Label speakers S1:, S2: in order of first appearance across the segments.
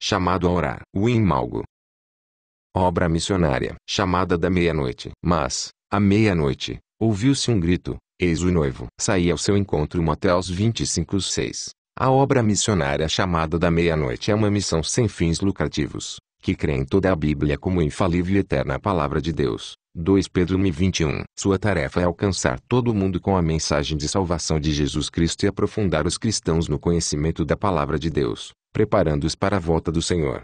S1: chamado a orar, o imalgo. Obra missionária, chamada da meia-noite. Mas, à meia-noite, ouviu-se um grito, eis o noivo. Saí ao seu encontro Mateus 25 6. A obra missionária chamada da meia-noite é uma missão sem fins lucrativos, que crê em toda a Bíblia como infalível e eterna palavra de Deus, 2 Pedro 1:21. Sua tarefa é alcançar todo mundo com a mensagem de salvação de Jesus Cristo e aprofundar os cristãos no conhecimento da palavra de Deus, preparando-os para a volta do Senhor.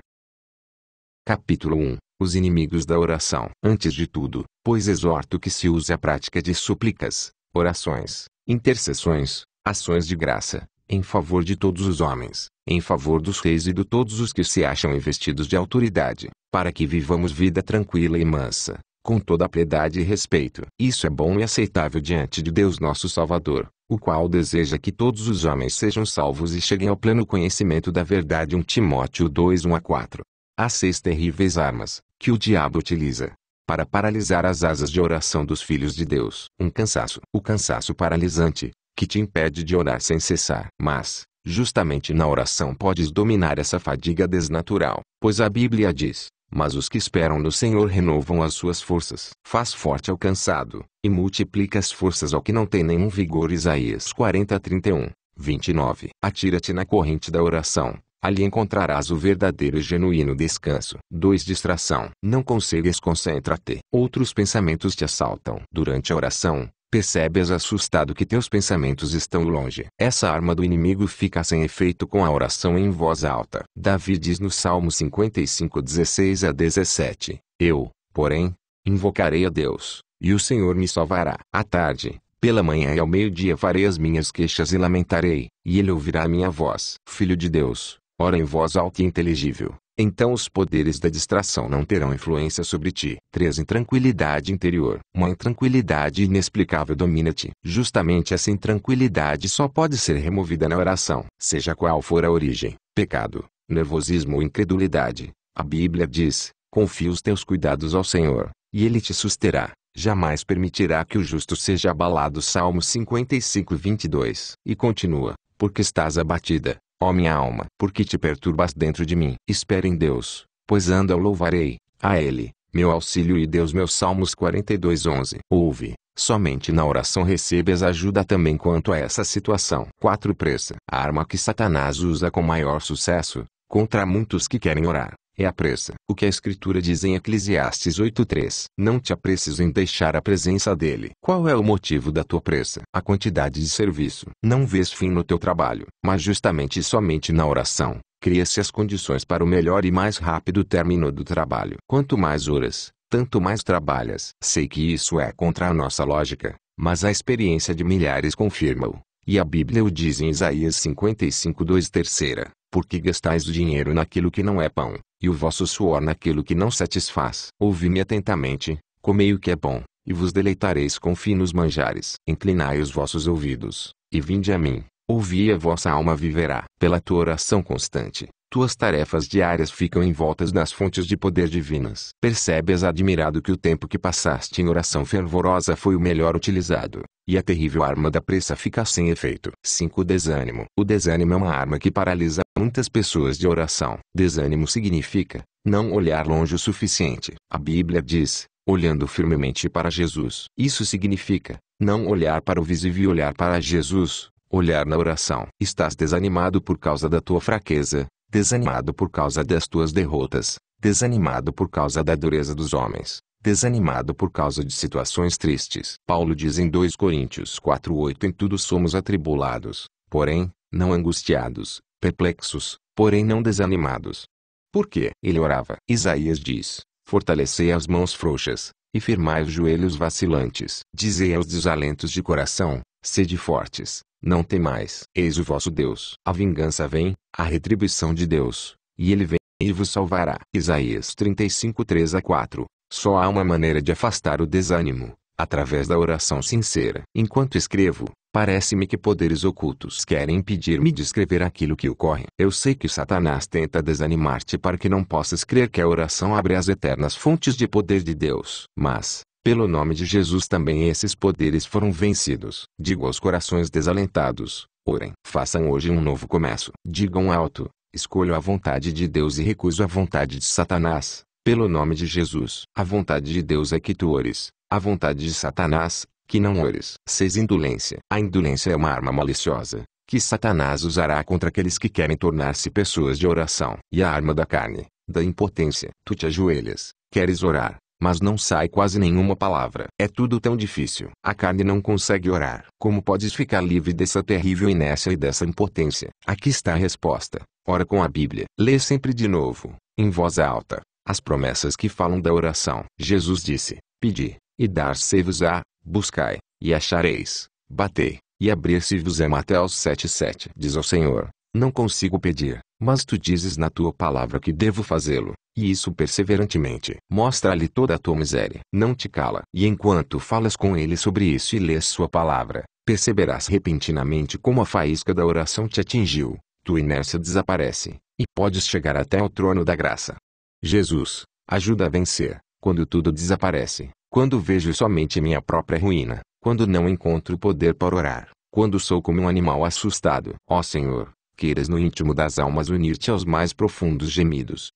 S1: Capítulo 1 Os inimigos da oração. Antes de tudo, pois exorto que se use a prática de súplicas, orações, intercessões, ações de graça, em favor de todos os homens, em favor dos reis e de todos os que se acham investidos de autoridade, para que vivamos vida tranquila e mansa, com toda piedade e respeito. Isso é bom e aceitável diante de Deus nosso Salvador, o qual deseja que todos os homens sejam salvos e cheguem ao pleno conhecimento da verdade. 1 Timóteo 2 1 a 4 Há seis terríveis armas, que o diabo utiliza, para paralisar as asas de oração dos filhos de Deus. Um cansaço. O cansaço paralisante, que te impede de orar sem cessar. Mas, justamente na oração podes dominar essa fadiga desnatural, pois a Bíblia diz, mas os que esperam no Senhor renovam as suas forças. Faz forte ao cansado, e multiplica as forças ao que não tem nenhum vigor. Isaías 40, 31, 29. Atira-te na corrente da oração. Ali encontrarás o verdadeiro e genuíno descanso. 2. Distração. Não consegues concentrar-te. Outros pensamentos te assaltam. Durante a oração, percebes assustado que teus pensamentos estão longe. Essa arma do inimigo fica sem efeito com a oração em voz alta. Davi diz no Salmo 55, 16 a 17: Eu, porém, invocarei a Deus, e o Senhor me salvará. À tarde, pela manhã e ao meio-dia farei as minhas queixas e lamentarei, e ele ouvirá a minha voz. Filho de Deus, ora em voz alta e inteligível, então os poderes da distração não terão influência sobre ti. 3. Intranquilidade interior. Uma intranquilidade inexplicável domina-te. Justamente essa intranquilidade só pode ser removida na oração. Seja qual for a origem, pecado, nervosismo ou incredulidade, a Bíblia diz, confia os teus cuidados ao Senhor, e Ele te susterá jamais permitirá que o justo seja abalado. Salmo 55, 22. E continua, porque estás abatida, Ó minha alma, por que te perturbas dentro de mim? Espera em Deus, pois anda eu louvarei, a Ele, meu auxílio e Deus meu. Salmos 42, 11. Ouve, somente na oração recebes ajuda também quanto a essa situação. 4. Pressa. A arma que Satanás usa com maior sucesso, contra muitos que querem orar, é a pressa. O que a Escritura diz em Eclesiastes 8.3. Não te apresses em deixar a presença dele. Qual é o motivo da tua pressa? A quantidade de serviço. Não vês fim no teu trabalho, mas justamente e somente na oração. Cria-se as condições para o melhor e mais rápido término do trabalho. Quanto mais horas, tanto mais trabalhas. Sei que isso é contra a nossa lógica, mas a experiência de milhares confirma-o. E a Bíblia o diz em Isaías 55, 2 terceira porque gastais o dinheiro naquilo que não é pão, e o vosso suor naquilo que não satisfaz. Ouvi-me atentamente, comei o que é bom, e vos deleitareis com finos manjares. Inclinai os vossos ouvidos, e vinde a mim, ouvi e a vossa alma viverá. Pela tua oração constante, tuas tarefas diárias ficam envoltas nas fontes de poder divinas. Percebes admirado que o tempo que passaste em oração fervorosa foi o melhor utilizado, e a terrível arma da pressa fica sem efeito. 5. Desânimo. O desânimo é uma arma que paralisa muitas pessoas de oração. Desânimo significa não olhar longe o suficiente. A Bíblia diz: olhando firmemente para Jesus. Isso significa não olhar para o visível e olhar para Jesus, olhar na oração. Estás desanimado por causa da tua fraqueza, desanimado por causa das tuas derrotas, desanimado por causa da dureza dos homens, desanimado por causa de situações tristes. Paulo diz em 2 Coríntios 4:8 em tudo somos atribulados, porém, não angustiados, perplexos, porém não desanimados. Por quê? Ele orava. Isaías diz: Fortalecei as mãos frouxas, e firmai os joelhos vacilantes. Dizei aos desalentos de coração: Sede fortes, não temais. Eis o vosso Deus. A vingança vem, a retribuição de Deus, e ele vem e vos salvará. Isaías 35, 3 a 4. Só há uma maneira de afastar o desânimo, através da oração sincera. Enquanto escrevo, parece-me que poderes ocultos querem impedir-me de escrever aquilo que ocorre. Eu sei que Satanás tenta desanimar-te para que não possas crer que a oração abre as eternas fontes de poder de Deus. Mas, pelo nome de Jesus também esses poderes foram vencidos. Digo aos corações desalentados, orem. Façam hoje um novo começo. Digam alto, escolho a vontade de Deus e recuso a vontade de Satanás. Pelo nome de Jesus. A vontade de Deus é que tu ores. A vontade de Satanás, que não ores. 6. Indolência. A indolência é uma arma maliciosa, que Satanás usará contra aqueles que querem tornar-se pessoas de oração. E a arma da carne, da impotência. Tu te ajoelhas, queres orar, mas não sai quase nenhuma palavra. É tudo tão difícil. A carne não consegue orar. Como podes ficar livre dessa terrível inércia e dessa impotência? Aqui está a resposta. Ora com a Bíblia. Lê sempre de novo, em voz alta, as promessas que falam da oração. Jesus disse: Pedi, e dar-se-vos-á, buscai, e achareis, batei, e abrir-se-vos-á. Mateus 7,7 Diz ao Senhor: Não consigo pedir, mas tu dizes na tua palavra que devo fazê-lo. E isso perseverantemente. Mostra-lhe toda a tua miséria. Não te cala. E enquanto falas com ele sobre isso e lês sua palavra, perceberás repentinamente como a faísca da oração te atingiu. Tua inércia desaparece, e podes chegar até ao trono da graça. Jesus, ajuda a vencer, quando tudo desaparece, quando vejo somente minha própria ruína, quando não encontro poder para orar, quando sou como um animal assustado. Ó Senhor, queiras no íntimo das almas unir-te aos mais profundos gemidos,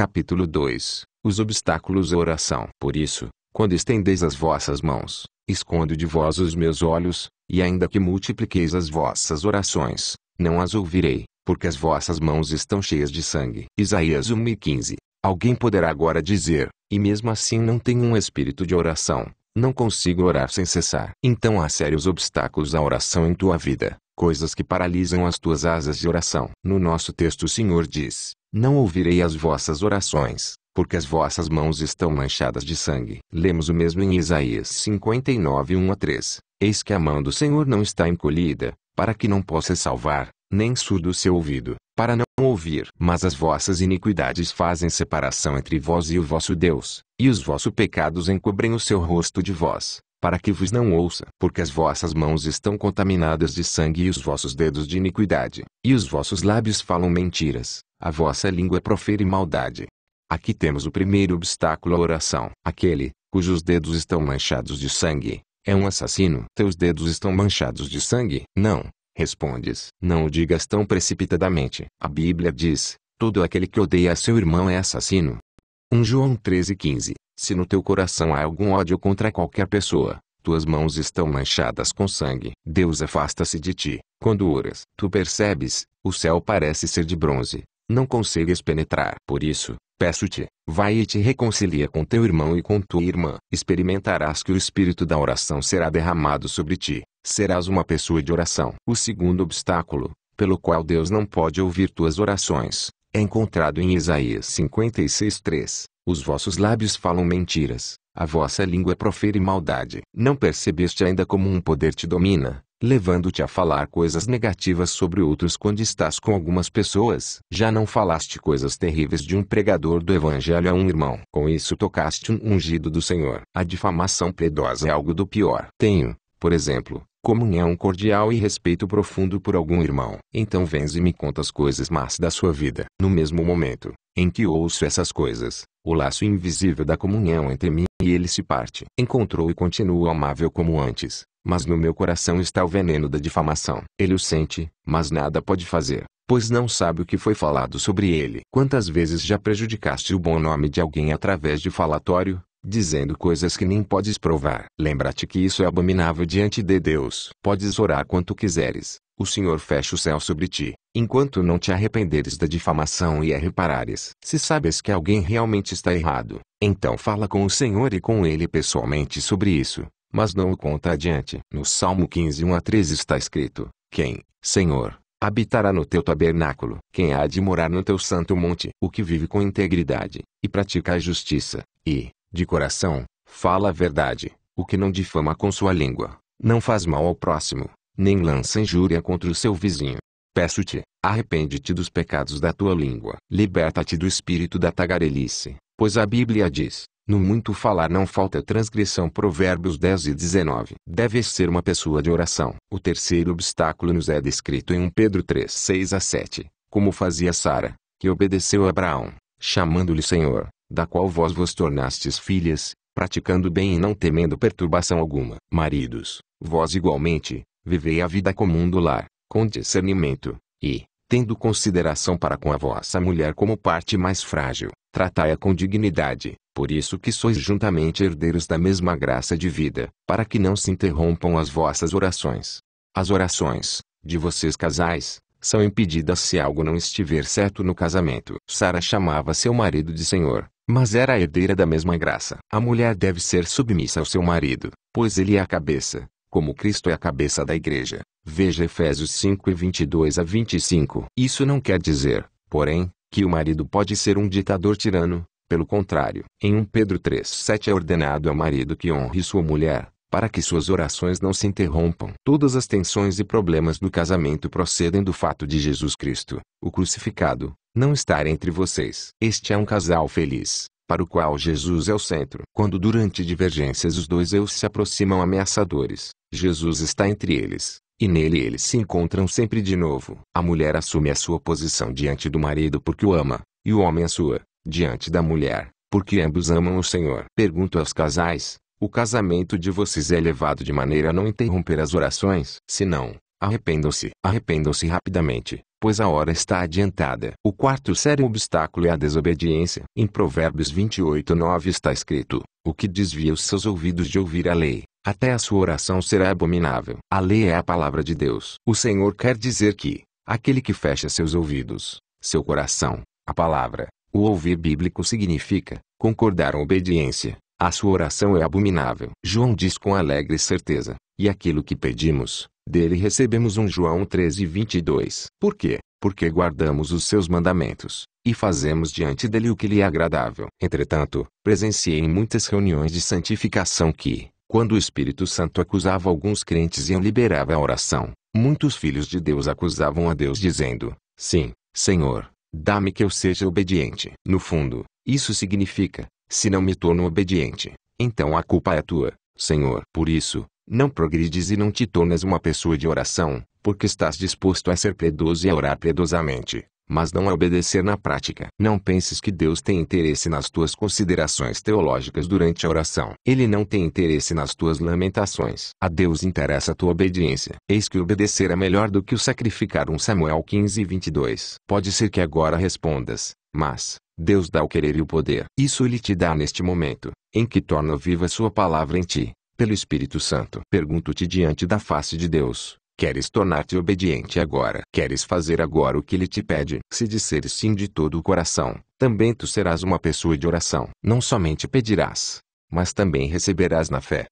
S1: Capítulo 2 Os obstáculos à oração. Por isso, quando estendeis as vossas mãos, escondo de vós os meus olhos, e ainda que multipliqueis as vossas orações, não as ouvirei, porque as vossas mãos estão cheias de sangue. Isaías 1:15. Alguém poderá agora dizer, e mesmo assim não tenho um espírito de oração, não consigo orar sem cessar. Então há sérios obstáculos à oração em tua vida, coisas que paralisam as tuas asas de oração. No nosso texto o Senhor diz, não ouvirei as vossas orações, porque as vossas mãos estão manchadas de sangue. Lemos o mesmo em Isaías 59, 1 a 3. Eis que a mão do Senhor não está encolhida, para que não possa salvar, nem surdo o seu ouvido, para não ouvir. Mas as vossas iniquidades fazem separação entre vós e o vosso Deus, e os vossos pecados encobrem o seu rosto de vós, para que vos não ouça. Porque as vossas mãos estão contaminadas de sangue e os vossos dedos de iniquidade, e os vossos lábios falam mentiras, a vossa língua profere maldade. Aqui temos o primeiro obstáculo à oração. Aquele, cujos dedos estão manchados de sangue, é um assassino. Teus dedos estão manchados de sangue? Não, respondes. Não o digas tão precipitadamente. A Bíblia diz, todo aquele que odeia a seu irmão é assassino. 1 João 15. Se no teu coração há algum ódio contra qualquer pessoa, tuas mãos estão manchadas com sangue. Deus afasta-se de ti. Quando oras, tu percebes, o céu parece ser de bronze, não consegues penetrar. Por isso, peço-te, vai e te reconcilia com teu irmão e com tua irmã. Experimentarás que o espírito da oração será derramado sobre ti, serás uma pessoa de oração. O segundo obstáculo, pelo qual Deus não pode ouvir tuas orações, é encontrado em Isaías 56:3. Os vossos lábios falam mentiras, a vossa língua profere maldade. Não percebeste ainda como um poder te domina, levando-te a falar coisas negativas sobre outros quando estás com algumas pessoas. Já não falaste coisas terríveis de um pregador do evangelho a um irmão. Com isso tocaste um ungido do Senhor. A difamação piedosa é algo do pior. Tenho, por exemplo, comunhão cordial e respeito profundo por algum irmão. Então vens e me contas coisas más da sua vida. No mesmo momento em que ouço essas coisas, o laço invisível da comunhão entre mim e ele se parte. Encontrou e continua amável como antes, mas no meu coração está o veneno da difamação. Ele o sente, mas nada pode fazer, pois não sabe o que foi falado sobre ele. Quantas vezes já prejudicaste o bom nome de alguém através de falatório, dizendo coisas que nem podes provar. Lembra-te que isso é abominável diante de Deus. Podes orar quanto quiseres, o Senhor fecha o céu sobre ti, enquanto não te arrependeres da difamação e a reparares. Se sabes que alguém realmente está errado, então fala com o Senhor e com ele pessoalmente sobre isso, mas não o conta adiante. No Salmo 15, 1 a 3 está escrito: Quem, Senhor, habitará no teu tabernáculo? Quem há de morar no teu santo monte? O que vive com integridade, e pratica a justiça, e, de coração, fala a verdade, o que não difama com sua língua, não faz mal ao próximo, nem lança injúria contra o seu vizinho. Peço-te, arrepende-te dos pecados da tua língua. Liberta-te do espírito da tagarelice, pois a Bíblia diz: No muito falar não falta transgressão. Provérbios 10 e 19. Deves ser uma pessoa de oração. O terceiro obstáculo nos é descrito em 1 Pedro 3, 6 a 7, como fazia Sara, que obedeceu a Abraão, chamando-lhe Senhor da qual vós vos tornastes filhas, praticando bem e não temendo perturbação alguma. Maridos, vós igualmente, vivei a vida comum do lar, com discernimento, e, tendo consideração para com a vossa mulher como parte mais frágil, tratai-a com dignidade, por isso que sois juntamente herdeiros da mesma graça de vida, para que não se interrompam as vossas orações. As orações, de vocês casais, são impedidas se algo não estiver certo no casamento. Sara chamava seu marido de senhor, mas era a herdeira da mesma graça. A mulher deve ser submissa ao seu marido, pois ele é a cabeça, como Cristo é a cabeça da igreja. Veja Efésios 5 e 22 a 25. Isso não quer dizer, porém, que o marido pode ser um ditador tirano, pelo contrário, em 1 Pedro 3,7 é ordenado ao marido que honre sua mulher, para que suas orações não se interrompam. Todas as tensões e problemas do casamento procedem do fato de Jesus Cristo, o crucificado, não estar entre vocês. Este é um casal feliz, para o qual Jesus é o centro. Quando durante divergências os dois eus se aproximam ameaçadores, Jesus está entre eles, e nele eles se encontram sempre de novo. A mulher assume a sua posição diante do marido porque o ama, e o homem a sua, diante da mulher, porque ambos amam o Senhor. Pergunto aos casais, o casamento de vocês é levado de maneira a não interromper as orações? Se não, arrependam-se. Arrependam-se rapidamente, pois a hora está adiantada. O quarto sério obstáculo é a desobediência. Em Provérbios 28, 9 está escrito: O que desvia os seus ouvidos de ouvir a lei, até a sua oração será abominável. A lei é a palavra de Deus. O Senhor quer dizer que, aquele que fecha seus ouvidos, seu coração, a palavra, o ouvir bíblico significa concordar ou obediência. A sua oração é abominável. João diz com alegre certeza: E aquilo que pedimos, dele recebemos um João 13, 22. Por quê? Porque guardamos os seus mandamentos, e fazemos diante dele o que lhe é agradável. Entretanto, presenciei em muitas reuniões de santificação que, quando o Espírito Santo acusava alguns crentes e o liberava a oração, muitos filhos de Deus acusavam a Deus dizendo: Sim, Senhor, dá-me que eu seja obediente. No fundo, isso significa: se não me torno obediente, então a culpa é tua, Senhor. Por isso, não progrides e não te tornas uma pessoa de oração, porque estás disposto a ser piedoso e a orar piedosamente, mas não a obedecer na prática. Não penses que Deus tem interesse nas tuas considerações teológicas durante a oração. Ele não tem interesse nas tuas lamentações. A Deus interessa a tua obediência. Eis que obedecer é melhor do que o sacrificar. 1 Samuel 15 22. Pode ser que agora respondas, mas, Deus dá o querer e o poder. Isso ele te dá neste momento, em que torna viva sua palavra em ti pelo Espírito Santo. Pergunto-te diante da face de Deus: queres tornar-te obediente agora? Queres fazer agora o que ele te pede? Se disseres sim de todo o coração, também tu serás uma pessoa de oração. Não somente pedirás, mas também receberás na fé.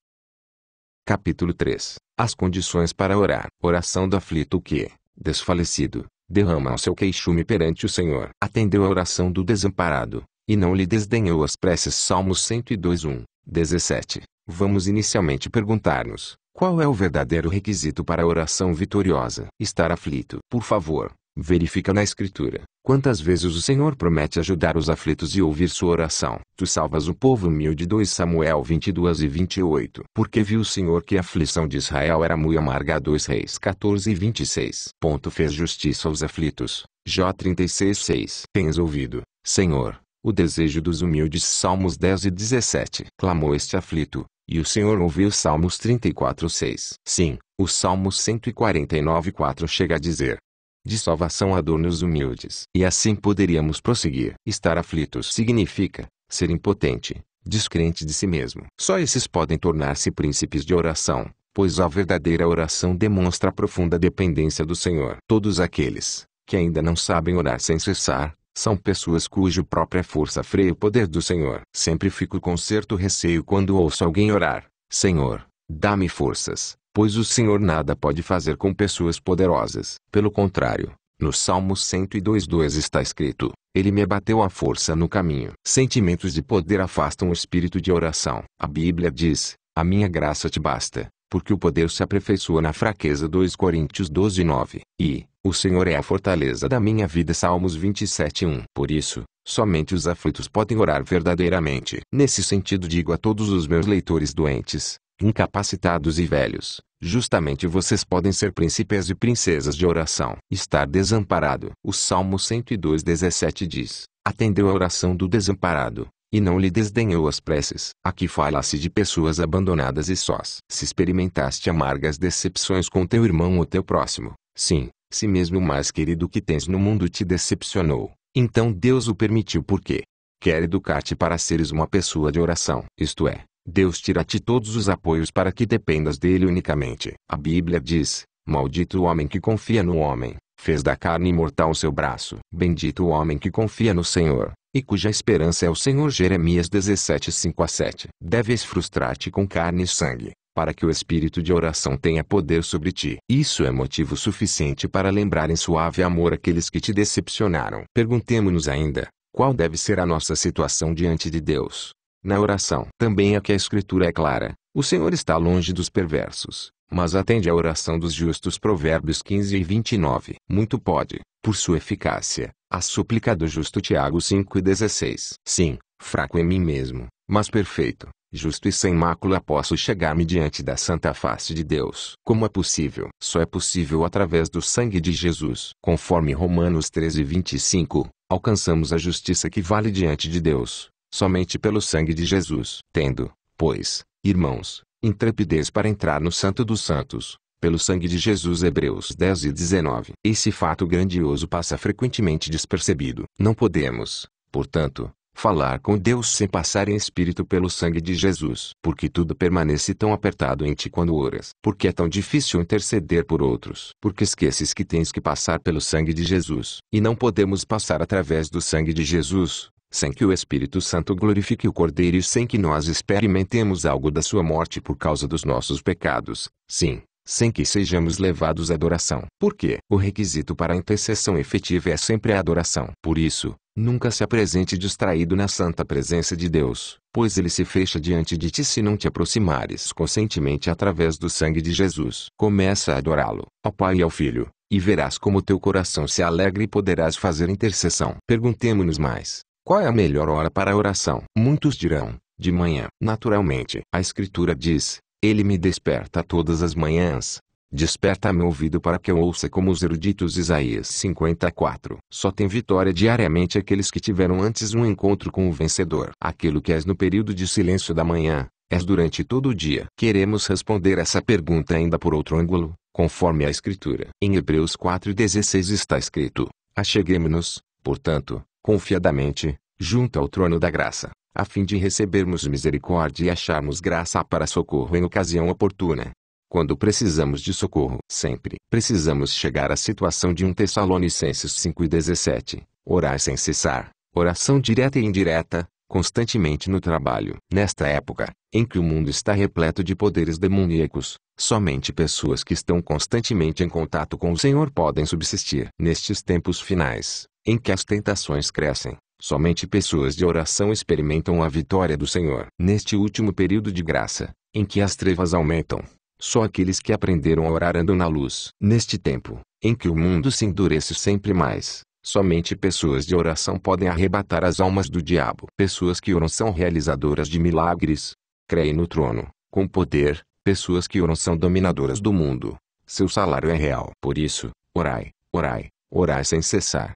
S1: Capítulo 3 As condições para orar. Oração do aflito que, desfalecido, derrama o seu queixume perante o Senhor. Atendeu a oração do desamparado, e não lhe desdenhou as preces. Salmos 102, 1, 17. Vamos inicialmente perguntar-nos: qual é o verdadeiro requisito para a oração vitoriosa? Estar aflito. Por favor, verifica na Escritura quantas vezes o Senhor promete ajudar os aflitos e ouvir sua oração. Tu salvas o povo humilde 2 Samuel 22 e 28. Porque viu o Senhor que a aflição de Israel era muito amarga 2 Reis 14 e 26. Ponto fez justiça aos aflitos. Jó 36 6. Tens ouvido, Senhor, o desejo dos humildes Salmos 10 e 17. Clamou este aflito, e o Senhor ouviu Salmos 6. Sim, o Salmo 4 chega a dizer: de salvação a dor nos humildes. E assim poderíamos prosseguir. Estar aflitos significa ser impotente, descrente de si mesmo. Só esses podem tornar-se príncipes de oração, pois a verdadeira oração demonstra a profunda dependência do Senhor. Todos aqueles que ainda não sabem orar sem cessar, são pessoas cujo própria força freia o poder do Senhor. Sempre fico com certo receio quando ouço alguém orar: Senhor, dá-me forças, pois o Senhor nada pode fazer com pessoas poderosas. Pelo contrário, no Salmo 102,2 está escrito: Ele me abateu a força no caminho. Sentimentos de poder afastam o espírito de oração. A Bíblia diz: A minha graça te basta, porque o poder se aperfeiçoa na fraqueza. 2 Coríntios 12,9. E, o Senhor é a fortaleza da minha vida. Salmos 27:1. Por isso, somente os aflitos podem orar verdadeiramente. Nesse sentido, digo a todos os meus leitores doentes, incapacitados e velhos, justamente vocês podem ser príncipes e princesas de oração. Estar desamparado. O Salmo 102:17 diz: Atendeu a oração do desamparado e não lhe desdenhou as preces. Aqui fala-se de pessoas abandonadas e sós. Se experimentaste amargas decepções com teu irmão ou teu próximo, sim, se mesmo o mais querido que tens no mundo te decepcionou, então Deus o permitiu porque quer educar-te para seres uma pessoa de oração. Isto é, Deus tira-te todos os apoios para que dependas dele unicamente. A Bíblia diz: Maldito o homem que confia no homem, fez da carne imortal o seu braço. Bendito o homem que confia no Senhor, e cuja esperança é o Senhor. Jeremias 17, 5 a 7. Deves frustrar-te com carne e sangue, para que o espírito de oração tenha poder sobre ti. Isso é motivo suficiente para lembrar em suave amor aqueles que te decepcionaram. Perguntemo-nos ainda, qual deve ser a nossa situação diante de Deus? Na oração também é que a escritura é clara, o Senhor está longe dos perversos, mas atende à oração dos justos Provérbios 15 e 29. Muito pode, por sua eficácia, a súplica do justo Tiago 5 e 16. Sim, fraco em mim mesmo, mas perfeito justo e sem mácula posso chegar-me diante da santa face de Deus. Como é possível? Só é possível através do sangue de Jesus. Conforme Romanos 13, 25, alcançamos a justiça que vale diante de Deus, somente pelo sangue de Jesus. Tendo, pois, irmãos, intrepidez para entrar no Santo dos Santos, pelo sangue de Jesus Hebreus 10 e 19. Esse fato grandioso passa frequentemente despercebido. Não podemos, portanto, falar com Deus sem passar em espírito pelo sangue de Jesus. Porque tudo permanece tão apertado em ti quando oras. Porque é tão difícil interceder por outros. Porque esqueces que tens que passar pelo sangue de Jesus. E não podemos passar através do sangue de Jesus, sem que o Espírito Santo glorifique o Cordeiro e sem que nós experimentemos algo da sua morte por causa dos nossos pecados, sim, sem que sejamos levados à adoração. Porque o requisito para a intercessão efetiva é sempre a adoração. Por isso, Nunca se apresente distraído na santa presença de Deus, pois ele se fecha diante de ti se não te aproximares conscientemente através do sangue de Jesus. Começa a adorá-lo, ao Pai e ao Filho, e verás como teu coração se alegra e poderás fazer intercessão. Perguntemo-nos mais: qual é a melhor hora para a oração? Muitos dirão: de manhã. Naturalmente, a Escritura diz: Ele me desperta todas as manhãs, Desperta meu ouvido para que eu ouça como os eruditos Isaías 54. Só tem vitória diariamente aqueles que tiveram antes um encontro com o vencedor. Aquilo que és no período de silêncio da manhã, és durante todo o dia. Queremos responder essa pergunta ainda por outro ângulo, conforme a Escritura. Em Hebreus 4,16 está escrito: Acheguemo-nos, portanto, confiadamente, junto ao trono da graça, a fim de recebermos misericórdia e acharmos graça para socorro em ocasião oportuna. Quando precisamos de socorro, sempre precisamos chegar à situação de 1 Tessalonicenses 5:17, orar sem cessar, oração direta e indireta, constantemente no trabalho. Nesta época, em que o mundo está repleto de poderes demoníacos, somente pessoas que estão constantemente em contato com o Senhor podem subsistir. Nestes tempos finais, em que as tentações crescem, somente pessoas de oração experimentam a vitória do Senhor. Neste último período de graça, em que as trevas aumentam, só aqueles que aprenderam a orar andam na luz. Neste tempo, em que o mundo se endurece sempre mais, somente pessoas de oração podem arrebatar as almas do diabo. Pessoas que oram são realizadoras de milagres, creem no trono, com poder, pessoas que oram são dominadoras do mundo. Seu salário é real. Por isso, orai, orai, orai sem cessar.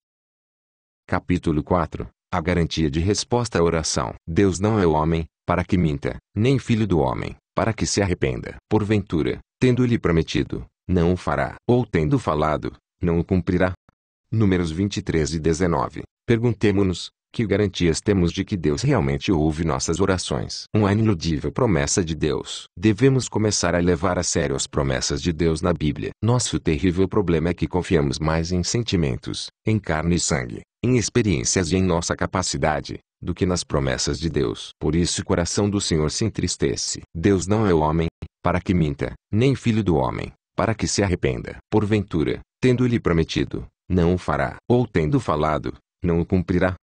S1: Capítulo 4 A garantia de resposta à oração. Deus não é homem, para que minta, nem filho do homem, para que se arrependa. Porventura, tendo-lhe prometido, não o fará, ou tendo falado, não o cumprirá. Números 23 e 19. Perguntemo-nos, que garantias temos de que Deus realmente ouve nossas orações? Uma iniludível promessa de Deus. Devemos começar a levar a sério as promessas de Deus na Bíblia. Nosso terrível problema é que confiamos mais em sentimentos, em carne e sangue, em experiências e em nossa capacidade, do que nas promessas de Deus. Por isso o coração do Senhor se entristece. Deus não é homem, para que minta, nem filho do homem, para que se arrependa. Porventura, tendo-lhe prometido, não o fará, ou tendo falado, não o cumprirá.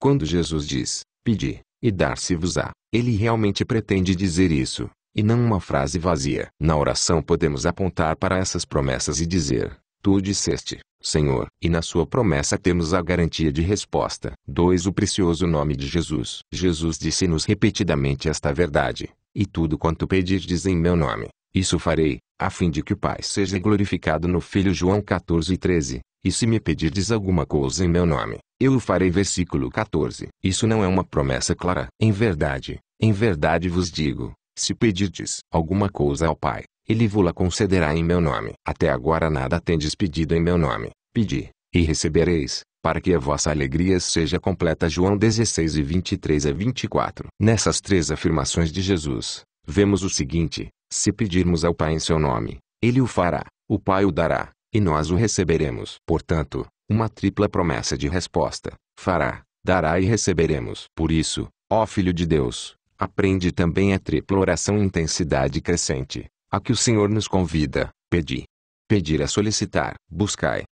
S1: Quando Jesus diz, pedi, e dar-se-vos-á, ele realmente pretende dizer isso, e não uma frase vazia. Na oração podemos apontar para essas promessas e dizer, tu o disseste, Senhor, e na sua promessa temos a garantia de resposta. 2. O precioso nome de Jesus. Jesus disse-nos repetidamente esta verdade: E tudo quanto pedirdes em meu nome, isso farei, a fim de que o Pai seja glorificado no Filho. João 14, 13. E se me pedirdes alguma coisa em meu nome, eu o farei. Versículo 14. Isso não é uma promessa clara. Em verdade, em verdade vos digo: se pedirdes alguma coisa ao Pai, ele vô-la concederá em meu nome. Até agora nada tendes pedido em meu nome, pedi, e recebereis, para que a vossa alegria seja completa. João 16 e 23 a 24. Nessas três afirmações de Jesus, vemos o seguinte: se pedirmos ao Pai em seu nome, ele o fará, o Pai o dará, e nós o receberemos. Portanto, uma tripla promessa de resposta: fará, dará e receberemos. Por isso, ó Filho de Deus, aprende também a tripla oração intensidade crescente. A que o Senhor nos convida, pedi. Pedir é solicitar, buscai.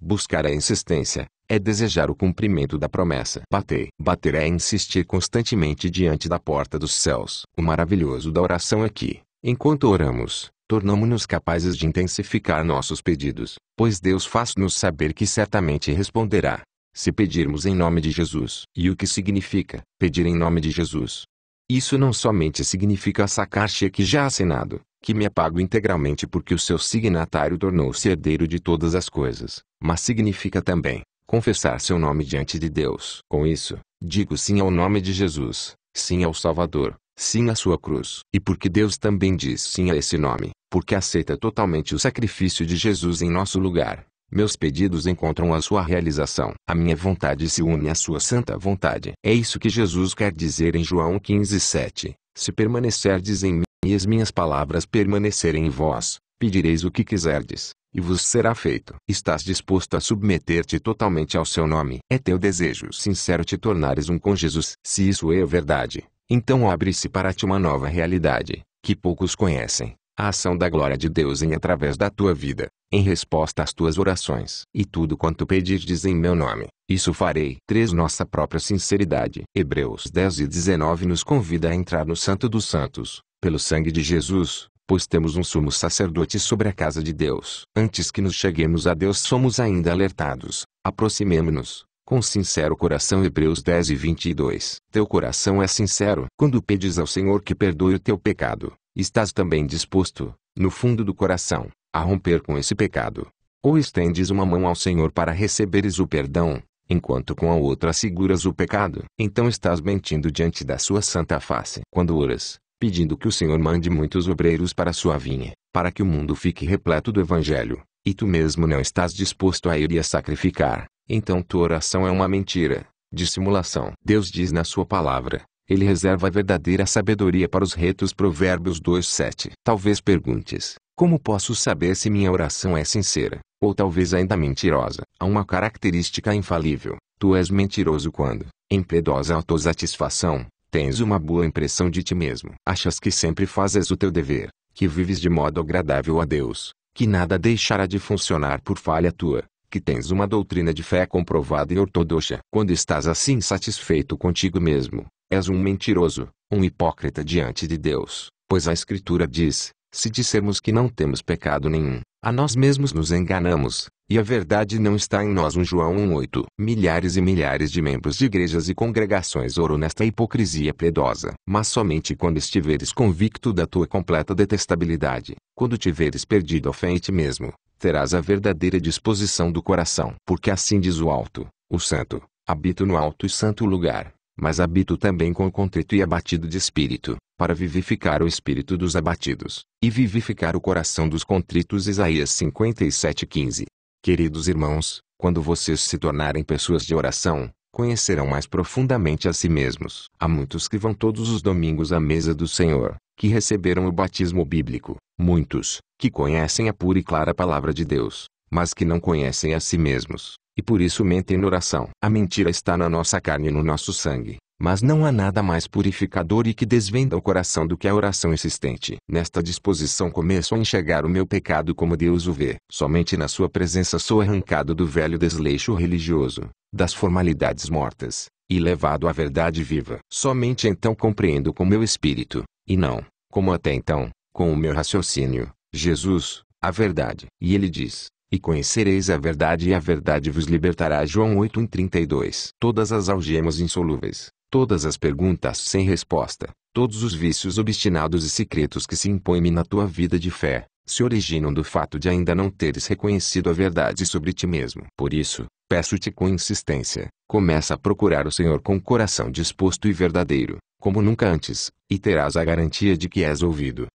S1: Buscar é insistência, é desejar o cumprimento da promessa. Bater. Bater é insistir constantemente diante da porta dos céus. O maravilhoso da oração é que, enquanto oramos, tornamos-nos capazes de intensificar nossos pedidos, pois Deus faz-nos saber que certamente responderá, se pedirmos em nome de Jesus. E o que significa pedir em nome de Jesus? Isso não somente significa sacar cheque já assinado, que me apago integralmente porque o seu signatário tornou-se herdeiro de todas as coisas, mas significa também confessar seu nome diante de Deus. Com isso, digo sim ao nome de Jesus, sim ao Salvador, sim à sua cruz. E porque Deus também diz sim a esse nome, porque aceita totalmente o sacrifício de Jesus em nosso lugar. Meus pedidos encontram a sua realização. A minha vontade se une à sua santa vontade. É isso que Jesus quer dizer em João 15:7. Se permanecerdes em mim e as minhas palavras permanecerem em vós, pedireis o que quiserdes, e vos será feito. Estás disposto a submeter-te totalmente ao seu nome. É teu desejo sincero te tornares um com Jesus. Se isso é verdade, então abre-se para ti uma nova realidade, que poucos conhecem. A ação da glória de Deus em através da tua vida, em resposta às tuas orações. E tudo quanto pedirdes em meu nome, isso farei. 3. Nossa própria sinceridade. Hebreus 10 e 19 nos convida a entrar no Santo dos Santos, pelo sangue de Jesus, pois temos um sumo sacerdote sobre a casa de Deus. Antes que nos cheguemos a Deus somos ainda alertados, aproximemo-nos, com sincero coração Hebreus 10 e 22. Teu coração é sincero. Quando pedes ao Senhor que perdoe o teu pecado, estás também disposto, no fundo do coração, a romper com esse pecado. Ou estendes uma mão ao Senhor para receberes o perdão, enquanto com a outra seguras o pecado. Então estás mentindo diante da sua santa face. Quando oras, pedindo que o Senhor mande muitos obreiros para sua vinha, para que o mundo fique repleto do Evangelho, e tu mesmo não estás disposto a ir e a sacrificar, então tua oração é uma mentira, dissimulação. Deus diz na sua palavra, ele reserva a verdadeira sabedoria para os retos Provérbios 2:7. Talvez perguntes, como posso saber se minha oração é sincera, ou talvez ainda mentirosa? Há uma característica infalível, tu és mentiroso quando, em piedosa autossatisfação, tens uma boa impressão de ti mesmo. Achas que sempre fazes o teu dever, que vives de modo agradável a Deus, que nada deixará de funcionar por falha tua, que tens uma doutrina de fé comprovada e ortodoxa. Quando estás assim satisfeito contigo mesmo, és um mentiroso, um hipócrita diante de Deus, pois a Escritura diz: se dissermos que não temos pecado nenhum, a nós mesmos nos enganamos, e a verdade não está em nós. 1 João 1:8. Milhares e milhares de membros de igrejas e congregações oram nesta hipocrisia piedosa. Mas somente quando estiveres convicto da tua completa detestabilidade, quando tiveres perdido a fé em ti mesmo, terás a verdadeira disposição do coração. Porque assim diz o alto, o santo, habito no alto e santo lugar, mas habito também com o contrito e abatido de espírito, para vivificar o espírito dos abatidos, e vivificar o coração dos contritos. Isaías 57:15 Queridos irmãos, quando vocês se tornarem pessoas de oração, conhecerão mais profundamente a si mesmos. Há muitos que vão todos os domingos à mesa do Senhor, que receberam o batismo bíblico, muitos que conhecem a pura e clara palavra de Deus, mas que não conhecem a si mesmos, e por isso mentem na oração. A mentira está na nossa carne e no nosso sangue. Mas não há nada mais purificador e que desvenda o coração do que a oração insistente. Nesta disposição começo a enxergar o meu pecado como Deus o vê. Somente na sua presença sou arrancado do velho desleixo religioso, das formalidades mortas, e levado à verdade viva. Somente então compreendo com meu espírito, e não, como até então, com o meu raciocínio, Jesus, a verdade. E ele diz, e conhecereis a verdade e a verdade vos libertará. João 32. Todas as algemas insolúveis, todas as perguntas sem resposta, todos os vícios obstinados e secretos que se impõem na tua vida de fé, se originam do fato de ainda não teres reconhecido a verdade sobre ti mesmo. Por isso, peço-te com insistência, começa a procurar o Senhor com coração disposto e verdadeiro, como nunca antes, e terás a garantia de que és ouvido.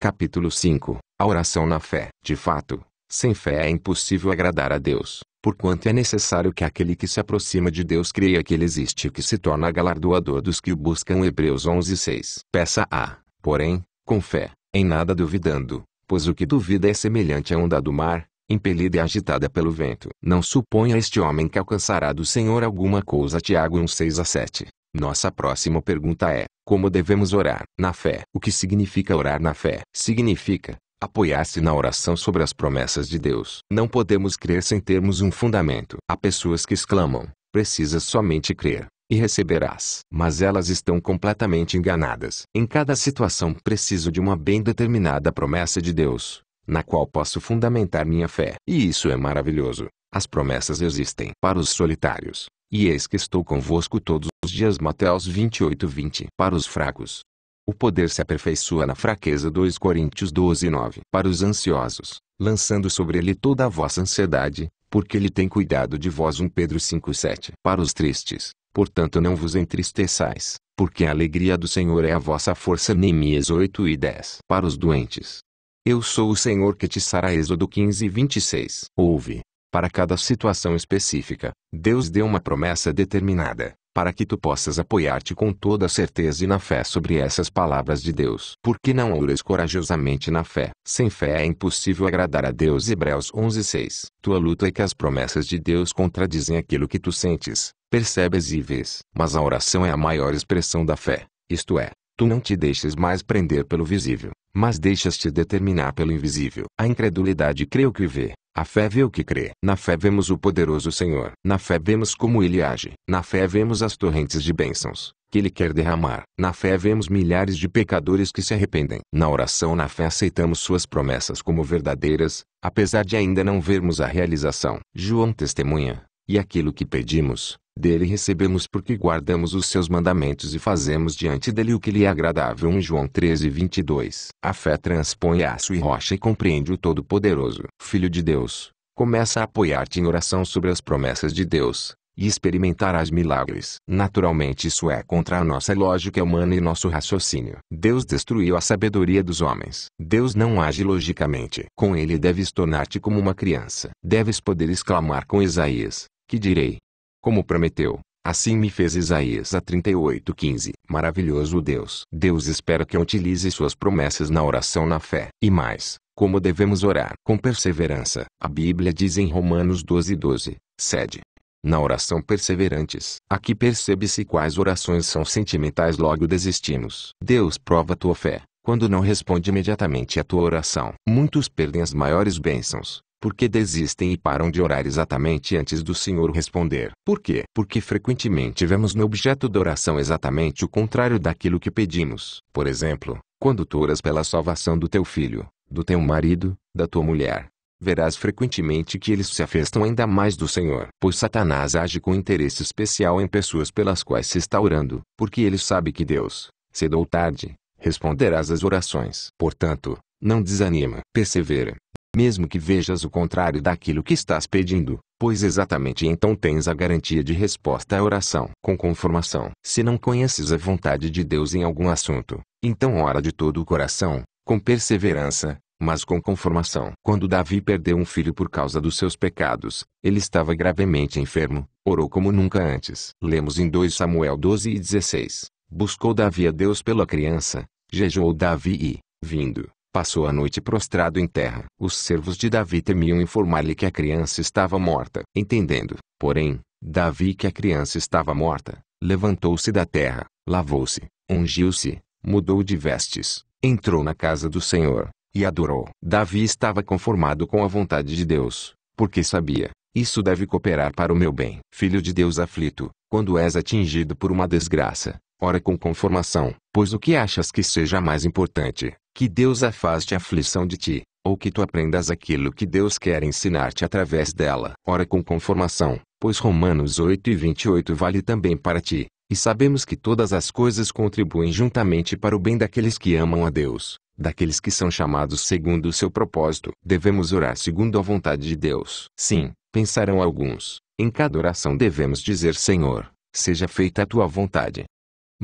S1: Capítulo 5 A oração na fé. De fato, sem fé é impossível agradar a Deus, porquanto é necessário que aquele que se aproxima de Deus creia que ele existe e que se torna galardoador dos que o buscam. Hebreus 11:6. Peça a, porém, com fé, em nada duvidando, pois o que duvida é semelhante à onda do mar, impelida e agitada pelo vento. Não suponha este homem que alcançará do Senhor alguma coisa. Tiago 1:6 a 7. Nossa próxima pergunta é: como devemos orar na fé? O que significa orar na fé? Significa apoiar-se na oração sobre as promessas de Deus. Não podemos crer sem termos um fundamento. Há pessoas que exclamam: precisas somente crer e receberás. Mas elas estão completamente enganadas. Em cada situação preciso de uma bem determinada promessa de Deus, na qual posso fundamentar minha fé. E isso é maravilhoso. As promessas existem para os solitários. E eis que estou convosco todos os dias. Mateus 28, 20. Para os fracos, o poder se aperfeiçoa na fraqueza 2 Coríntios 12 9. Para os ansiosos, lançando sobre ele toda a vossa ansiedade, porque ele tem cuidado de vós 1 Pedro 5 7. Para os tristes, portanto não vos entristeçais, porque a alegria do Senhor é a vossa força Neemias 8 e 10. Para os doentes, eu sou o Senhor que te sará Êxodo 15 e 26. Ouve, para cada situação específica, Deus deu uma promessa determinada para que tu possas apoiar-te com toda certeza e na fé sobre essas palavras de Deus. Porque não ores corajosamente na fé. Sem fé é impossível agradar a Deus. Hebreus 11:6. Tua luta é que as promessas de Deus contradizem aquilo que tu sentes, percebes e vês. Mas a oração é a maior expressão da fé. Isto é, tu não te deixas mais prender pelo visível, mas deixas-te determinar pelo invisível. A incredulidade crê o que vê a fé vê o que crê. Na fé vemos o poderoso Senhor. Na fé vemos como Ele age. Na fé vemos as torrentes de bênçãos que Ele quer derramar. Na fé vemos milhares de pecadores que se arrependem. Na oração na fé aceitamos Suas promessas como verdadeiras, apesar de ainda não vermos a realização. João testemunha, e aquilo que pedimos, dele recebemos porque guardamos os seus mandamentos e fazemos diante dele o que lhe é agradável. 1 João 13, 22. A fé transpõe aço e rocha e compreende o Todo-Poderoso. Filho de Deus, começa a apoiar-te em oração sobre as promessas de Deus, e experimentarás milagres. Naturalmente isso é contra a nossa lógica humana e nosso raciocínio. Deus destruiu a sabedoria dos homens. Deus não age logicamente. Com ele deves tornar-te como uma criança. Deves poder exclamar com Isaías, que direi, como prometeu. Assim me fez Isaías a 38:15. Maravilhoso Deus. Deus espera que eu utilize suas promessas na oração na fé. E mais, como devemos orar? Com perseverança. A Bíblia diz em Romanos 12:12, 12, sede na oração perseverantes. Aqui percebe-se quais orações são sentimentais logo desistimos. Deus prova tua fé quando não responde imediatamente à tua oração. Muitos perdem as maiores bênçãos porque desistem e param de orar exatamente antes do Senhor responder. Por quê? Porque frequentemente vemos no objeto da oração exatamente o contrário daquilo que pedimos. Por exemplo, quando tu oras pela salvação do teu filho, do teu marido, da tua mulher, verás frequentemente que eles se afastam ainda mais do Senhor. Pois Satanás age com interesse especial em pessoas pelas quais se está orando, porque ele sabe que Deus, cedo ou tarde, responderás às orações. Portanto, não desanima, persevera mesmo que vejas o contrário daquilo que estás pedindo, pois exatamente então tens a garantia de resposta à oração. Com conformação, se não conheces a vontade de Deus em algum assunto, então ora de todo o coração, com perseverança, mas com conformação. Quando Davi perdeu um filho por causa dos seus pecados, ele estava gravemente enfermo, orou como nunca antes. Lemos em 2 Samuel 12 e 16. Buscou Davi a Deus pela criança, jejuou Davi e, vindo, Passou a noite prostrado em terra. Os servos de Davi temiam informar-lhe que a criança estava morta. Entendendo, porém, Davi que a criança estava morta, levantou-se da terra, lavou-se, ungiu-se, mudou de vestes, entrou na casa do Senhor e adorou. Davi estava conformado com a vontade de Deus, porque sabia: isso deve cooperar para o meu bem. Filho de Deus aflito, quando és atingido por uma desgraça, ora com conformação, pois o que achas que seja mais importante, que Deus afaste a aflição de ti, ou que tu aprendas aquilo que Deus quer ensinar-te através dela. Ora com conformação, pois Romanos 8 e 28 vale também para ti. E sabemos que todas as coisas contribuem juntamente para o bem daqueles que amam a Deus, daqueles que são chamados segundo o seu propósito. Devemos orar segundo a vontade de Deus. Sim, pensarão alguns, em cada oração devemos dizer: Senhor, seja feita a tua vontade,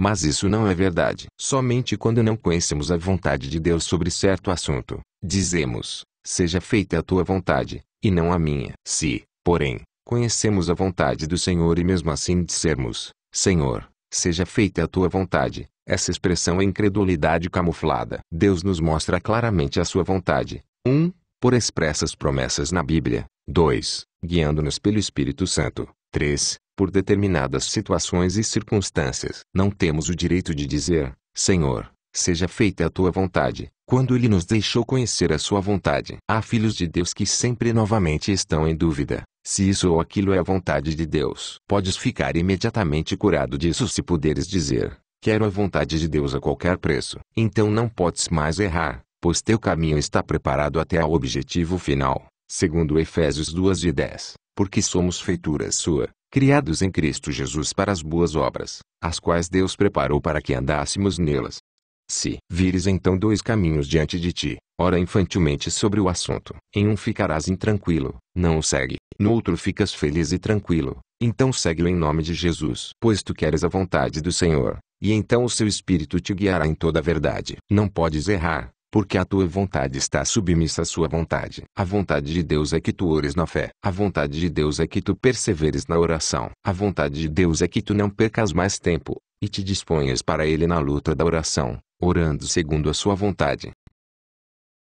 S1: mas isso não é verdade. Somente quando não conhecemos a vontade de Deus sobre certo assunto, dizemos: Seja feita a tua vontade, e não a minha. Se, porém, conhecemos a vontade do Senhor e mesmo assim dissermos: Senhor, seja feita a tua vontade, essa expressão é incredulidade camuflada. Deus nos mostra claramente a sua vontade. 1. Um, por expressas promessas na Bíblia. 2. Guiando-nos pelo Espírito Santo. 3 por determinadas situações e circunstâncias. Não temos o direito de dizer, Senhor, seja feita a tua vontade, quando ele nos deixou conhecer a sua vontade. Há filhos de Deus que sempre novamente estão em dúvida se isso ou aquilo é a vontade de Deus. Podes ficar imediatamente curado disso se puderes dizer: Quero a vontade de Deus a qualquer preço. Então não podes mais errar, pois teu caminho está preparado até ao objetivo final, segundo Efésios 2 e 10, porque somos feituras sua, criados em Cristo Jesus para as boas obras, as quais Deus preparou para que andássemos nelas. Se vires então dois caminhos diante de ti, ora infantilmente sobre o assunto, em um ficarás intranquilo, não o segue, no outro ficas feliz e tranquilo, então segue-o em nome de Jesus, pois tu queres a vontade do Senhor, e então o seu espírito te guiará em toda a verdade. Não podes errar, porque a tua vontade está submissa à sua vontade. A vontade de Deus é que tu ores na fé. A vontade de Deus é que tu perseveres na oração. A vontade de Deus é que tu não percas mais tempo, e te disponhas para Ele na luta da oração, orando segundo a sua vontade.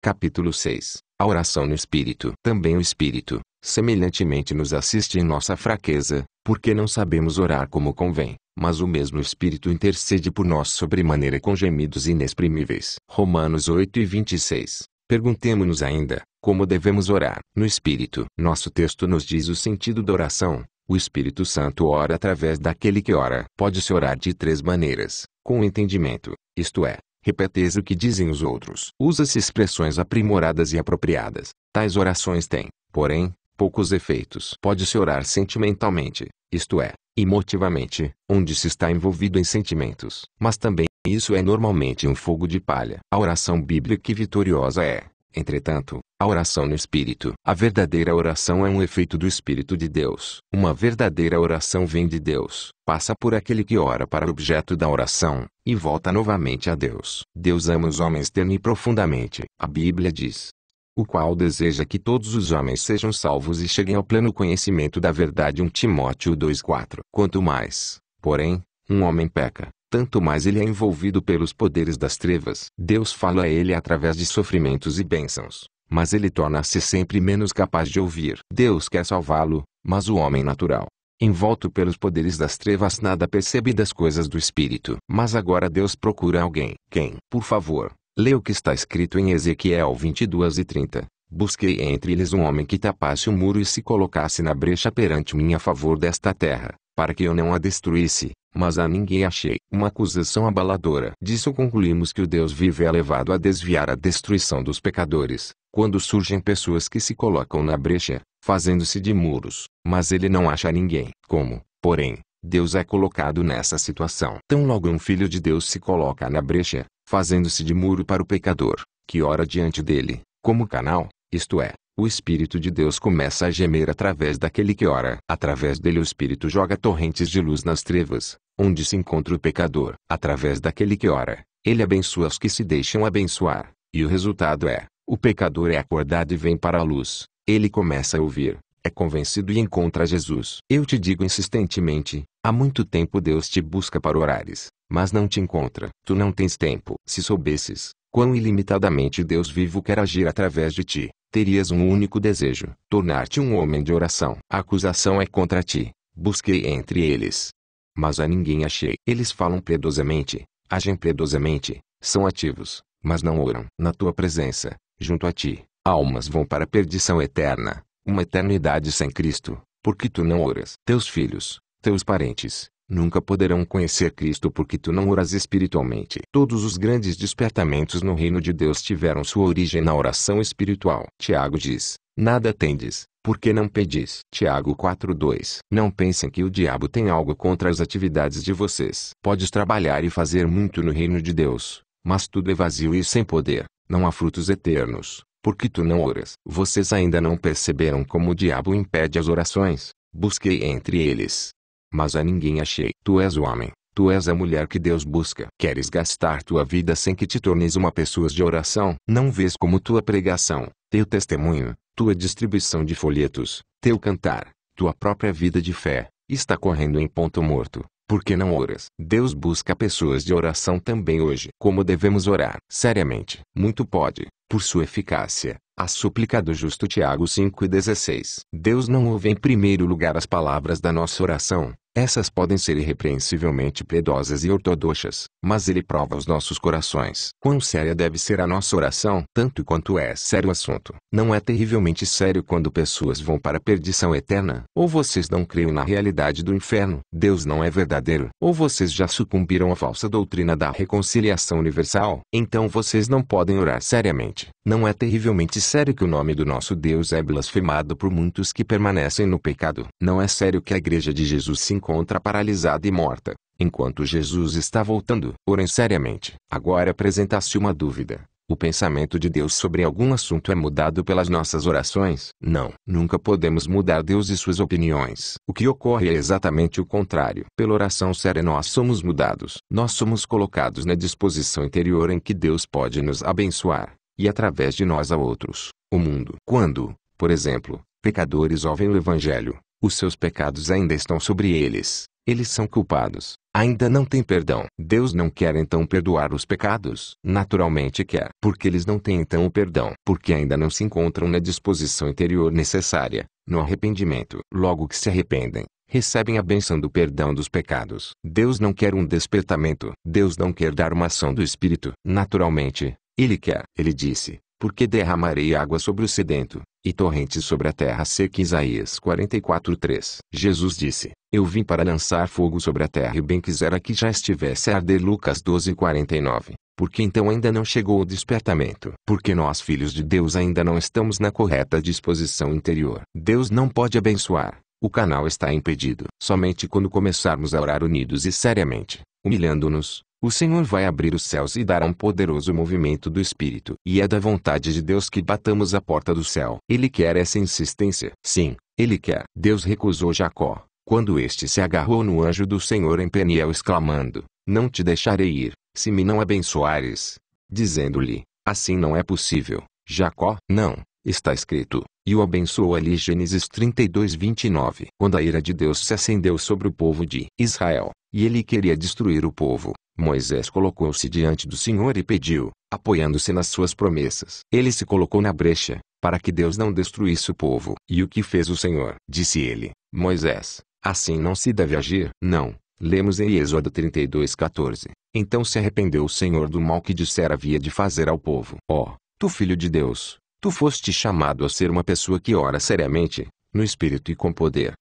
S1: Capítulo 6 A oração no Espírito. Também o Espírito, semelhantemente, nos assiste em nossa fraqueza, porque não sabemos orar como convém mas o mesmo Espírito intercede por nós sobremaneira com gemidos inexprimíveis. Romanos 8 e 26. Perguntemo-nos ainda, como devemos orar? No Espírito. Nosso texto nos diz o sentido da oração. O Espírito Santo ora através daquele que ora. Pode-se orar de três maneiras: com entendimento, isto é, repeteis o que dizem os outros. Usa-se expressões aprimoradas e apropriadas. Tais orações têm, porém, poucos efeitos. Pode-se orar sentimentalmente, isto é, emotivamente, onde se está envolvido em sentimentos, mas também isso é normalmente um fogo de palha. A oração bíblica e vitoriosa é, entretanto, a oração no Espírito. A verdadeira oração é um efeito do Espírito de Deus. Uma verdadeira oração vem de Deus, passa por aquele que ora para o objeto da oração, e volta novamente a Deus. Deus ama os homens terno e profundamente. A Bíblia diz: o qual deseja que todos os homens sejam salvos e cheguem ao pleno conhecimento da verdade. 1 Timóteo 2,4 Quanto mais, porém, um homem peca, tanto mais ele é envolvido pelos poderes das trevas. Deus fala a ele através de sofrimentos e bênçãos, mas ele torna-se sempre menos capaz de ouvir. Deus quer salvá-lo, mas o homem natural, envolto pelos poderes das trevas, nada percebe das coisas do espírito. Mas agora Deus procura alguém. Quem? Por favor, Leia o que está escrito em Ezequiel 22 e 30. Busquei entre eles um homem que tapasse o muro e se colocasse na brecha perante mim a favor desta terra, para que eu não a destruísse, mas a ninguém achei. Uma acusação abaladora. Disso concluímos que o Deus vivo é levado a desviar a destruição dos pecadores, quando surgem pessoas que se colocam na brecha, fazendo-se de muros, mas ele não acha ninguém. Como, porém, Deus é colocado nessa situação? Tão logo um filho de Deus se coloca na brecha, fazendo-se de muro para o pecador, que ora diante dele, como canal, isto é, o Espírito de Deus começa a gemer através daquele que ora. Através dele o Espírito joga torrentes de luz nas trevas, onde se encontra o pecador. Através daquele que ora, ele abençoa os que se deixam abençoar, e o resultado é, o pecador é acordado e vem para a luz. Ele começa a ouvir, é convencido e encontra Jesus. Eu te digo insistentemente, há muito tempo Deus te busca para orares, mas não te encontra. Tu não tens tempo. Se soubesses, quão ilimitadamente Deus vivo quer agir através de ti, terias um único desejo, tornar-te um homem de oração. A acusação é contra ti. Busquei entre eles, mas a ninguém achei. Eles falam piedosamente, agem piedosamente, são ativos, mas não oram. Na tua presença, junto a ti, almas vão para a perdição eterna, uma eternidade sem Cristo, porque tu não oras. Teus filhos, teus parentes, nunca poderão conhecer Cristo porque tu não oras espiritualmente. Todos os grandes despertamentos no reino de Deus tiveram sua origem na oração espiritual. Tiago diz: Nada tendes, porque não pedis. Tiago 4:2. Não pensem que o diabo tem algo contra as atividades de vocês. Podes trabalhar e fazer muito no reino de Deus, mas tudo é vazio e sem poder. Não há frutos eternos. Porque tu não oras. Vocês ainda não perceberam como o diabo impede as orações. Busquei entre eles. Mas a ninguém achei. Tu és o homem. Tu és a mulher que Deus busca. Queres gastar tua vida sem que te tornes uma pessoa de oração? Não vês como tua pregação, teu testemunho, tua distribuição de folhetos, teu cantar, tua própria vida de fé, está correndo em ponto morto. Porque não oras? Deus busca pessoas de oração também hoje. Como devemos orar? Seriamente. Muito pode, por sua eficácia, a súplica do justo Tiago 5,16. Deus não ouve em primeiro lugar as palavras da nossa oração, essas podem ser irrepreensivelmente piedosas e ortodoxas, mas ele prova os nossos corações. Quão séria deve ser a nossa oração? Tanto quanto é sério o assunto. Não é terrivelmente sério quando pessoas vão para a perdição eterna? Ou vocês não creem na realidade do inferno? Deus não é verdadeiro? Ou vocês já sucumbiram à falsa doutrina da reconciliação universal? Então vocês não podem orar seriamente. Não é terrivelmente sério que o nome do nosso Deus é blasfemado por muitos que permanecem no pecado? Não é sério que a igreja de Jesus se encontra paralisada e morta, enquanto Jesus está voltando. Porém, seriamente, agora apresenta-se uma dúvida. O pensamento de Deus sobre algum assunto é mudado pelas nossas orações? Não. Nunca podemos mudar Deus e suas opiniões. O que ocorre é exatamente o contrário. Pela oração séria nós somos mudados. Nós somos colocados na disposição interior em que Deus pode nos abençoar, e através de nós a outros, o mundo. Quando, por exemplo, pecadores ouvem o Evangelho, os seus pecados ainda estão sobre eles. Eles são culpados. Ainda não têm perdão. Deus não quer então perdoar os pecados? Naturalmente quer. Porque eles não têm então o perdão. Porque ainda não se encontram na disposição interior necessária, no arrependimento. Logo que se arrependem, recebem a benção do perdão dos pecados. Deus não quer um despertamento. Deus não quer dar uma ação do Espírito. Naturalmente, Ele quer. Ele disse, porque derramarei água sobre o sedento, e torrentes sobre a terra seca. Isaías 44:3. Jesus disse: Eu vim para lançar fogo sobre a terra e bem quisera que já estivesse a arder. Lucas 12:49. Porque então ainda não chegou o despertamento. Porque nós, filhos de Deus, ainda não estamos na correta disposição interior. Deus não pode abençoar. O canal está impedido. Somente quando começarmos a orar unidos e seriamente, humilhando-nos, o Senhor vai abrir os céus e a um poderoso movimento do Espírito. E é da vontade de Deus que batamos a porta do céu. Ele quer essa insistência. Sim, ele quer. Deus recusou Jacó, quando este se agarrou no anjo do Senhor em Peniel, exclamando: Não te deixarei ir, se me não abençoares. Dizendo-lhe: Assim não é possível, Jacó. Não, está escrito. E o abençoou ali Gênesis 32, 29. Quando a ira de Deus se acendeu sobre o povo de Israel, e ele queria destruir o povo, Moisés colocou-se diante do Senhor e pediu, apoiando-se nas suas promessas. Ele se colocou na brecha, para que Deus não destruísse o povo. E o que fez o Senhor? Disse ele, Moisés, assim não se deve agir. Não, lemos em Êxodo 32:14. Então se arrependeu o Senhor do mal que dissera havia de fazer ao povo. Ó, oh, tu filho de Deus, tu foste chamado a ser uma pessoa que ora seriamente, no espírito e com poder.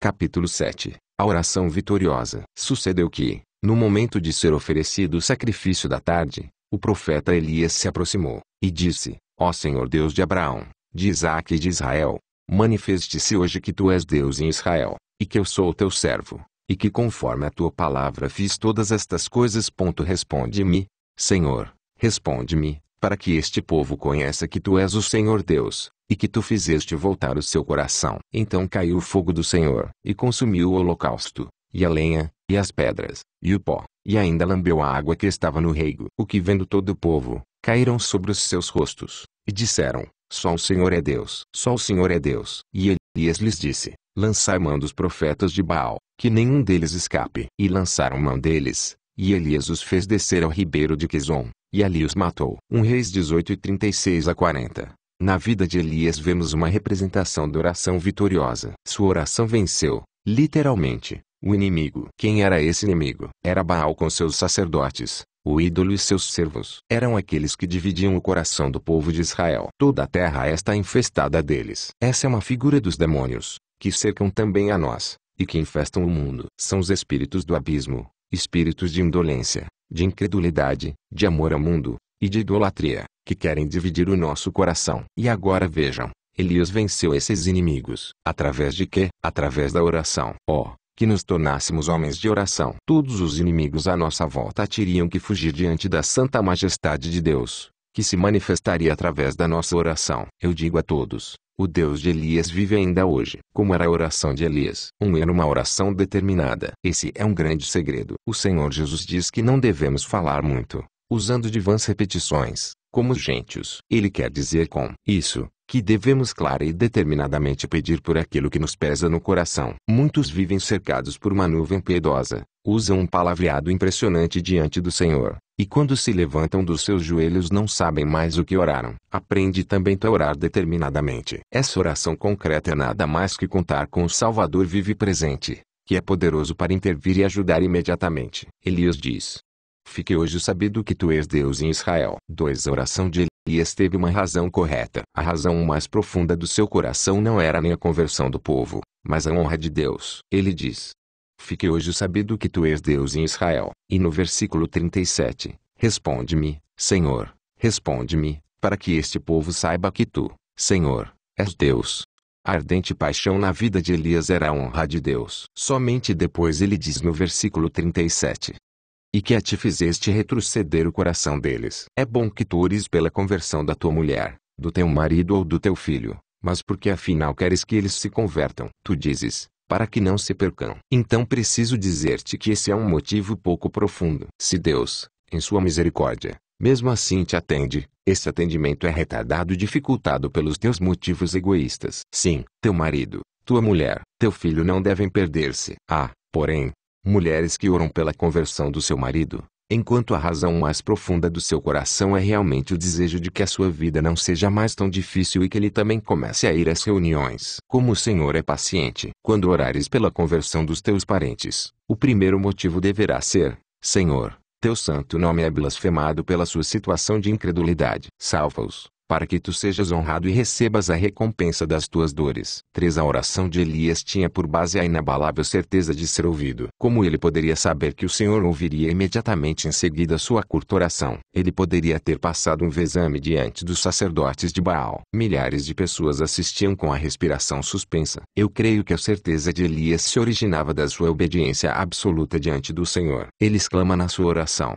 S1: Capítulo 7. A oração vitoriosa. Sucedeu que, no momento de ser oferecido o sacrifício da tarde, o profeta Elias se aproximou e disse: Ó Senhor Deus de Abraão, de Isaac e de Israel, manifeste-se hoje que tu és Deus em Israel, e que eu sou teu servo, e que conforme a tua palavra fiz todas estas coisas. Responde-me, Senhor, responde-me, para que este povo conheça que tu és o Senhor Deus, e que tu fizeste voltar o seu coração. Então caiu o fogo do Senhor e consumiu o holocausto, e a lenha, e as pedras, e o pó, e ainda lambeu a água que estava no reigo. O que vendo todo o povo, caíram sobre os seus rostos, e disseram, só o Senhor é Deus, só o Senhor é Deus. E Elias lhes disse, lançai mão dos profetas de Baal, que nenhum deles escape. E lançaram mão deles, e Elias os fez descer ao ribeiro de Quizon, e ali os matou. um Reis 18 e 36 a 40. Na vida de Elias vemos uma representação da oração vitoriosa. Sua oração venceu, literalmente, o inimigo. Quem era esse inimigo? Era Baal com seus sacerdotes, o ídolo e seus servos. Eram aqueles que dividiam o coração do povo de Israel. Toda a terra está infestada deles. Essa é uma figura dos demônios, que cercam também a nós, e que infestam o mundo. São os espíritos do abismo, espíritos de indolência, de incredulidade, de amor ao mundo, e de idolatria, que querem dividir o nosso coração. E agora vejam, Elias venceu esses inimigos. Através de quê? Através da oração. Ó, oh, que nos tornássemos homens de oração. Todos os inimigos à nossa volta teriam que fugir diante da santa majestade de Deus, que se manifestaria através da nossa oração. Eu digo a todos, o Deus de Elias vive ainda hoje. Como era a oração de Elias? Um era uma oração determinada. Esse é um grande segredo. O Senhor Jesus diz que não devemos falar muito, usando de vãs repetições, como os gentios. Ele quer dizer com isso, que devemos clara e determinadamente pedir por aquilo que nos pesa no coração. Muitos vivem cercados por uma nuvem piedosa, usam um palavreado impressionante diante do Senhor, e quando se levantam dos seus joelhos não sabem mais o que oraram. Aprende também a orar determinadamente. Essa oração concreta é nada mais que contar com o Salvador vivo e presente, que é poderoso para intervir e ajudar imediatamente. Elias diz: Fique hoje sabido que tu és Deus em Israel. 2. Oração de Elias teve uma razão correta. A razão mais profunda do seu coração não era nem a conversão do povo, mas a honra de Deus. Ele diz: Fique hoje sabido que tu és Deus em Israel. E no versículo 37, responde-me, Senhor, responde-me, para que este povo saiba que tu, Senhor, és Deus. A ardente paixão na vida de Elias era a honra de Deus. Somente depois ele diz no versículo 37: e que a ti fizeste retroceder o coração deles. É bom que tu ores pela conversão da tua mulher, do teu marido ou do teu filho, mas porque afinal queres que eles se convertam. Tu dizes, para que não se percam. Então preciso dizer-te que esse é um motivo pouco profundo. Se Deus, em sua misericórdia, mesmo assim te atende, esse atendimento é retardado e dificultado pelos teus motivos egoístas. Sim, teu marido, tua mulher, teu filho não devem perder-se. Ah, porém, mulheres que oram pela conversão do seu marido, enquanto a razão mais profunda do seu coração é realmente o desejo de que a sua vida não seja mais tão difícil e que ele também comece a ir às reuniões. Como o Senhor é paciente, quando orares pela conversão dos teus parentes, o primeiro motivo deverá ser: Senhor, teu santo nome é blasfemado pela sua situação de incredulidade. Salva-os, para que tu sejas honrado e recebas a recompensa das tuas dores. 3. A oração de Elias tinha por base a inabalável certeza de ser ouvido. Como ele poderia saber que o Senhor ouviria imediatamente em seguida sua curta oração? Ele poderia ter passado um exame diante dos sacerdotes de Baal. Milhares de pessoas assistiam com a respiração suspensa. Eu creio que a certeza de Elias se originava da sua obediência absoluta diante do Senhor. Ele exclama na sua oração: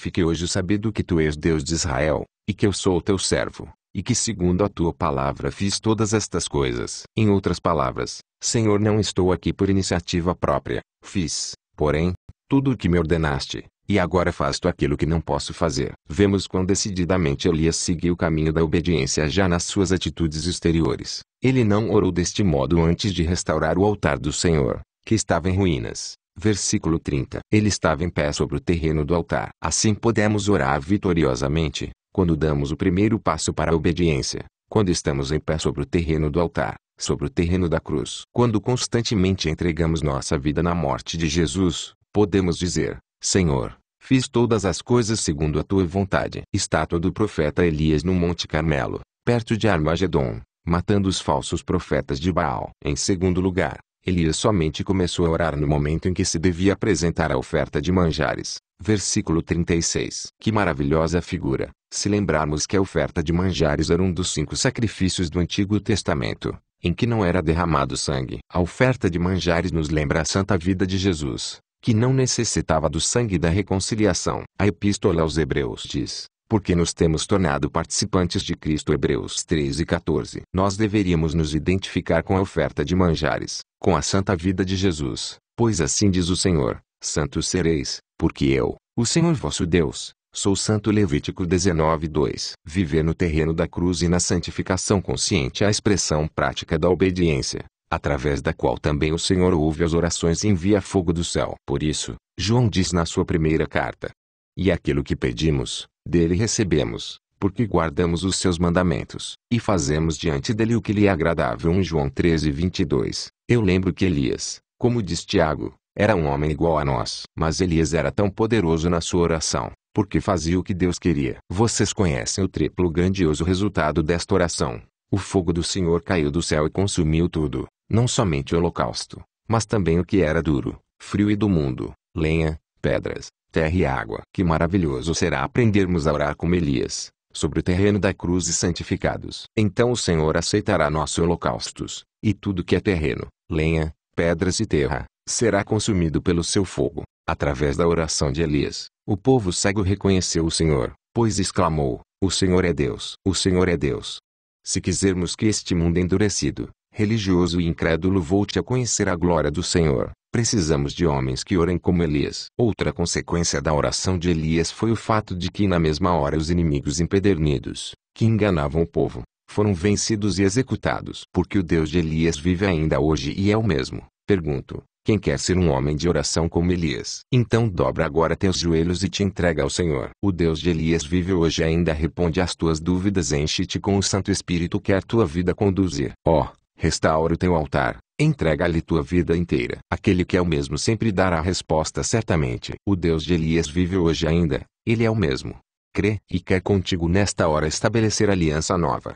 S1: Fique hoje sabido que tu és Deus de Israel, e que eu sou teu servo, e que segundo a tua palavra fiz todas estas coisas. Em outras palavras, Senhor, não estou aqui por iniciativa própria, fiz, porém, tudo o que me ordenaste, e agora faço aquilo que não posso fazer. Vemos quão decididamente Elias seguiu o caminho da obediência já nas suas atitudes exteriores. Ele não orou deste modo antes de restaurar o altar do Senhor, que estava em ruínas, Versículo 30. Ele estava em pé sobre o terreno do altar. Assim podemos orar vitoriosamente, quando damos o primeiro passo para a obediência, quando estamos em pé sobre o terreno do altar, sobre o terreno da cruz. Quando constantemente entregamos nossa vida na morte de Jesus, podemos dizer: Senhor, fiz todas as coisas segundo a tua vontade. Estátua do profeta Elias no Monte Carmelo, perto de Armagedon, matando os falsos profetas de Baal. Em segundo lugar, Elias somente começou a orar no momento em que se devia apresentar a oferta de manjares. Versículo 36. Que maravilhosa figura, se lembrarmos que a oferta de manjares era um dos cinco sacrifícios do Antigo Testamento, em que não era derramado sangue. A oferta de manjares nos lembra a santa vida de Jesus, que não necessitava do sangue da reconciliação. A Epístola aos Hebreus diz: porque nos temos tornado participantes de Cristo. Hebreus 13 e 14. Nós deveríamos nos identificar com a oferta de manjares, com a santa vida de Jesus, pois assim diz o Senhor: Santos sereis, porque eu, o Senhor vosso Deus, sou santo. Levítico 19 2. Viver no terreno da cruz e na santificação consciente é a expressão prática da obediência através da qual também o Senhor ouve as orações e envia fogo do céu. Por isso, João diz na sua primeira carta: E aquilo que pedimos, dele recebemos, porque guardamos os seus mandamentos, e fazemos diante dele o que lhe é agradável. 1 João 13, 22. Eu lembro que Elias, como diz Tiago, era um homem igual a nós. Mas Elias era tão poderoso na sua oração, porque fazia o que Deus queria. Vocês conhecem o triplo grandioso resultado desta oração. O fogo do Senhor caiu do céu e consumiu tudo, não somente o holocausto, mas também o que era duro, frio e do mundo, lenha, pedras, terra e água. Que maravilhoso será aprendermos a orar como Elias, sobre o terreno da cruz e santificados. Então o Senhor aceitará nossos holocaustos, e tudo que é terreno, lenha, pedras e terra, será consumido pelo seu fogo. Através da oração de Elias, o povo cego reconheceu o Senhor, pois exclamou: O Senhor é Deus! O Senhor é Deus! Se quisermos que este mundo endurecido, religioso e incrédulo volte a conhecer a glória do Senhor, Precisamos de homens que orem como Elias. Outra consequência da oração de Elias foi o fato de que na mesma hora os inimigos empedernidos, que enganavam o povo, foram vencidos e executados. Porque o Deus de Elias vive ainda hoje e é o mesmo. Pergunto, quem quer ser um homem de oração como Elias? Então dobra agora teus joelhos e te entrega ao Senhor. O Deus de Elias vive hoje e ainda responde às tuas dúvidas. Enche-te com o Santo Espírito quer tua vida conduzir. Ó, oh, restaura o teu altar Entrega-lhe tua vida inteira. Aquele que é o mesmo sempre dará a resposta certamente. O Deus de Elias vive hoje ainda, ele é o mesmo. Crê e quer contigo nesta hora estabelecer aliança nova.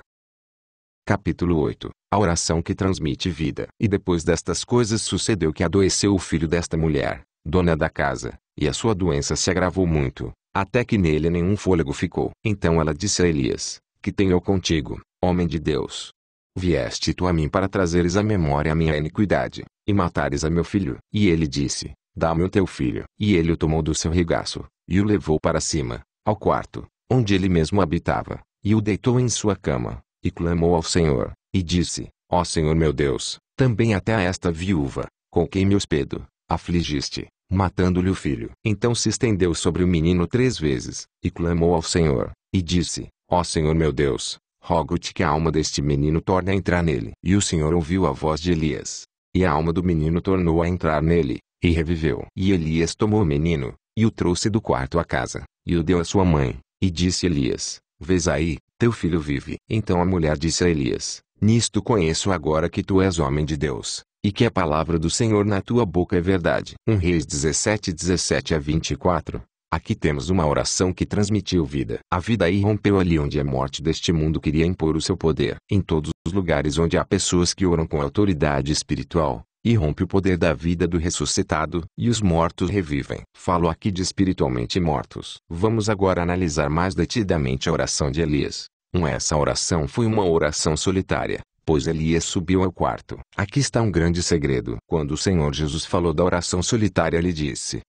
S1: Capítulo 8 A oração que transmite vida. E depois destas coisas sucedeu que adoeceu o filho desta mulher, dona da casa, e a sua doença se agravou muito, até que nele nenhum fôlego ficou. Então ela disse a Elias: Que tenho contigo, homem de Deus? Vieste tu a mim para trazeres à memória a minha iniquidade, e matares a meu filho. E ele disse, Dá-me o teu filho. E ele o tomou do seu regaço, e o levou para cima, ao quarto, onde ele mesmo habitava, e o deitou em sua cama, e clamou ao Senhor, e disse, Ó oh Senhor meu Deus, também até a esta viúva, com quem me hospedo, afligiste, matando-lhe o filho. Então se estendeu sobre o menino três vezes, e clamou ao Senhor, e disse, Ó oh Senhor meu Deus, rogo-te que a alma deste menino torne a entrar nele. E o Senhor ouviu a voz de Elias, e a alma do menino tornou a entrar nele, e reviveu. E Elias tomou o menino, e o trouxe do quarto à casa, e o deu à sua mãe, e disse Elias: Vês aí, teu filho vive. Então a mulher disse a Elias: Nisto conheço agora que tu és homem de Deus, e que a palavra do Senhor na tua boca é verdade. 1 Reis 17, 17 a 24 Aqui temos uma oração que transmitiu vida. A vida irrompeu ali onde a morte deste mundo queria impor o seu poder. Em todos os lugares onde há pessoas que oram com autoridade espiritual, irrompe o poder da vida do ressuscitado, e os mortos revivem. Falo aqui de espiritualmente mortos. Vamos agora analisar mais detidamente a oração de Elias. Um, essa oração foi uma oração solitária, pois Elias subiu ao quarto. Aqui está um grande segredo. Quando o Senhor Jesus falou da oração solitária, lhe disse: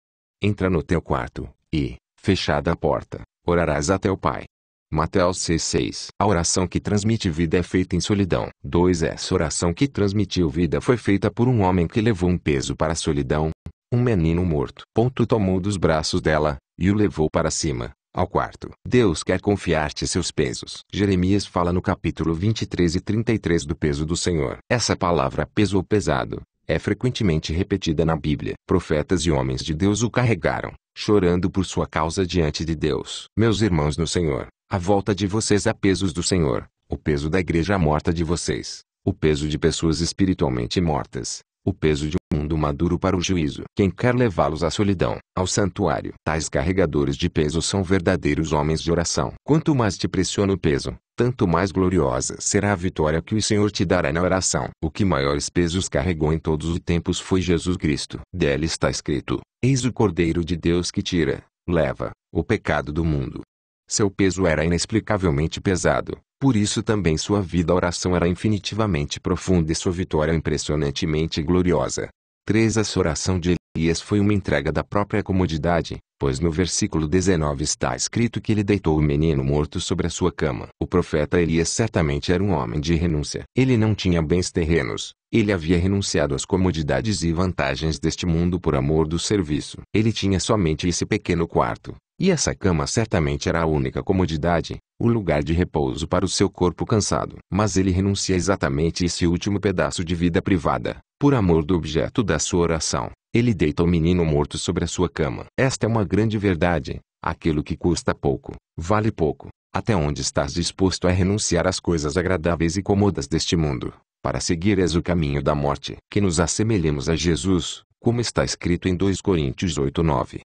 S1: Entra no teu quarto, e, fechada a porta, orarás até o Pai. Mateus 6,6 A oração que transmite vida é feita em solidão. 2. É, essa oração que transmitiu vida foi feita por um homem que levou um peso para a solidão, um menino morto. Ponto tomou dos braços dela, e o levou para cima, ao quarto. Deus quer confiar-te seus pesos. Jeremias fala no capítulo 23 e 33 do peso do Senhor. Essa palavra peso ou pesado, é frequentemente repetida na Bíblia. Profetas e homens de Deus o carregaram chorando por sua causa diante de Deus. Meus irmãos no Senhor, a volta de vocês há pesos do Senhor, o peso da igreja morta de vocês, o peso de pessoas espiritualmente mortas, o peso de um mundo maduro para o juízo. Quem quer levá-los à solidão, ao santuário. Tais carregadores de peso são verdadeiros homens de oração. Quanto mais te pressiona o peso, tanto mais gloriosa será a vitória que o Senhor te dará na oração. O que maiores pesos carregou em todos os tempos foi Jesus Cristo. Dele está escrito: Eis o Cordeiro de Deus que tira, leva, o pecado do mundo. Seu peso era inexplicavelmente pesado, por isso também sua vida a oração era infinitivamente profunda e sua vitória impressionantemente gloriosa. 3. Essa oração de Elias foi uma entrega da própria comodidade, pois no versículo 19 está escrito que ele deitou o menino morto sobre a sua cama. O profeta Elias certamente era um homem de renúncia. Ele não tinha bens terrenos, ele havia renunciado às comodidades e vantagens deste mundo por amor do serviço. Ele tinha somente esse pequeno quarto, e essa cama certamente era a única comodidade, o lugar de repouso para o seu corpo cansado. Mas ele renuncia exatamente esse último pedaço de vida privada, por amor do objeto da sua oração. Ele deita o menino morto sobre a sua cama. Esta é uma grande verdade. Aquilo que custa pouco, vale pouco. Até onde estás disposto a renunciar às coisas agradáveis e cômodas deste mundo, para seguir és o caminho da morte. Que nos assemelhemos a Jesus, como está escrito em 2 Coríntios 8:9,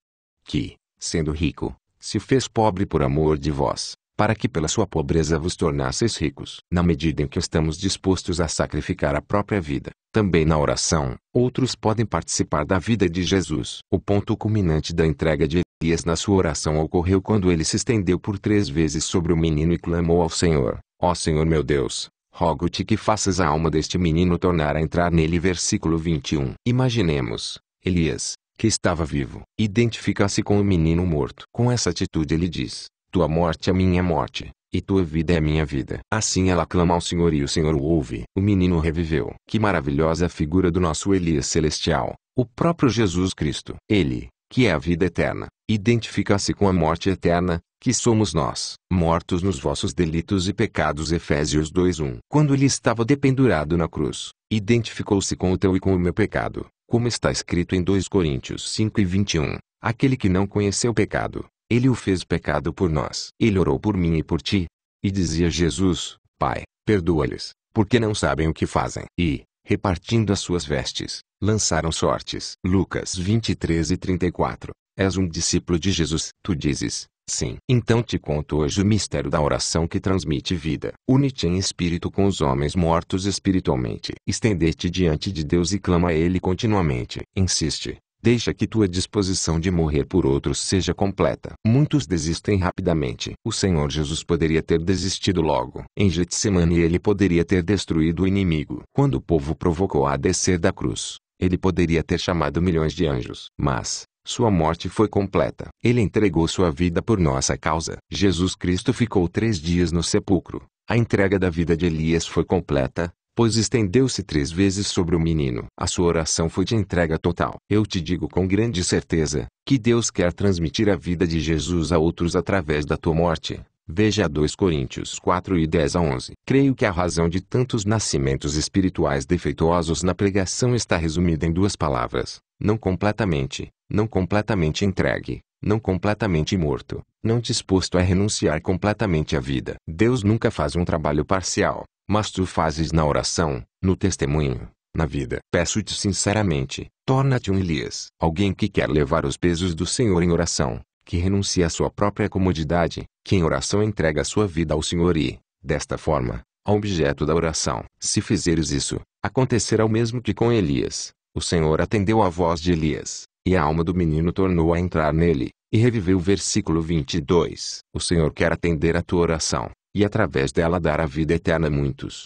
S1: que sendo rico, se fez pobre por amor de vós, para que pela sua pobreza vos tornasseis ricos. Na medida em que estamos dispostos a sacrificar a própria vida, também na oração, outros podem participar da vida de Jesus. O ponto culminante da entrega de Elias na sua oração ocorreu quando ele se estendeu por três vezes sobre o menino e clamou ao Senhor: Ó Senhor meu Deus, rogo-te que faças a alma deste menino tornar a entrar nele. Versículo 21. Imaginemos, Elias, que estava vivo, identifica-se com o menino morto. Com essa atitude ele diz, tua morte é minha morte, e tua vida é minha vida. Assim ela clama ao Senhor e o Senhor o ouve. O menino reviveu. Que maravilhosa figura do nosso Elias celestial, o próprio Jesus Cristo. Ele, que é a vida eterna, identifica-se com a morte eterna, que somos nós, mortos nos vossos delitos e pecados. Efésios 2:1. Quando ele estava dependurado na cruz, identificou-se com o teu e com o meu pecado como está escrito em 2 Coríntios 5 e 21, aquele que não conheceu pecado, ele o fez pecado por nós. Ele orou por mim e por ti. E dizia Jesus, Pai, perdoa-lhes, porque não sabem o que fazem. E, repartindo as suas vestes, lançaram sortes. Lucas 23 e 34. És um discípulo de Jesus. Tu dizes, Sim, então te conto hoje o mistério da oração que transmite vida. Une-te em espírito com os homens mortos espiritualmente. estende te diante de Deus e clama a Ele continuamente. Insiste, Deixa que tua disposição de morrer por outros seja completa. Muitos desistem rapidamente. O Senhor Jesus poderia ter desistido logo. Em Getsemane ele poderia ter destruído o inimigo. Quando o povo provocou a descer da cruz, ele poderia ter chamado milhões de anjos. Mas, sua morte foi completa. Ele entregou sua vida por nossa causa. Jesus Cristo ficou três dias no sepulcro. A entrega da vida de Elias foi completa, pois estendeu-se três vezes sobre o menino. A sua oração foi de entrega total. Eu te digo com grande certeza que Deus quer transmitir a vida de Jesus a outros através da tua morte. Veja 2 Coríntios 4 e 10 a 11. Creio que a razão de tantos nascimentos espirituais defeituosos na pregação está resumida em duas palavras: não completamente, não completamente entregue, não completamente morto, não disposto a renunciar completamente à vida. Deus nunca faz um trabalho parcial, mas tu fazes na oração, no testemunho, na vida. Peço-te sinceramente, torna-te um Elias, alguém que quer levar os pesos do Senhor em oração, que renuncia à sua própria comodidade, que em oração entrega a sua vida ao Senhor e, desta forma, ao objeto da oração. Se fizeres isso, acontecerá o mesmo que com Elias. O Senhor atendeu à voz de Elias, e a alma do menino tornou a entrar nele, e reviveu o versículo 22. O Senhor quer atender a tua oração, e através dela dar a vida eterna a muitos.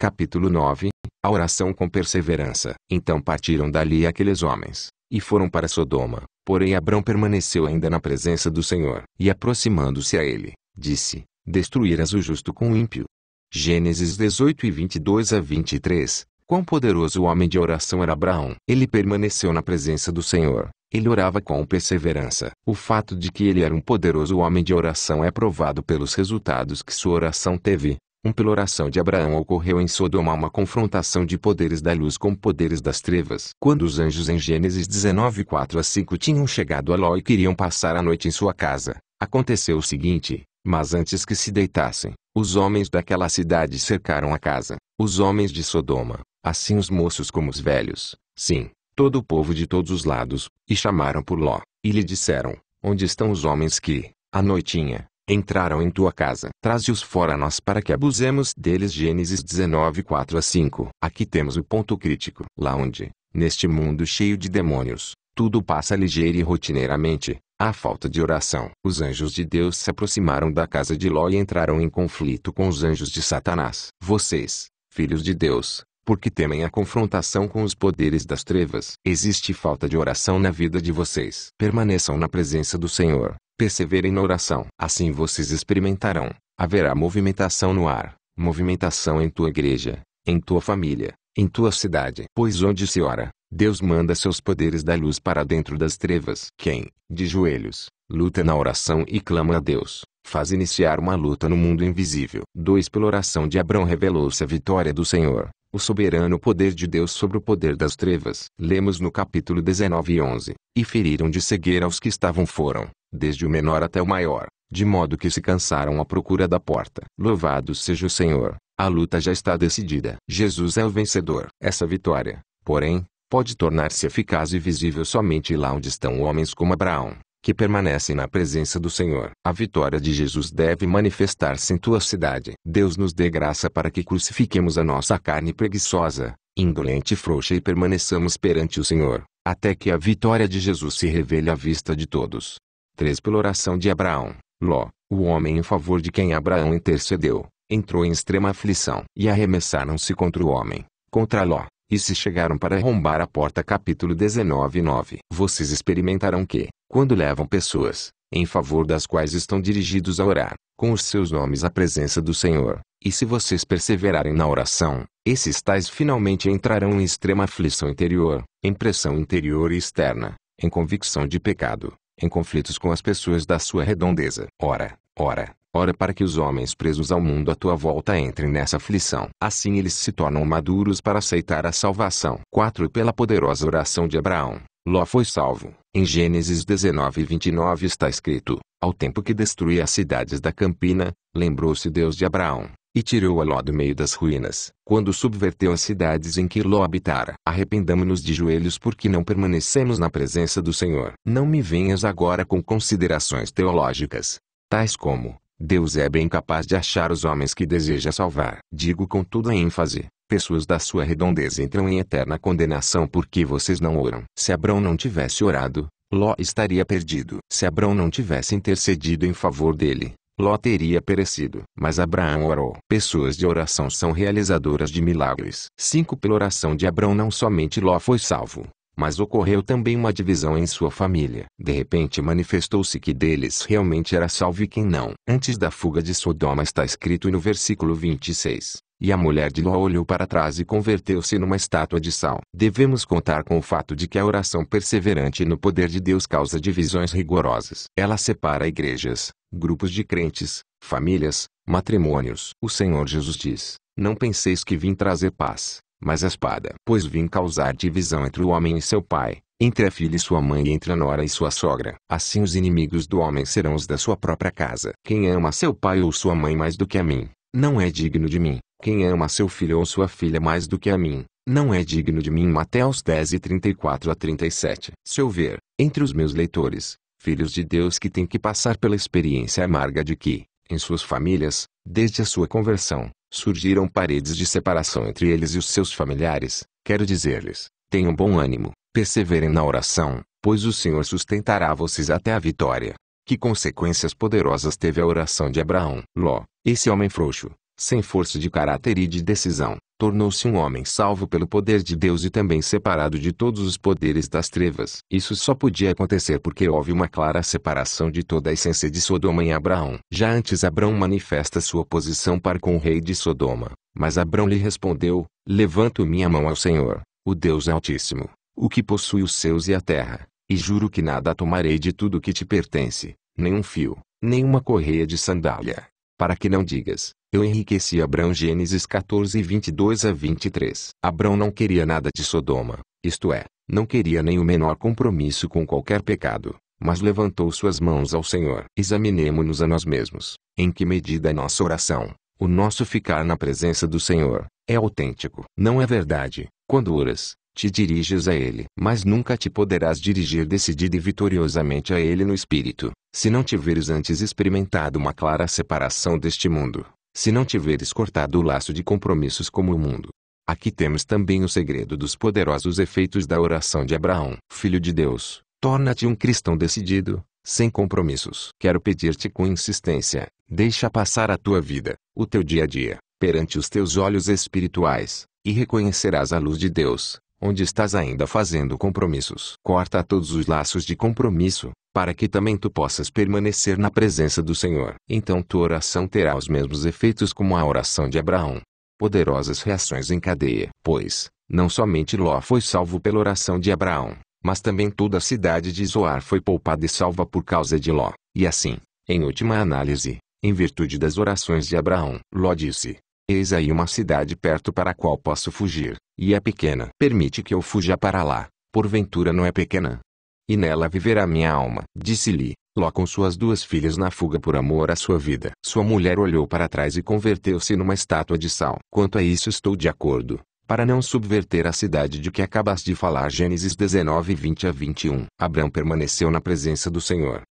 S1: Capítulo 9 A oração com perseverança. Então partiram dali aqueles homens, e foram para Sodoma. Porém Abrão permaneceu ainda na presença do Senhor, e aproximando-se a ele, disse: Destruirás o justo com o ímpio. Gênesis 18 e 22 a 23. Quão poderoso homem de oração era Abraão! Ele permaneceu na presença do Senhor. Ele orava com perseverança. O fato de que ele era um poderoso homem de oração é provado pelos resultados que sua oração teve. Um pela oração de Abraão ocorreu em Sodoma uma confrontação de poderes da luz com poderes das trevas. Quando os anjos em Gênesis 19, 4 a 5 tinham chegado a Ló e queriam passar a noite em sua casa, aconteceu o seguinte, mas antes que se deitassem, os homens daquela cidade cercaram a casa, os homens de Sodoma, Assim os moços como os velhos, sim, todo o povo de todos os lados, e chamaram por Ló, e lhe disseram, onde estão os homens que, à noitinha, entraram em tua casa? Traze-os fora a nós para que abusemos deles. Gênesis 19, 4 a 5. Aqui temos o ponto crítico, lá onde, neste mundo cheio de demônios, tudo passa ligeiro e rotineiramente, à falta de oração. Os anjos de Deus se aproximaram da casa de Ló e entraram em conflito com os anjos de Satanás. Vocês, filhos de Deus, porque temem a confrontação com os poderes das trevas. Existe falta de oração na vida de vocês. Permaneçam na presença do Senhor, perseverem na oração. Assim vocês experimentarão. Haverá movimentação no ar, movimentação em tua igreja, em tua família, em tua cidade. Pois onde se ora, Deus manda seus poderes da luz para dentro das trevas. Quem, de joelhos, luta na oração e clama a Deus, faz iniciar uma luta no mundo invisível. 2. Pela oração de Abrão revelou-se a vitória do Senhor, o soberano poder de Deus sobre o poder das trevas. Lemos no capítulo 19 e 11, e feriram de cegueira aos que estavam foram, desde o menor até o maior, de modo que se cansaram à procura da porta. Louvado seja o Senhor, a luta já está decidida. Jesus é o vencedor. Essa vitória, porém, pode tornar-se eficaz e visível somente lá onde estão homens como Abraão, que permanecem na presença do Senhor. A vitória de Jesus deve manifestar-se em tua cidade. Deus nos dê graça para que crucifiquemos a nossa carne preguiçosa, indolente e frouxa e permaneçamos perante o Senhor, até que a vitória de Jesus se revele à vista de todos. 3. Pela oração de Abraão, Ló, o homem em favor de quem Abraão intercedeu, entrou em extrema aflição e arremessaram-se contra o homem, contra Ló, e se chegaram para arrombar a porta capítulo 19 9. Vocês experimentarão que, quando levam pessoas, em favor das quais estão dirigidos a orar, com os seus nomes à presença do Senhor, e se vocês perseverarem na oração, esses tais finalmente entrarão em extrema aflição interior, em pressão interior e externa, em convicção de pecado, em conflitos com as pessoas da sua redondeza. Ora, ora, Ora para que os homens presos ao mundo à tua volta entrem nessa aflição. Assim eles se tornam maduros para aceitar a salvação. 4. Pela poderosa oração de Abraão, Ló foi salvo. Em Gênesis 19 e 29 está escrito, Ao tempo que destruía as cidades da campina, lembrou-se Deus de Abraão, e tirou a Ló do meio das ruínas, quando subverteu as cidades em que Ló habitara. Arrependamo-nos de joelhos porque não permanecemos na presença do Senhor. Não me venhas agora com considerações teológicas, tais como, Deus é bem capaz de achar os homens que deseja salvar. Digo com toda a ênfase, pessoas da sua redondeza entram em eterna condenação porque vocês não oram. Se Abrão não tivesse orado, Ló estaria perdido. Se Abrão não tivesse intercedido em favor dele, Ló teria perecido. Mas Abraão orou. Pessoas de oração são realizadoras de milagres. 5. Pela oração de Abrão não somente Ló foi salvo, mas ocorreu também uma divisão em sua família. De repente manifestou-se que deles realmente era salvo e quem não. Antes da fuga de Sodoma está escrito no versículo 26. E a mulher de Ló olhou para trás e converteu-se numa estátua de sal. Devemos contar com o fato de que a oração perseverante no poder de Deus causa divisões rigorosas. Ela separa igrejas, grupos de crentes, famílias, matrimônios. O Senhor Jesus diz: Não penseis que vim trazer paz mas a espada. Pois vim causar divisão entre o homem e seu pai, entre a filha e sua mãe e entre a nora e sua sogra. Assim os inimigos do homem serão os da sua própria casa. Quem ama seu pai ou sua mãe mais do que a mim, não é digno de mim. Quem ama seu filho ou sua filha mais do que a mim, não é digno de mim. Mateus 10 e 34 a 37. Se houver, entre os meus leitores, filhos de Deus que têm que passar pela experiência amarga de que, em suas famílias, desde a sua conversão, surgiram paredes de separação entre eles e os seus familiares, quero dizer-lhes, tenham bom ânimo, perseverem na oração, pois o Senhor sustentará vocês até a vitória. Que consequências poderosas teve a oração de Abraão, Ló, esse homem frouxo, sem força de caráter e de decisão, tornou-se um homem salvo pelo poder de Deus e também separado de todos os poderes das trevas. Isso só podia acontecer porque houve uma clara separação de toda a essência de Sodoma em Abraão. Já antes Abraão manifesta sua posição para com o rei de Sodoma, mas Abraão lhe respondeu: Levanto minha mão ao Senhor, o Deus Altíssimo, o que possui os céus e a terra, e juro que nada tomarei de tudo que te pertence, nem um fio, nem uma correia de sandália para que não digas, eu enriqueci Abrão Gênesis 14 22 a 23. Abrão não queria nada de Sodoma, isto é, não queria nem o menor compromisso com qualquer pecado, mas levantou suas mãos ao Senhor. examinemos nos a nós mesmos, em que medida a é nossa oração, o nosso ficar na presença do Senhor, é autêntico. Não é verdade, quando oras, te diriges a ele, mas nunca te poderás dirigir decidida e vitoriosamente a ele no espírito, se não tiveres antes experimentado uma clara separação deste mundo, se não tiveres cortado o laço de compromissos como o mundo. Aqui temos também o segredo dos poderosos efeitos da oração de Abraão, filho de Deus, torna-te um cristão decidido, sem compromissos. Quero pedir-te com insistência, deixa passar a tua vida, o teu dia a dia, perante os teus olhos espirituais, e reconhecerás a luz de Deus, onde estás ainda fazendo compromissos. Corta todos os laços de compromisso, para que também tu possas permanecer na presença do Senhor. Então tua oração terá os mesmos efeitos como a oração de Abraão. Poderosas reações em cadeia. Pois, não somente Ló foi salvo pela oração de Abraão, mas também toda a cidade de Zoar foi poupada e salva por causa de Ló. E assim, em última análise, em virtude das orações de Abraão, Ló disse: Eis aí uma cidade perto para a qual posso fugir, e é pequena. Permite que eu fuja para lá, porventura não é pequena. E nela viverá minha alma. Disse-lhe, Ló com suas duas filhas na fuga por amor à sua vida. Sua mulher olhou para trás e converteu-se numa estátua de sal. Quanto a isso estou de acordo, para não subverter a cidade de que acabas de falar Gênesis 19 20 a 21. Abraão permaneceu na presença do Senhor.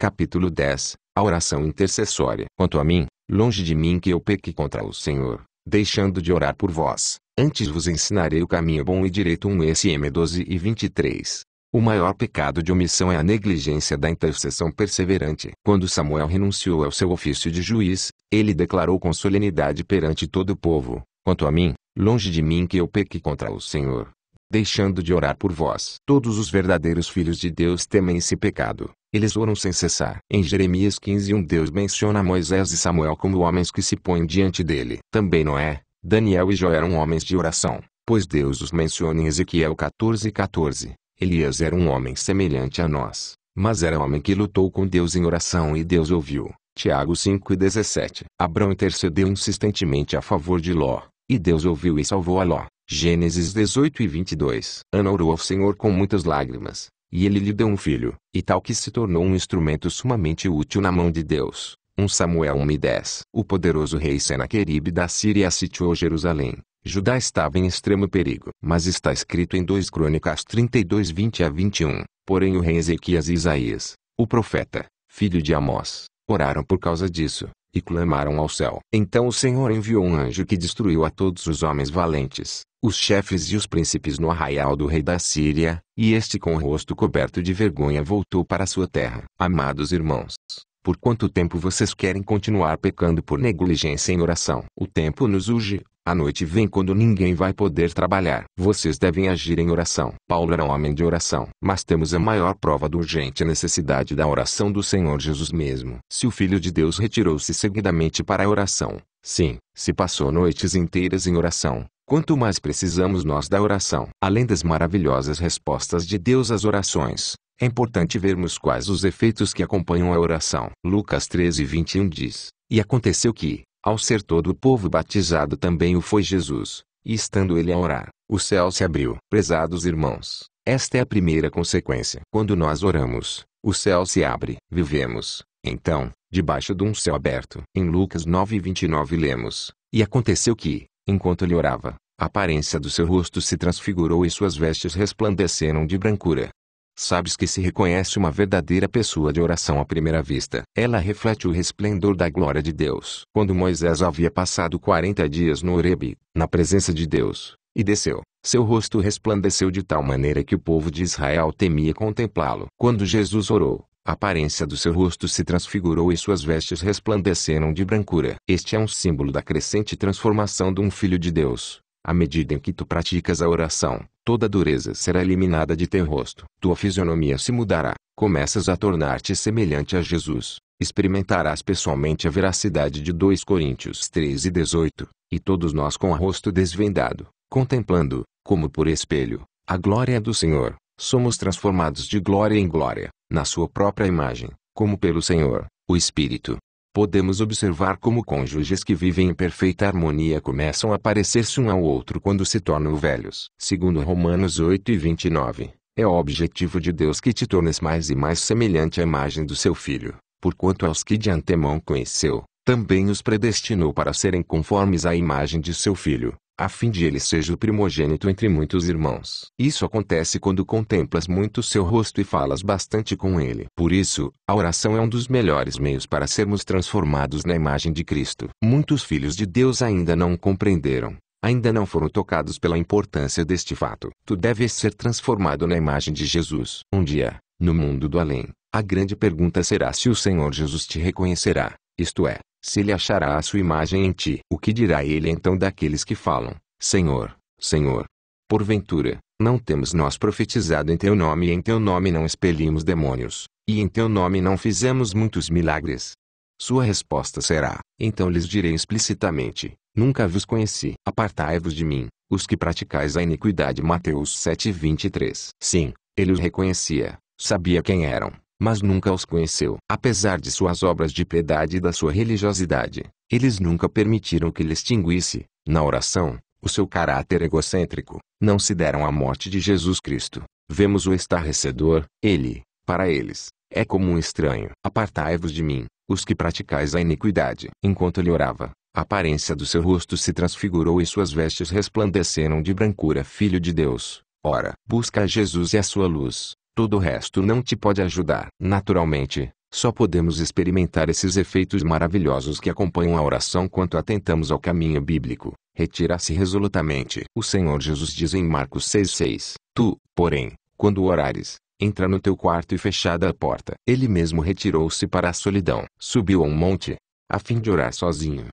S1: Capítulo 10 A oração intercessória. Quanto a mim, Longe de mim que eu peque contra o Senhor, deixando de orar por vós, antes vos ensinarei o caminho bom e direito 1 SM 12 e 23. O maior pecado de omissão é a negligência da intercessão perseverante. Quando Samuel renunciou ao seu ofício de juiz, ele declarou com solenidade perante todo o povo: Quanto a mim, longe de mim que eu peque contra o Senhor, deixando de orar por vós. Todos os verdadeiros filhos de Deus temem esse pecado. Eles oram sem cessar. Em Jeremias 15, um Deus menciona Moisés e Samuel como homens que se põem diante dele. Também Noé, Daniel e Jó eram homens de oração, pois Deus os menciona em Ezequiel 14:14. 14. Elias era um homem semelhante a nós, mas era homem que lutou com Deus em oração e Deus ouviu. Tiago 5:17. Abraão intercedeu insistentemente a favor de Ló, e Deus ouviu e salvou a Ló. Gênesis 18 e 22. Ana orou ao Senhor com muitas lágrimas, e ele lhe deu um filho, e tal que se tornou um instrumento sumamente útil na mão de Deus. 1 um Samuel 1:10 O poderoso rei Senaqueribe da Síria sitiou Jerusalém. Judá estava em extremo perigo. Mas está escrito em 2 Crônicas 32, 20 a 21. Porém o rei Ezequias e Isaías, o profeta, filho de Amós, oraram por causa disso, e clamaram ao céu. Então o Senhor enviou um anjo que destruiu a todos os homens valentes, os chefes e os príncipes no arraial do rei da Síria, e este com o rosto coberto de vergonha voltou para sua terra. Amados irmãos, por quanto tempo vocês querem continuar pecando por negligência em oração? O tempo nos urge, a noite vem quando ninguém vai poder trabalhar. Vocês devem agir em oração. Paulo era um homem de oração, mas temos a maior prova da urgente necessidade da oração do Senhor Jesus mesmo. Se o Filho de Deus retirou-se seguidamente para a oração, Sim, se passou noites inteiras em oração, Quanto mais precisamos nós da oração. Além das maravilhosas respostas de Deus às orações, é importante vermos quais os efeitos que acompanham a oração. Lucas 13, 21 diz: E aconteceu que, ao ser todo o povo batizado, também o foi Jesus, e estando ele a orar, o céu se abriu. Prezados irmãos, esta é a primeira consequência. Quando nós oramos, o céu se abre. Vivemos, então, debaixo de um céu aberto. Em Lucas 9:29 lemos: E aconteceu que, Enquanto ele orava, a aparência do seu rosto se transfigurou e suas vestes resplandeceram de brancura. Sabes que se reconhece uma verdadeira pessoa de oração à primeira vista. Ela reflete o resplendor da glória de Deus. Quando Moisés havia passado 40 dias no Horebe, na presença de Deus, e desceu, seu rosto resplandeceu de tal maneira que o povo de Israel temia contemplá-lo. Quando Jesus orou, a aparência do seu rosto se transfigurou e suas vestes resplandeceram de brancura. Este é um símbolo da crescente transformação de um filho de Deus. À medida em que tu praticas a oração, toda dureza será eliminada de teu rosto. Tua fisionomia se mudará. Começas a tornar-te semelhante a Jesus. Experimentarás pessoalmente a veracidade de 2 Coríntios 13 e 18. E todos nós com o rosto desvendado, contemplando, como por espelho, a glória do Senhor, somos transformados de glória em glória na sua própria imagem, como pelo Senhor, o Espírito. Podemos observar como cônjuges que vivem em perfeita harmonia começam a parecer-se um ao outro quando se tornam velhos. Segundo Romanos 8 e 29, é o objetivo de Deus que te tornes mais e mais semelhante à imagem do seu Filho, porquanto aos que de antemão conheceu, também os predestinou para serem conformes à imagem de seu Filho, a fim de ele seja o primogênito entre muitos irmãos. Isso acontece quando contemplas muito seu rosto e falas bastante com ele. Por isso, a oração é um dos melhores meios para sermos transformados na imagem de Cristo. Muitos filhos de Deus ainda não compreenderam, ainda não foram tocados pela importância deste fato. Tu deves ser transformado na imagem de Jesus. Um dia, no mundo do além, a grande pergunta será se o Senhor Jesus te reconhecerá, isto é, se ele achará a sua imagem em ti. O que dirá ele então daqueles que falam, Senhor, Senhor? Porventura, não temos nós profetizado em teu nome e em teu nome não expelimos demônios, e em teu nome não fizemos muitos milagres? Sua resposta será: Então lhes direi explicitamente: Nunca vos conheci. Apartai-vos de mim, os que praticais a iniquidade. Mateus 7:23. Sim, ele os reconhecia, sabia quem eram, mas nunca os conheceu. Apesar de suas obras de piedade e da sua religiosidade, eles nunca permitiram que ele extinguisse, na oração, o seu caráter egocêntrico. Não se deram à morte de Jesus Cristo. Vemos o estarrecedor, ele, para eles, é como um estranho. Apartai-vos de mim, os que praticais a iniquidade. Enquanto ele orava, a aparência do seu rosto se transfigurou e suas vestes resplandeceram de brancura. Filho de Deus, ora, busca Jesus e a sua luz, Todo o resto não te pode ajudar. Naturalmente, só podemos experimentar esses efeitos maravilhosos que acompanham a oração quanto atentamos ao caminho bíblico. Retira-se resolutamente. O Senhor Jesus diz em Marcos 6,6: Tu, porém, quando orares, entra no teu quarto e fechada a porta. Ele mesmo retirou-se para a solidão. Subiu a um monte, a fim de orar sozinho.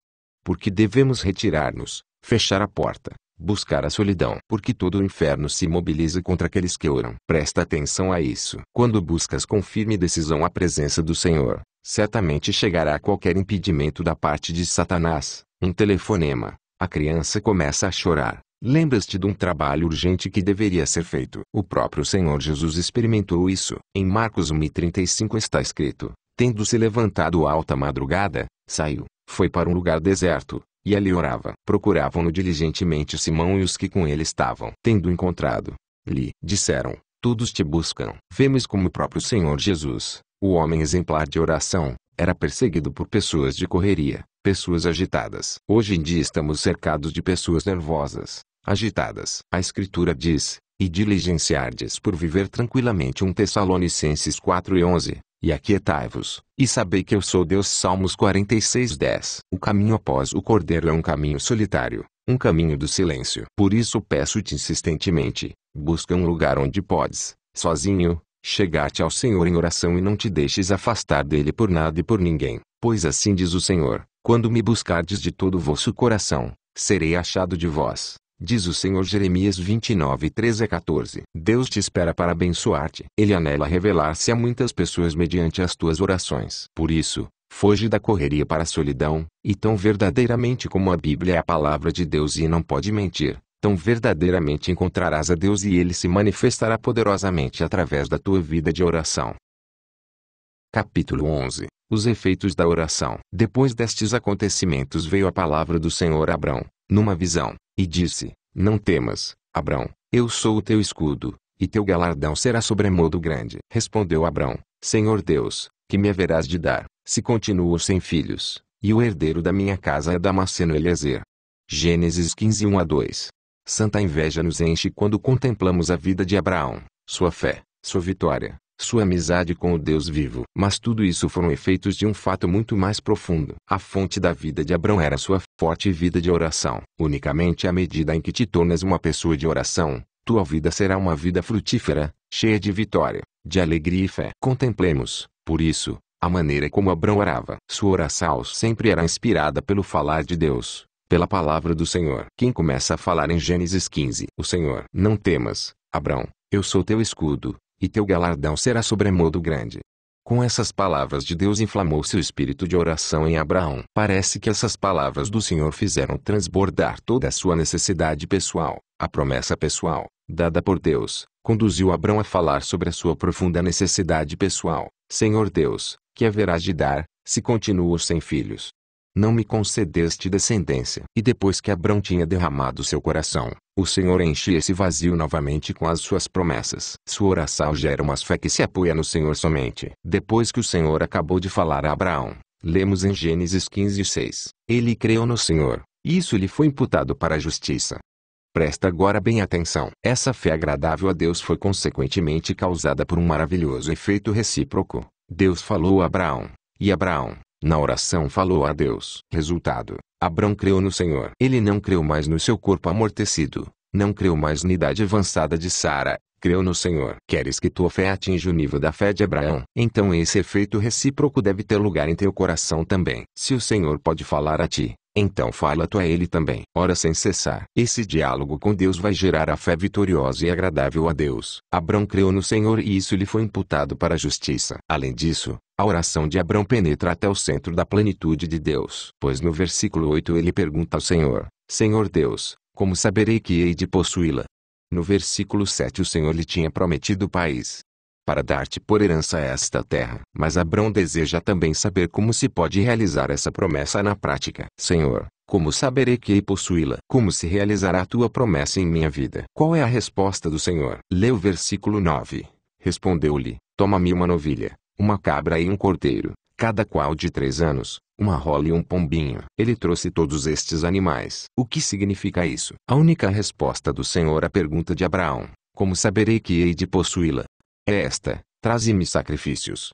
S1: Porque devemos retirar-nos, fechar a porta, Buscar a solidão. Porque todo o inferno se mobiliza contra aqueles que oram. Presta atenção a isso. Quando buscas com firme decisão a presença do Senhor, certamente chegará a qualquer impedimento da parte de Satanás. Um telefonema. A criança começa a chorar. Lembras-te de um trabalho urgente que deveria ser feito. O próprio Senhor Jesus experimentou isso. Em Marcos 1,35 está escrito: Tendo se levantado alta madrugada, saiu, foi para um lugar deserto, e ali orava. Procuravam-no diligentemente Simão e os que com ele estavam. Tendo encontrado, lhe disseram: Todos te buscam. Vemos como o próprio Senhor Jesus, o homem exemplar de oração, era perseguido por pessoas de correria, pessoas agitadas. Hoje em dia estamos cercados de pessoas nervosas, agitadas. A Escritura diz: E diligenciardes por viver tranquilamente. 1 Tessalonicenses 4 e 11. E aquietai-vos, e sabei que eu sou Deus. Salmos 46, 10. O caminho após o cordeiro é um caminho solitário, um caminho do silêncio. Por isso peço-te insistentemente, busca um lugar onde podes, sozinho, chegar-te ao Senhor em oração e não te deixes afastar dele por nada e por ninguém. Pois assim diz o Senhor, quando me buscardes de todo o vosso coração, serei achado de vós. Diz o Senhor Jeremias 29, 13 a 14. Deus te espera para abençoar-te. Ele anela revelar-se a muitas pessoas mediante as tuas orações. Por isso, foge da correria para a solidão, e tão verdadeiramente como a Bíblia é a palavra de Deus e não pode mentir, tão verdadeiramente encontrarás a Deus e ele se manifestará poderosamente através da tua vida de oração. Capítulo 11 Os efeitos da oração. Depois destes acontecimentos veio a palavra do Senhor Abrão, numa visão, e disse: Não temas, Abrão, eu sou o teu escudo, e teu galardão será sobremodo grande. Respondeu Abrão: Senhor Deus, que me haverás de dar, se continuo sem filhos, e o herdeiro da minha casa é Damasceno Eliezer. Gênesis 15, 1 a 2. Santa inveja nos enche quando contemplamos a vida de Abraão, sua fé, sua vitória, sua amizade com o Deus vivo. Mas tudo isso foram efeitos de um fato muito mais profundo. A fonte da vida de Abraão era sua forte vida de oração. Unicamente à medida em que te tornas uma pessoa de oração, tua vida será uma vida frutífera, cheia de vitória, de alegria e fé. Contemplemos, por isso, a maneira como Abraão orava. Sua oração sempre era inspirada pelo falar de Deus, pela palavra do Senhor. Quem começa a falar em Gênesis 15? O Senhor. Não temas, Abraão, eu sou teu escudo, e teu galardão será sobremodo grande. Com essas palavras de Deus inflamou-se o espírito de oração em Abraão. Parece que essas palavras do Senhor fizeram transbordar toda a sua necessidade pessoal. A promessa pessoal, dada por Deus, conduziu Abraão a falar sobre a sua profunda necessidade pessoal. Senhor Deus, que haverás de dar, se continuo sem filhos? não me concedeste descendência. E depois que Abrão tinha derramado seu coração, o Senhor enche esse vazio novamente com as suas promessas. Sua oração gera uma fé que se apoia no Senhor somente. Depois que o Senhor acabou de falar a Abraão, lemos em Gênesis 15, 6. Ele creu no Senhor, e isso lhe foi imputado para a justiça. Presta agora bem atenção. Essa fé agradável a Deus foi consequentemente causada por um maravilhoso efeito recíproco. Deus falou a Abraão, e Abraão, na oração falou a Deus. Resultado: Abrão creu no Senhor. Ele não creu mais no seu corpo amortecido, não creu mais na idade avançada de Sara, creu no Senhor. Queres que tua fé atinja o nível da fé de Abraão? Então esse efeito recíproco deve ter lugar em teu coração também. Se o Senhor pode falar a ti, então fala tu a ele também. Ora sem cessar. Esse diálogo com Deus vai gerar a fé vitoriosa e agradável a Deus. Abrão creu no Senhor e isso lhe foi imputado para a justiça. Além disso, a oração de Abrão penetra até o centro da plenitude de Deus. Pois no versículo 8 ele pergunta ao Senhor: Senhor Deus, como saberei que hei de possuí-la? No versículo 7 o Senhor lhe tinha prometido o país para dar-te por herança esta terra. Mas Abrão deseja também saber como se pode realizar essa promessa na prática. Senhor, como saberei que hei possuí-la? Como se realizará a tua promessa em minha vida? Qual é a resposta do Senhor? Lê o versículo 9. Respondeu-lhe: Toma-me uma novilha, uma cabra e um cordeiro, cada qual de três anos, uma rola e um pombinho. Ele trouxe todos estes animais. O que significa isso? A única resposta do Senhor à pergunta de Abraão, como saberei que hei de possuí-la? É esta, traze-me sacrifícios.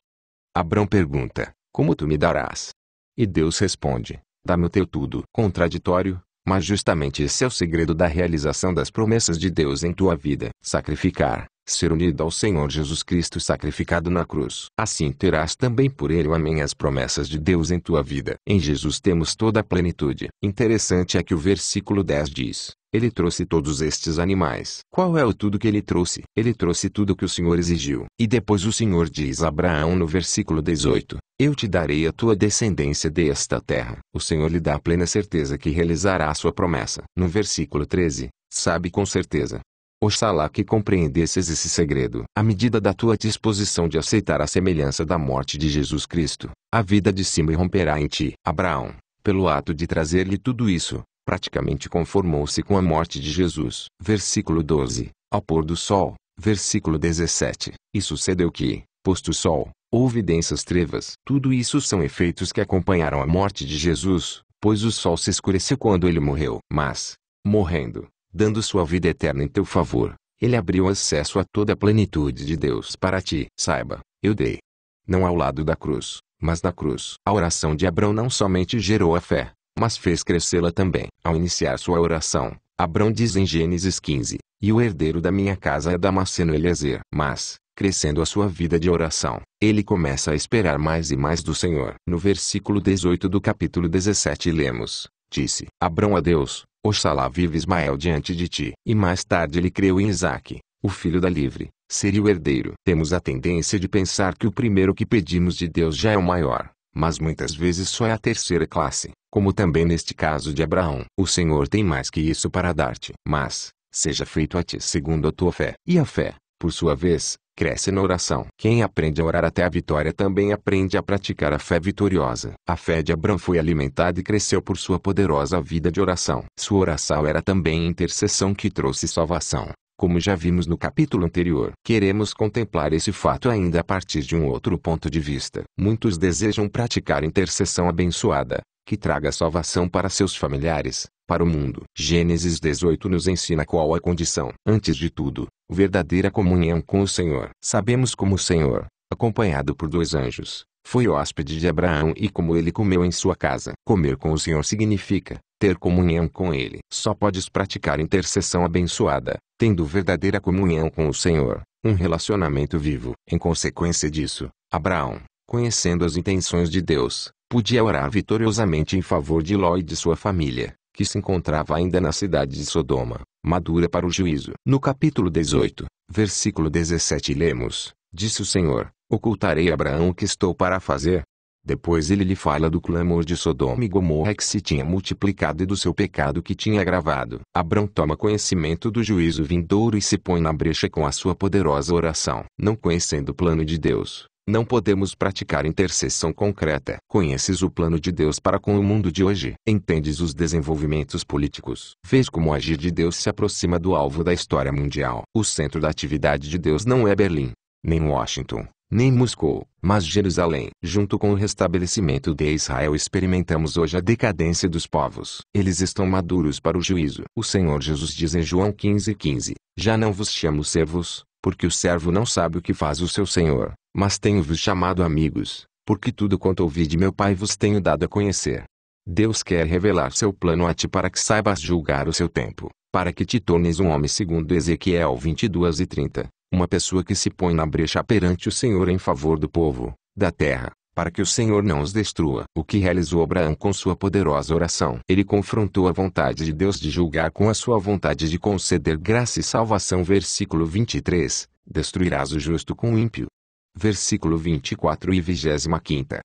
S1: Abraão pergunta, como tu me darás? E Deus responde, dá-me o teu tudo. Contraditório, mas justamente esse é o segredo da realização das promessas de Deus em tua vida. Sacrificar, ser unido ao Senhor Jesus Cristo sacrificado na cruz. Assim terás também por ele amém as promessas de Deus em tua vida. Em Jesus temos toda a plenitude. Interessante é que o versículo 10 diz: ele trouxe todos estes animais. Qual é o tudo que ele trouxe? Ele trouxe tudo que o Senhor exigiu. E depois o Senhor diz a Abraão no versículo 18: Eu te darei a tua descendência desta terra. O Senhor lhe dá plena certeza que realizará a sua promessa. No versículo 13, sabe com certeza Oxalá que compreendesses esse segredo. À medida da tua disposição de aceitar a semelhança da morte de Jesus Cristo, a vida de cima irromperá em ti. Abraão, pelo ato de trazer-lhe tudo isso, praticamente conformou-se com a morte de Jesus. Versículo 12. Ao pôr do sol. Versículo 17. E sucedeu que, posto o sol, houve densas trevas. Tudo isso são efeitos que acompanharam a morte de Jesus, pois o sol se escureceu quando ele morreu. Mas, morrendo, dando sua vida eterna em teu favor, ele abriu acesso a toda a plenitude de Deus para ti. Saiba, eu dei. Não ao lado da cruz, mas na cruz. A oração de Abrão não somente gerou a fé, mas fez crescê-la também. Ao iniciar sua oração, Abrão diz em Gênesis 15, E o herdeiro da minha casa é Damasceno Eliezer. Mas, crescendo a sua vida de oração, ele começa a esperar mais e mais do Senhor. No versículo 18 do capítulo 17 lemos, disse: Abrão a Deus, oxalá vive Ismael diante de ti. E mais tarde ele creu em Isaac, o filho da livre, seria o herdeiro. Temos a tendência de pensar que o primeiro que pedimos de Deus já é o maior, mas muitas vezes só é a terceira classe, como também neste caso de Abraão. O Senhor tem mais que isso para dar-te. Mas, seja feito a ti segundo a tua fé. E a fé, por sua vez, cresce na oração. Quem aprende a orar até a vitória também aprende a praticar a fé vitoriosa. A fé de Abraão foi alimentada e cresceu por sua poderosa vida de oração. Sua oração era também intercessão que trouxe salvação. Como já vimos no capítulo anterior, queremos contemplar esse fato ainda a partir de um outro ponto de vista. Muitos desejam praticar intercessão abençoada, que traga salvação para seus familiares, para o mundo. Gênesis 18 nos ensina qual a condição. Antes de tudo, verdadeira comunhão com o Senhor. Sabemos como o Senhor, acompanhado por dois anjos, foi hóspede de Abraão e como ele comeu em sua casa. Comer com o Senhor significa ter comunhão com ele. Só podes praticar intercessão abençoada, tendo verdadeira comunhão com o Senhor, um relacionamento vivo. Em consequência disso, Abraão, conhecendo as intenções de Deus, podia orar vitoriosamente em favor de Ló e de sua família, que se encontrava ainda na cidade de Sodoma, madura para o juízo. No capítulo 18, versículo 17 lemos, disse o Senhor, ocultarei a Abraão o que estou para fazer. Depois ele lhe fala do clamor de Sodoma e Gomorra que se tinha multiplicado e do seu pecado que tinha agravado. Abrão toma conhecimento do juízo vindouro e se põe na brecha com a sua poderosa oração. Não conhecendo o plano de Deus, não podemos praticar intercessão concreta. Conheces o plano de Deus para com o mundo de hoje. Entendes os desenvolvimentos políticos. Vês como o agir de Deus se aproxima do alvo da história mundial. O centro da atividade de Deus não é Berlim, nem Washington, nem Moscou, mas Jerusalém. Junto com o restabelecimento de Israel experimentamos hoje a decadência dos povos. Eles estão maduros para o juízo. O Senhor Jesus diz em João 15,15, 15, Já não vos chamo servos, porque o servo não sabe o que faz o seu Senhor. Mas tenho-vos chamado amigos, porque tudo quanto ouvi de meu Pai vos tenho dado a conhecer. Deus quer revelar seu plano a ti para que saibas julgar o seu tempo, para que te tornes um homem segundo Ezequiel 22 e 30, uma pessoa que se põe na brecha perante o Senhor em favor do povo, da terra, para que o Senhor não os destrua. O que realizou Abraão com sua poderosa oração? Ele confrontou a vontade de Deus de julgar com a sua vontade de conceder graça e salvação. Versículo 23, Destruirás o justo com o ímpio, versículo 24 e 25.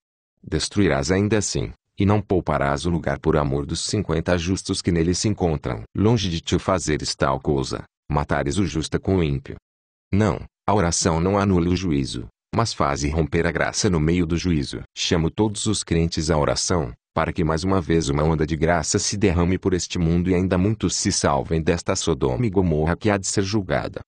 S1: Destruirás ainda assim, e não pouparás o lugar por amor dos cinquenta justos que nele se encontram. Longe de ti fazeres tal coisa, matares o justo com o ímpio. Não, a oração não anula o juízo, mas faz romper a graça no meio do juízo. Chamo todos os crentes à oração, para que mais uma vez uma onda de graça se derrame por este mundo e ainda muitos se salvem desta Sodoma e Gomorra que há de ser julgada.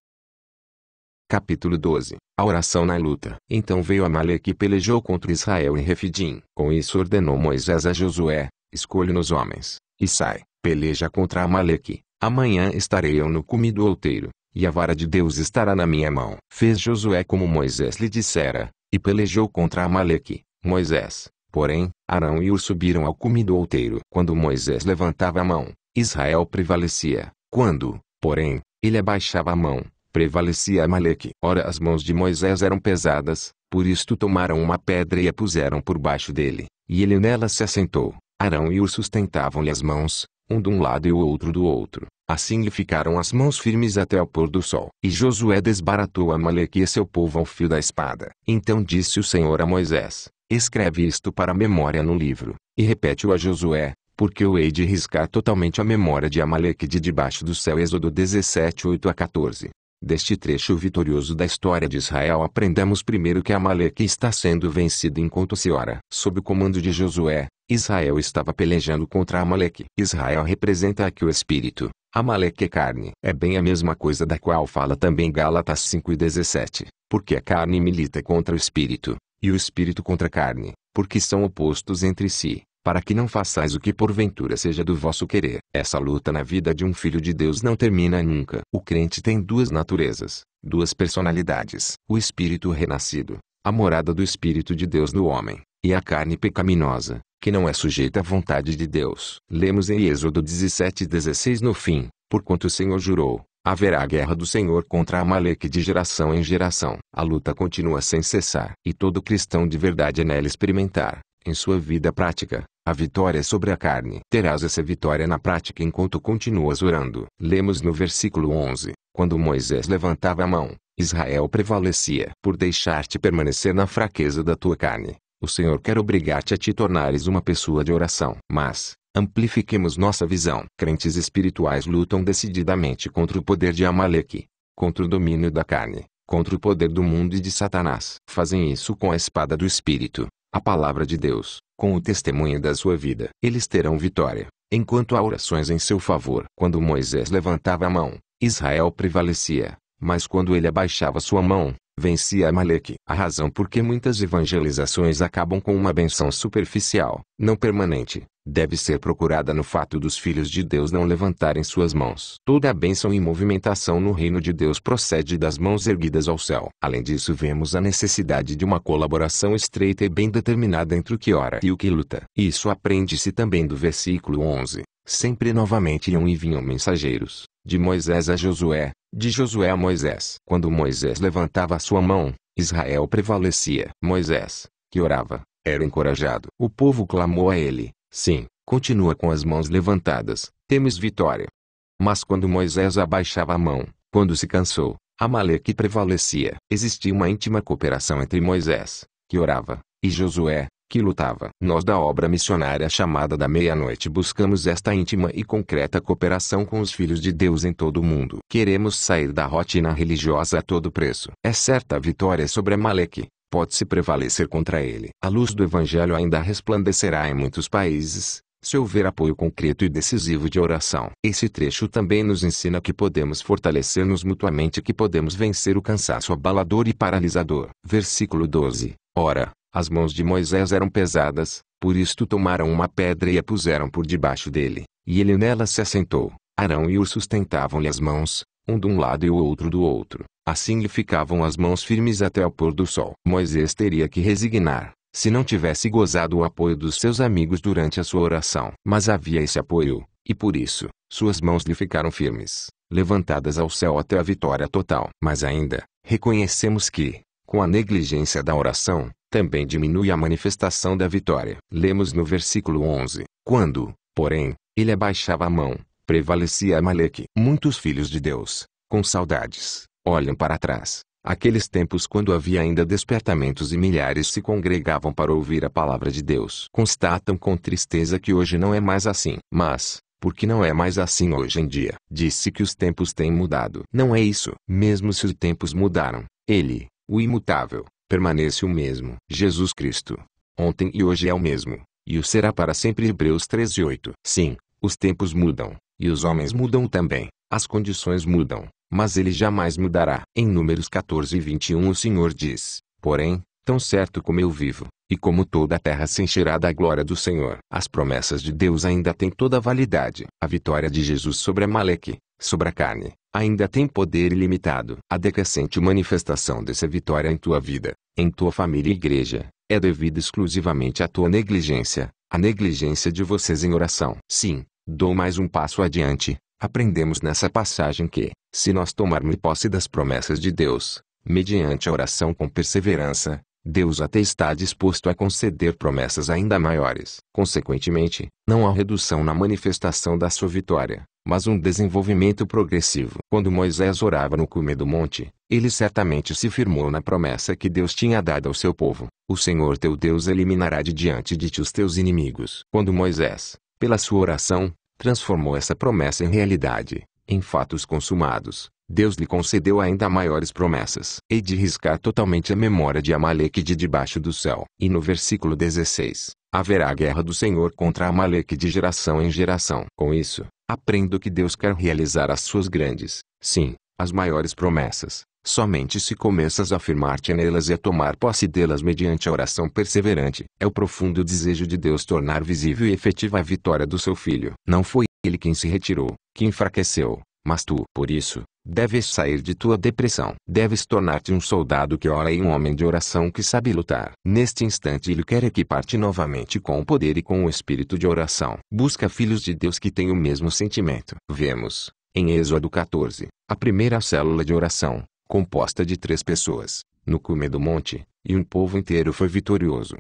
S1: Capítulo 12. A oração na luta. Então veio Amaleque e pelejou contra Israel em Refidim. Com isso ordenou Moisés a Josué, escolhe nos homens, e sai, peleja contra Amaleque. Amanhã estarei eu no cume do outeiro, e a vara de Deus estará na minha mão. Fez Josué como Moisés lhe dissera, e pelejou contra Amaleque. Moisés, porém, Arão e Ur subiram ao cume do outeiro. Quando Moisés levantava a mão, Israel prevalecia. Quando, porém, ele abaixava a mão, prevalecia Amaleque. Ora as mãos de Moisés eram pesadas, por isto tomaram uma pedra e a puseram por baixo dele, e ele nela se assentou. Arão e Ur sustentavam-lhe as mãos, um de um lado e o outro do outro. Assim lhe ficaram as mãos firmes até o pôr do sol. E Josué desbaratou Amaleque e seu povo ao fio da espada. Então disse o Senhor a Moisés, escreve isto para memória no livro, e repete-o a Josué, porque eu hei de riscar totalmente a memória de Amaleque de debaixo do céu. Êxodo 17, 8 a 14. Deste trecho vitorioso da história de Israel aprendemos primeiro que Amaleque está sendo vencido enquanto se ora, Sob o comando de Josué, Israel estava pelejando contra Amaleque. Israel representa aqui o espírito, Amaleque é carne. É bem a mesma coisa da qual fala também Gálatas 5:17, porque a carne milita contra o espírito, e o espírito contra a carne, porque são opostos entre si para que não façais o que porventura seja do vosso querer. Essa luta na vida de um filho de Deus não termina nunca. O crente tem duas naturezas, duas personalidades: o espírito renascido, a morada do espírito de Deus no homem, e a carne pecaminosa, que não é sujeita à vontade de Deus. Lemos em Êxodo 17:16 no fim: Porquanto o Senhor jurou, haverá a guerra do Senhor contra Amaleque de geração em geração. A luta continua sem cessar, e todo cristão de verdade é nela experimentar, em sua vida prática, a vitória sobre a carne. Terás essa vitória na prática enquanto continuas orando. Lemos no versículo 11: Quando Moisés levantava a mão, Israel prevalecia. Por deixar-te permanecer na fraqueza da tua carne, o Senhor quer obrigar-te a te tornares uma pessoa de oração. Mas, amplifiquemos nossa visão. Crentes espirituais lutam decididamente contra o poder de Amaleque, contra o domínio da carne, contra o poder do mundo e de Satanás. Fazem isso com a espada do Espírito, a palavra de Deus com o testemunho da sua vida. Eles terão vitória, enquanto há orações em seu favor. Quando Moisés levantava a mão, Israel prevalecia, mas quando ele abaixava sua mão, vencia Amaleque. A razão por que muitas evangelizações acabam com uma benção superficial, não permanente, deve ser procurada no fato dos filhos de Deus não levantarem suas mãos. Toda a bênção e movimentação no reino de Deus procede das mãos erguidas ao céu. Além disso, vemos a necessidade de uma colaboração estreita e bem determinada entre o que ora e o que luta. Isso aprende-se também do versículo 11. Sempre novamente iam e vinham mensageiros, de Moisés a Josué, de Josué a Moisés. Quando Moisés levantava sua mão, Israel prevalecia. Moisés, que orava, era encorajado. O povo clamou a ele: Sim, continua com as mãos levantadas, temos vitória. Mas quando Moisés abaixava a mão, quando se cansou, Amaleque prevalecia. Existia uma íntima cooperação entre Moisés, que orava, e Josué, que lutava. Nós da obra missionária chamada da meia-noite buscamos esta íntima e concreta cooperação com os filhos de Deus em todo o mundo. Queremos sair da rotina religiosa a todo preço. É certa a vitória sobre Amaleque, pode-se prevalecer contra ele. A luz do evangelho ainda resplandecerá em muitos países, se houver apoio concreto e decisivo de oração. Esse trecho também nos ensina que podemos fortalecer-nos mutuamente que podemos vencer o cansaço abalador e paralisador. Versículo 12. Ora, as mãos de Moisés eram pesadas, por isto tomaram uma pedra e a puseram por debaixo dele, e ele nela se assentou. Arão e Ur sustentavam-lhe as mãos, um de um lado e o outro do outro. Assim lhe ficavam as mãos firmes até o pôr do sol. Moisés teria que resignar, se não tivesse gozado o apoio dos seus amigos durante a sua oração. Mas havia esse apoio, e por isso, suas mãos lhe ficaram firmes, levantadas ao céu até a vitória total. Mas ainda, reconhecemos que, com a negligência da oração, também diminui a manifestação da vitória. Lemos no versículo 11: Quando, porém, ele abaixava a mão, prevalecia Amaleque. Muitos filhos de Deus, com saudades, olham para trás. Aqueles tempos quando havia ainda despertamentos e milhares se congregavam para ouvir a palavra de Deus. Constatam com tristeza que hoje não é mais assim. Mas, por que não é mais assim hoje em dia. Disse que os tempos têm mudado. Não é isso. Mesmo se os tempos mudaram, ele, o imutável, permanece o mesmo. Jesus Cristo, ontem e hoje é o mesmo, e o será para sempre. Hebreus 13:8. Sim, os tempos mudam, e os homens mudam também, as condições mudam, mas ele jamais mudará. Em Números 14:21 o Senhor diz: Porém, tão certo como eu vivo, e como toda a terra se encherá da glória do Senhor. As promessas de Deus ainda têm toda a validade. A vitória de Jesus sobre a Maleque, sobre a carne, ainda tem poder ilimitado. A decrescente manifestação dessa vitória em tua vida, em tua família e igreja, é devida exclusivamente à tua negligência, à negligência de vocês em oração. Sim, dou mais um passo adiante. Aprendemos nessa passagem que, se nós tomarmos posse das promessas de Deus, mediante a oração com perseverança, Deus até está disposto a conceder promessas ainda maiores. Consequentemente, não há redução na manifestação da sua vitória, mas um desenvolvimento progressivo. Quando Moisés orava no cume do monte, ele certamente se firmou na promessa que Deus tinha dado ao seu povo: O Senhor teu Deus eliminará de diante de ti os teus inimigos. Quando Moisés, pela sua oração, transformou essa promessa em realidade, em fatos consumados, Deus lhe concedeu ainda maiores promessas. e de riscar totalmente a memória de Amaleque de debaixo do céu. E no versículo 16, haverá a guerra do Senhor contra Amaleque de geração em geração. Com isso, aprendo que Deus quer realizar as suas grandes, sim, as maiores promessas, somente se começas a afirmar-te nelas e a tomar posse delas mediante a oração perseverante. É o profundo desejo de Deus tornar visível e efetiva a vitória do seu filho. Não foi ele quem se retirou, que enfraqueceu, mas tu, por isso, deves sair de tua depressão. Deves tornar-te um soldado que ora e um homem de oração que sabe lutar. Neste instante ele quer equipar-te novamente com o poder e com o espírito de oração. Busca filhos de Deus que têm o mesmo sentimento. Vemos, em Êxodo 14, a primeira célula de oração, composta de três pessoas, no cume do monte, e um povo inteiro foi vitorioso.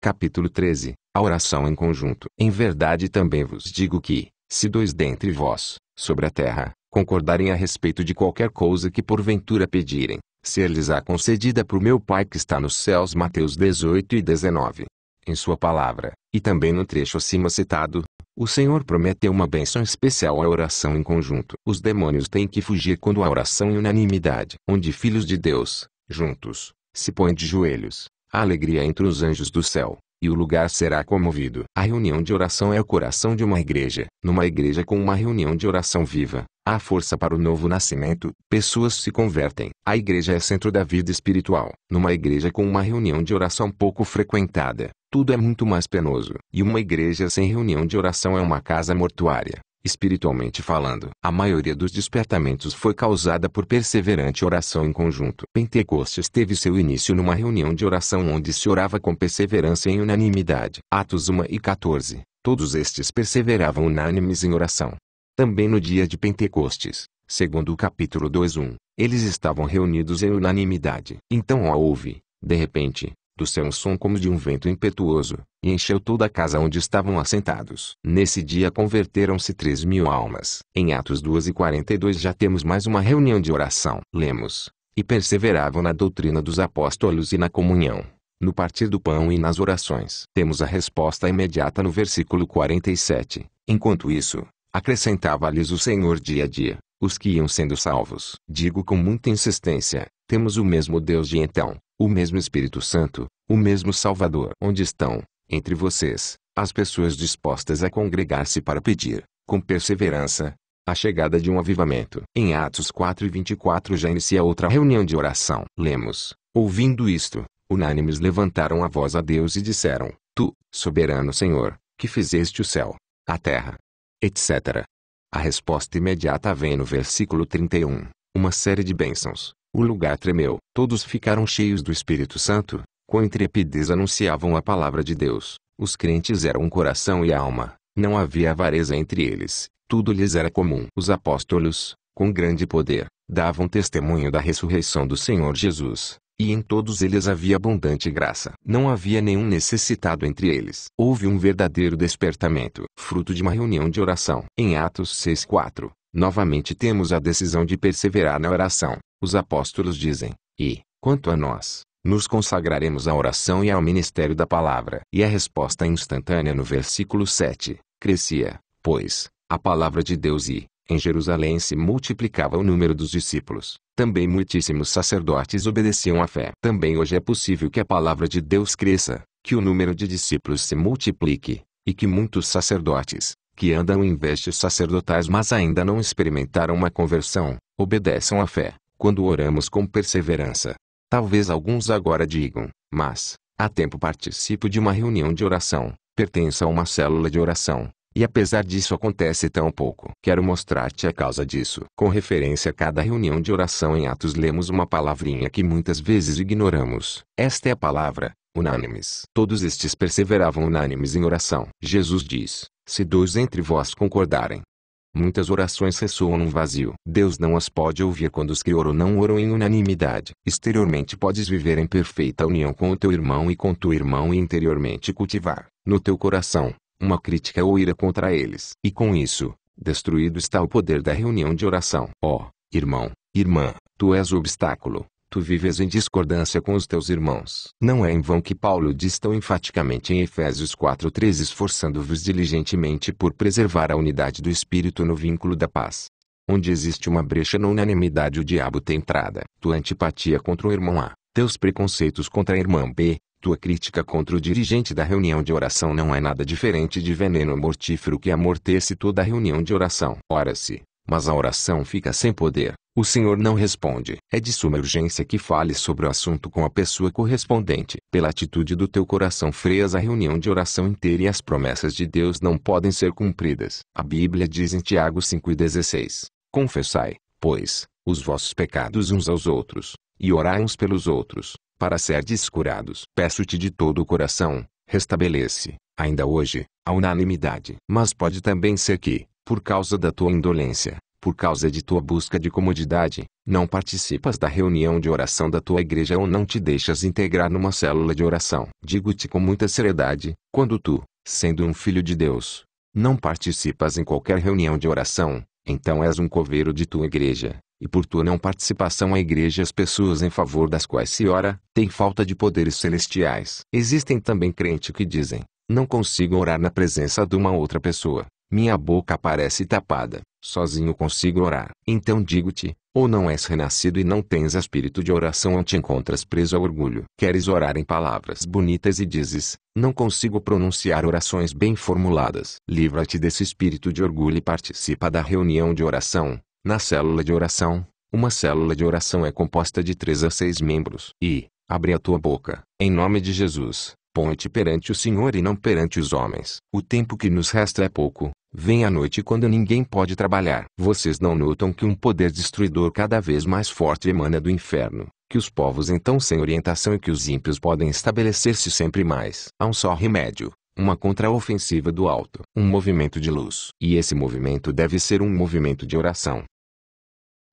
S1: Capítulo 13 A oração em conjunto. Em verdade também vos digo que, se dois dentre vós, sobre a terra, concordarem a respeito de qualquer coisa que porventura pedirem, ser-lhes-á concedida por meu Pai que está nos céus. Mateus 18 e 19. Em sua palavra, e também no trecho acima citado, o Senhor prometeu uma bênção especial à oração em conjunto. Os demônios têm que fugir quando a oração em unanimidade, onde filhos de Deus, juntos, se põem de joelhos, a alegria entre os anjos do céu, e o lugar será comovido. A reunião de oração é o coração de uma igreja. Numa igreja com uma reunião de oração viva, há força para o novo nascimento, pessoas se convertem. A igreja é centro da vida espiritual. Numa igreja com uma reunião de oração pouco frequentada, tudo é muito mais penoso. E uma igreja sem reunião de oração é uma casa mortuária. Espiritualmente falando, a maioria dos despertamentos foi causada por perseverante oração em conjunto. Pentecostes teve seu início numa reunião de oração onde se orava com perseverança em unanimidade. Atos 1 e 14. Todos estes perseveravam unânimes em oração. Também no dia de Pentecostes, segundo o capítulo 2:1, eles estavam reunidos em unanimidade. Então houve, de repente, do céu um som como de um vento impetuoso, e encheu toda a casa onde estavam assentados. Nesse dia converteram-se três mil almas. Em Atos 2 e 42 já temos mais uma reunião de oração. Lemos, e perseveravam na doutrina dos apóstolos e na comunhão, no partir do pão e nas orações. Temos a resposta imediata no versículo 47. Enquanto isso, acrescentava-lhes o Senhor dia a dia, os que iam sendo salvos. Digo com muita insistência, temos o mesmo Deus de então, o mesmo Espírito Santo, o mesmo Salvador. Onde estão, entre vocês, as pessoas dispostas a congregar-se para pedir, com perseverança, a chegada de um avivamento. Em Atos 4 e 24 já inicia outra reunião de oração. Lemos, ouvindo isto, unânimes levantaram a voz a Deus e disseram, Tu, soberano Senhor, que fizeste o céu, a terra, etc. A resposta imediata vem no versículo 31, uma série de bênçãos, o lugar tremeu. Todos ficaram cheios do Espírito Santo. Com intrepidez anunciavam a palavra de Deus. Os crentes eram coração e alma. Não havia avareza entre eles. Tudo lhes era comum. Os apóstolos, com grande poder, davam testemunho da ressurreição do Senhor Jesus, e em todos eles havia abundante graça. Não havia nenhum necessitado entre eles. Houve um verdadeiro despertamento, fruto de uma reunião de oração. Em Atos 6:4, novamente temos a decisão de perseverar na oração. Os apóstolos dizem, e, quanto a nós, nos consagraremos à oração e ao ministério da palavra. E a resposta instantânea no versículo 7, crescia, pois, a palavra de Deus e, em Jerusalém se multiplicava o número dos discípulos. Também muitíssimos sacerdotes obedeciam à fé. Também hoje é possível que a palavra de Deus cresça, que o número de discípulos se multiplique, e que muitos sacerdotes, que andam em vestes sacerdotais mas ainda não experimentaram uma conversão, obedeçam à fé quando oramos com perseverança. Talvez alguns agora digam, mas, há tempo participo de uma reunião de oração, pertenço a uma célula de oração, e apesar disso acontece tão pouco. Quero mostrar-te a causa disso. Com referência a cada reunião de oração em Atos lemos uma palavrinha que muitas vezes ignoramos. Esta é a palavra, unânimes. Todos estes perseveravam unânimes em oração. Jesus diz, se dois entre vós concordarem, Muitas orações ressoam num vazio. Deus não as pode ouvir quando os que oram não oram em unanimidade. Exteriormente podes viver em perfeita união com o teu irmão e com tua irmã e interiormente cultivar, no teu coração, uma crítica ou ira contra eles. E com isso, destruído está o poder da reunião de oração. Ó, oh, irmão, irmã, tu és o obstáculo tu vives em discordância com os teus irmãos. Não é em vão que Paulo diz tão enfaticamente em Efésios 4:3 esforçando-vos diligentemente por preservar a unidade do espírito no vínculo da paz. Onde existe uma brecha na unanimidade o diabo tem entrada. Tua antipatia contra o irmão A, teus preconceitos contra a irmã B, tua crítica contra o dirigente da reunião de oração não é nada diferente de veneno mortífero que amortece toda a reunião de oração. Ora-se, mas a oração fica sem poder. O Senhor não responde. É de suma urgência que fale sobre o assunto com a pessoa correspondente. Pela atitude do teu coração freias a reunião de oração inteira e as promessas de Deus não podem ser cumpridas. A Bíblia diz em Tiago 5,16: Confessai, pois, os vossos pecados uns aos outros, e orai uns pelos outros, para serdes curados. Peço-te de todo o coração, restabelece, ainda hoje, a unanimidade. Mas pode também ser que, por causa da tua indolência, por causa de tua busca de comodidade, não participas da reunião de oração da tua igreja ou não te deixas integrar numa célula de oração. Digo-te com muita seriedade, quando tu, sendo um filho de Deus, não participas em qualquer reunião de oração, então és um coveiro de tua igreja, e por tua não participação a igreja as pessoas em favor das quais se ora, têm falta de poderes celestiais. Existem também crentes que dizem, não consigo orar na presença de uma outra pessoa. Minha boca parece tapada, sozinho consigo orar. Então digo-te, ou não és renascido e não tens espírito de oração ou te encontras preso ao orgulho. Queres orar em palavras bonitas e dizes, não consigo pronunciar orações bem formuladas. Livra-te desse espírito de orgulho e participa da reunião de oração, na célula de oração. Uma célula de oração é composta de três a seis membros. E, abre a tua boca, em nome de Jesus, Ponte perante o Senhor e não perante os homens. O tempo que nos resta é pouco. Vem a noite quando ninguém pode trabalhar. Vocês não notam que um poder destruidor cada vez mais forte emana do inferno, que os povos então sem orientação e que os ímpios podem estabelecer-se sempre mais. Há um só remédio, uma contraofensiva do alto, um movimento de luz. E esse movimento deve ser um movimento de oração.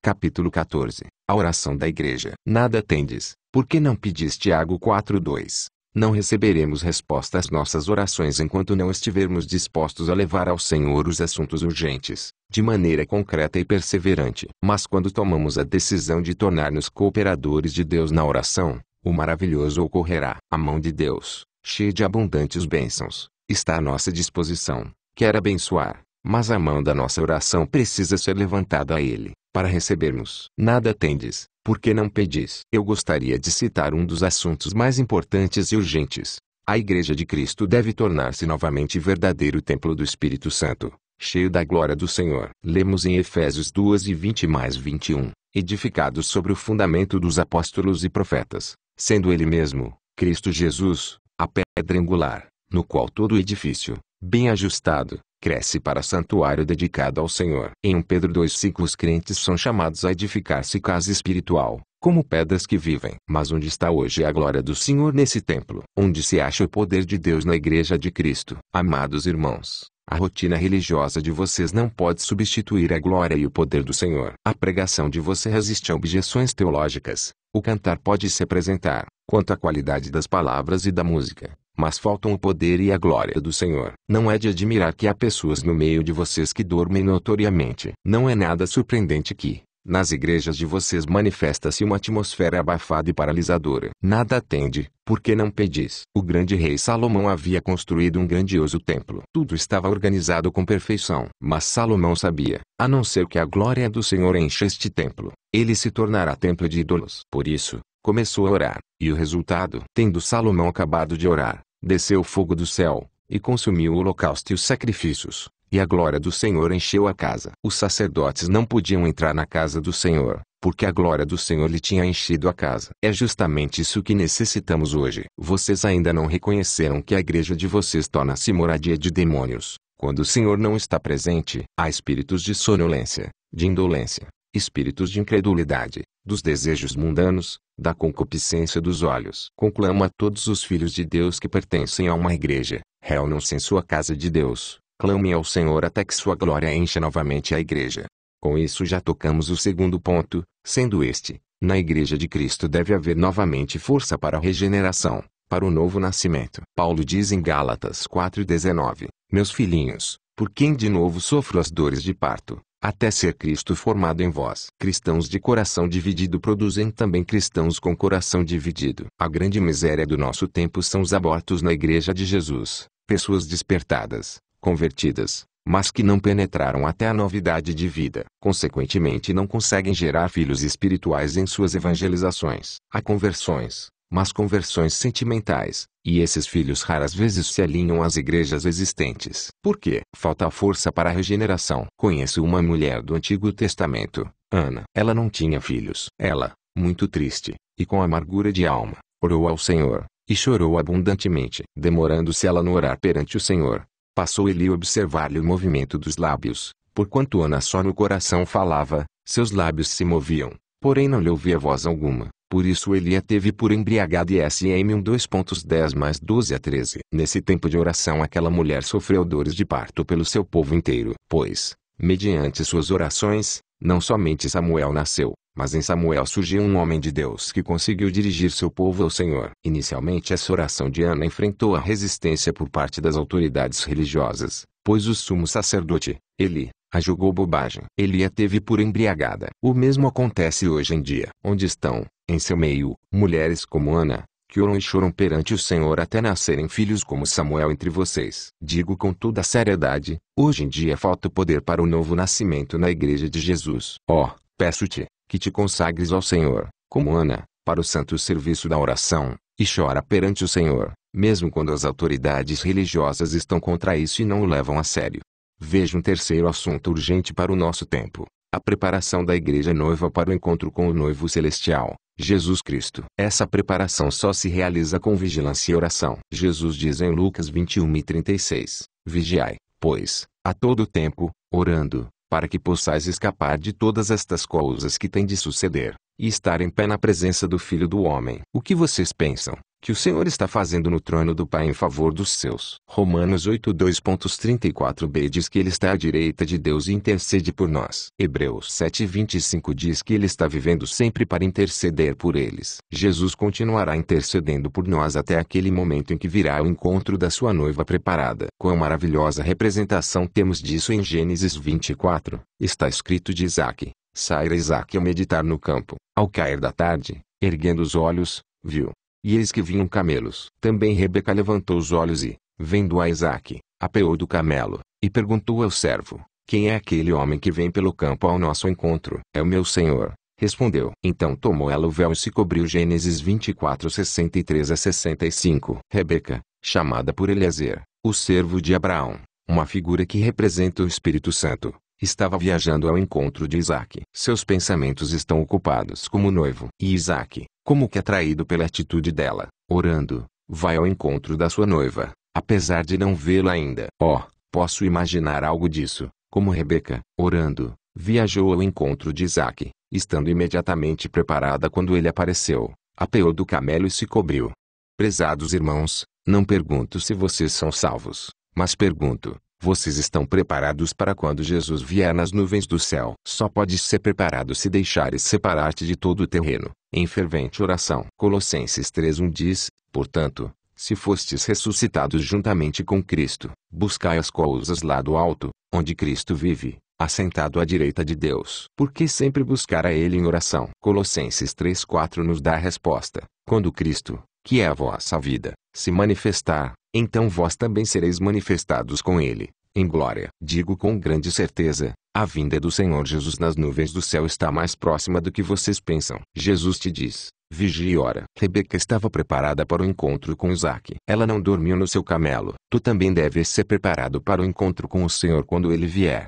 S1: Capítulo 14. A oração da igreja. Nada tendes, porque não pediste Tiago 4:2 não receberemos resposta às nossas orações enquanto não estivermos dispostos a levar ao Senhor os assuntos urgentes, de maneira concreta e perseverante. Mas quando tomamos a decisão de tornar-nos cooperadores de Deus na oração, o maravilhoso ocorrerá. A mão de Deus, cheia de abundantes bênçãos, está à nossa disposição, quer abençoar, mas a mão da nossa oração precisa ser levantada a Ele, para recebermos. Nada tendes, por que não pedis? Eu gostaria de citar um dos assuntos mais importantes e urgentes. A Igreja de Cristo deve tornar-se novamente verdadeiro templo do Espírito Santo, cheio da glória do Senhor. Lemos em Efésios 2 e 20 mais 21, edificados sobre o fundamento dos apóstolos e profetas, sendo ele mesmo, Cristo Jesus, a pedra angular, no qual todo edifício, bem ajustado, cresce para santuário dedicado ao Senhor. Em 1 Pedro 2,5 os crentes são chamados a edificar-se casa espiritual, como pedras que vivem. Mas onde está hoje a glória do Senhor nesse templo? Onde se acha o poder de Deus na igreja de Cristo? Amados irmãos, a rotina religiosa de vocês não pode substituir a glória e o poder do Senhor. A pregação de você resiste a objeções teológicas. O cantar pode se apresentar, quanto à qualidade das palavras e da música, mas faltam o poder e a glória do Senhor. Não é de admirar que há pessoas no meio de vocês que dormem notoriamente. Não é nada surpreendente que, nas igrejas de vocês manifesta-se uma atmosfera abafada e paralisadora. Nada atende, porque não pedis. O grande rei Salomão havia construído um grandioso templo. Tudo estava organizado com perfeição. Mas Salomão sabia, a não ser que a glória do Senhor encha este templo, ele se tornará templo de ídolos. Por isso, começou a orar. E o resultado? Tendo Salomão acabado de orar, desceu fogo do céu, e consumiu o holocausto e os sacrifícios, e a glória do Senhor encheu a casa. Os sacerdotes não podiam entrar na casa do Senhor, porque a glória do Senhor lhe tinha enchido a casa. É justamente isso que necessitamos hoje. Vocês ainda não reconheceram que a igreja de vocês torna-se moradia de demônios. Quando o Senhor não está presente, há espíritos de sonolência, de indolência, espíritos de incredulidade, dos desejos mundanos, da concupiscência dos olhos. Conclamo a todos os filhos de Deus que pertencem a uma igreja, reúnam-se em sua casa de Deus, clamem ao Senhor até que sua glória encha novamente a igreja. Com isso já tocamos o segundo ponto, sendo este, na igreja de Cristo deve haver novamente força para a regeneração, para o novo nascimento. Paulo diz em Gálatas 4,19, Meus filhinhos, por quem de novo sofro as dores de parto, até ser Cristo formado em vós. Cristãos de coração dividido produzem também cristãos com coração dividido. A grande miséria do nosso tempo são os abortos na Igreja de Jesus, pessoas despertadas, convertidas, mas que não penetraram até a novidade de vida. Consequentemente, não conseguem gerar filhos espirituais em suas evangelizações. Há conversões, mas conversões sentimentais, e esses filhos raras vezes se alinham às igrejas existentes. Porque Falta força para a regeneração. Conheço uma mulher do Antigo Testamento, Ana. Ela não tinha filhos. Ela, muito triste, e com amargura de alma, orou ao Senhor, e chorou abundantemente. Demorando-se ela no orar perante o Senhor, passou ele a observar-lhe o movimento dos lábios. Porquanto Ana só no coração falava, seus lábios se moviam, porém não lhe ouvia voz alguma. Por isso Elia teve por embriagada e é SM1 assim 2.10 mais 12 a 13. Nesse tempo de oração aquela mulher sofreu dores de parto pelo seu povo inteiro, pois, mediante suas orações, não somente Samuel nasceu, mas em Samuel surgiu um homem de Deus que conseguiu dirigir seu povo ao Senhor. Inicialmente essa oração de Ana enfrentou a resistência por parte das autoridades religiosas, pois o sumo sacerdote, ele, a ah, julgou bobagem. Ele a teve por embriagada. O mesmo acontece hoje em dia, onde estão, em seu meio, mulheres como Ana, que oram e choram perante o Senhor até nascerem filhos como Samuel entre vocês. Digo com toda seriedade, hoje em dia falta o poder para o novo nascimento na igreja de Jesus. Ó, oh, peço-te, que te consagres ao Senhor, como Ana, para o santo serviço da oração, e chora perante o Senhor, mesmo quando as autoridades religiosas estão contra isso e não o levam a sério. Vejo um terceiro assunto urgente para o nosso tempo: a preparação da igreja noiva para o encontro com o noivo celestial, Jesus Cristo. Essa preparação só se realiza com vigilância e oração. Jesus diz em Lucas 21 e 36: Vigiai, pois, a todo tempo, orando, para que possais escapar de todas estas coisas que têm de suceder, e estar em pé na presença do Filho do Homem. O que vocês pensam? que o Senhor está fazendo no trono do Pai em favor dos seus. Romanos 8 2.34b diz que ele está à direita de Deus e intercede por nós. Hebreus 7:25 diz que ele está vivendo sempre para interceder por eles. Jesus continuará intercedendo por nós até aquele momento em que virá ao encontro da sua noiva preparada. Quão maravilhosa representação temos disso em Gênesis 24. Está escrito de Isaac. Saira Isaac ao meditar no campo. Ao cair da tarde, erguendo os olhos, viu e eis que vinham camelos. Também Rebeca levantou os olhos e, vendo a Isaac, apeou do camelo, e perguntou ao servo, Quem é aquele homem que vem pelo campo ao nosso encontro? É o meu senhor, respondeu. Então tomou ela o véu e se cobriu. Gênesis 24, 63 a 65. Rebeca, chamada por Eliezer, o servo de Abraão, uma figura que representa o Espírito Santo, estava viajando ao encontro de Isaac. Seus pensamentos estão ocupados como noivo. E Isaac, como que atraído pela atitude dela, orando, vai ao encontro da sua noiva, apesar de não vê-la ainda. Oh, posso imaginar algo disso, como Rebeca, orando, viajou ao encontro de Isaac, estando imediatamente preparada quando ele apareceu, apeou do camelo e se cobriu. Prezados irmãos, não pergunto se vocês são salvos, mas pergunto, vocês estão preparados para quando Jesus vier nas nuvens do céu. Só pode ser preparado se deixares separar-te de todo o terreno, em fervente oração. Colossenses 3:1 diz: Portanto, se fostes ressuscitados juntamente com Cristo, buscai as coisas lá do alto, onde Cristo vive, assentado à direita de Deus. Porque sempre buscar a Ele em oração? Colossenses 3:4 nos dá a resposta. Quando Cristo, que é a vossa vida, se manifestar, então vós também sereis manifestados com ele, em glória. Digo com grande certeza, a vinda do Senhor Jesus nas nuvens do céu está mais próxima do que vocês pensam. Jesus te diz, vigia e ora. Rebeca estava preparada para o encontro com Isaac. Ela não dormiu no seu camelo. Tu também deves ser preparado para o encontro com o Senhor quando ele vier.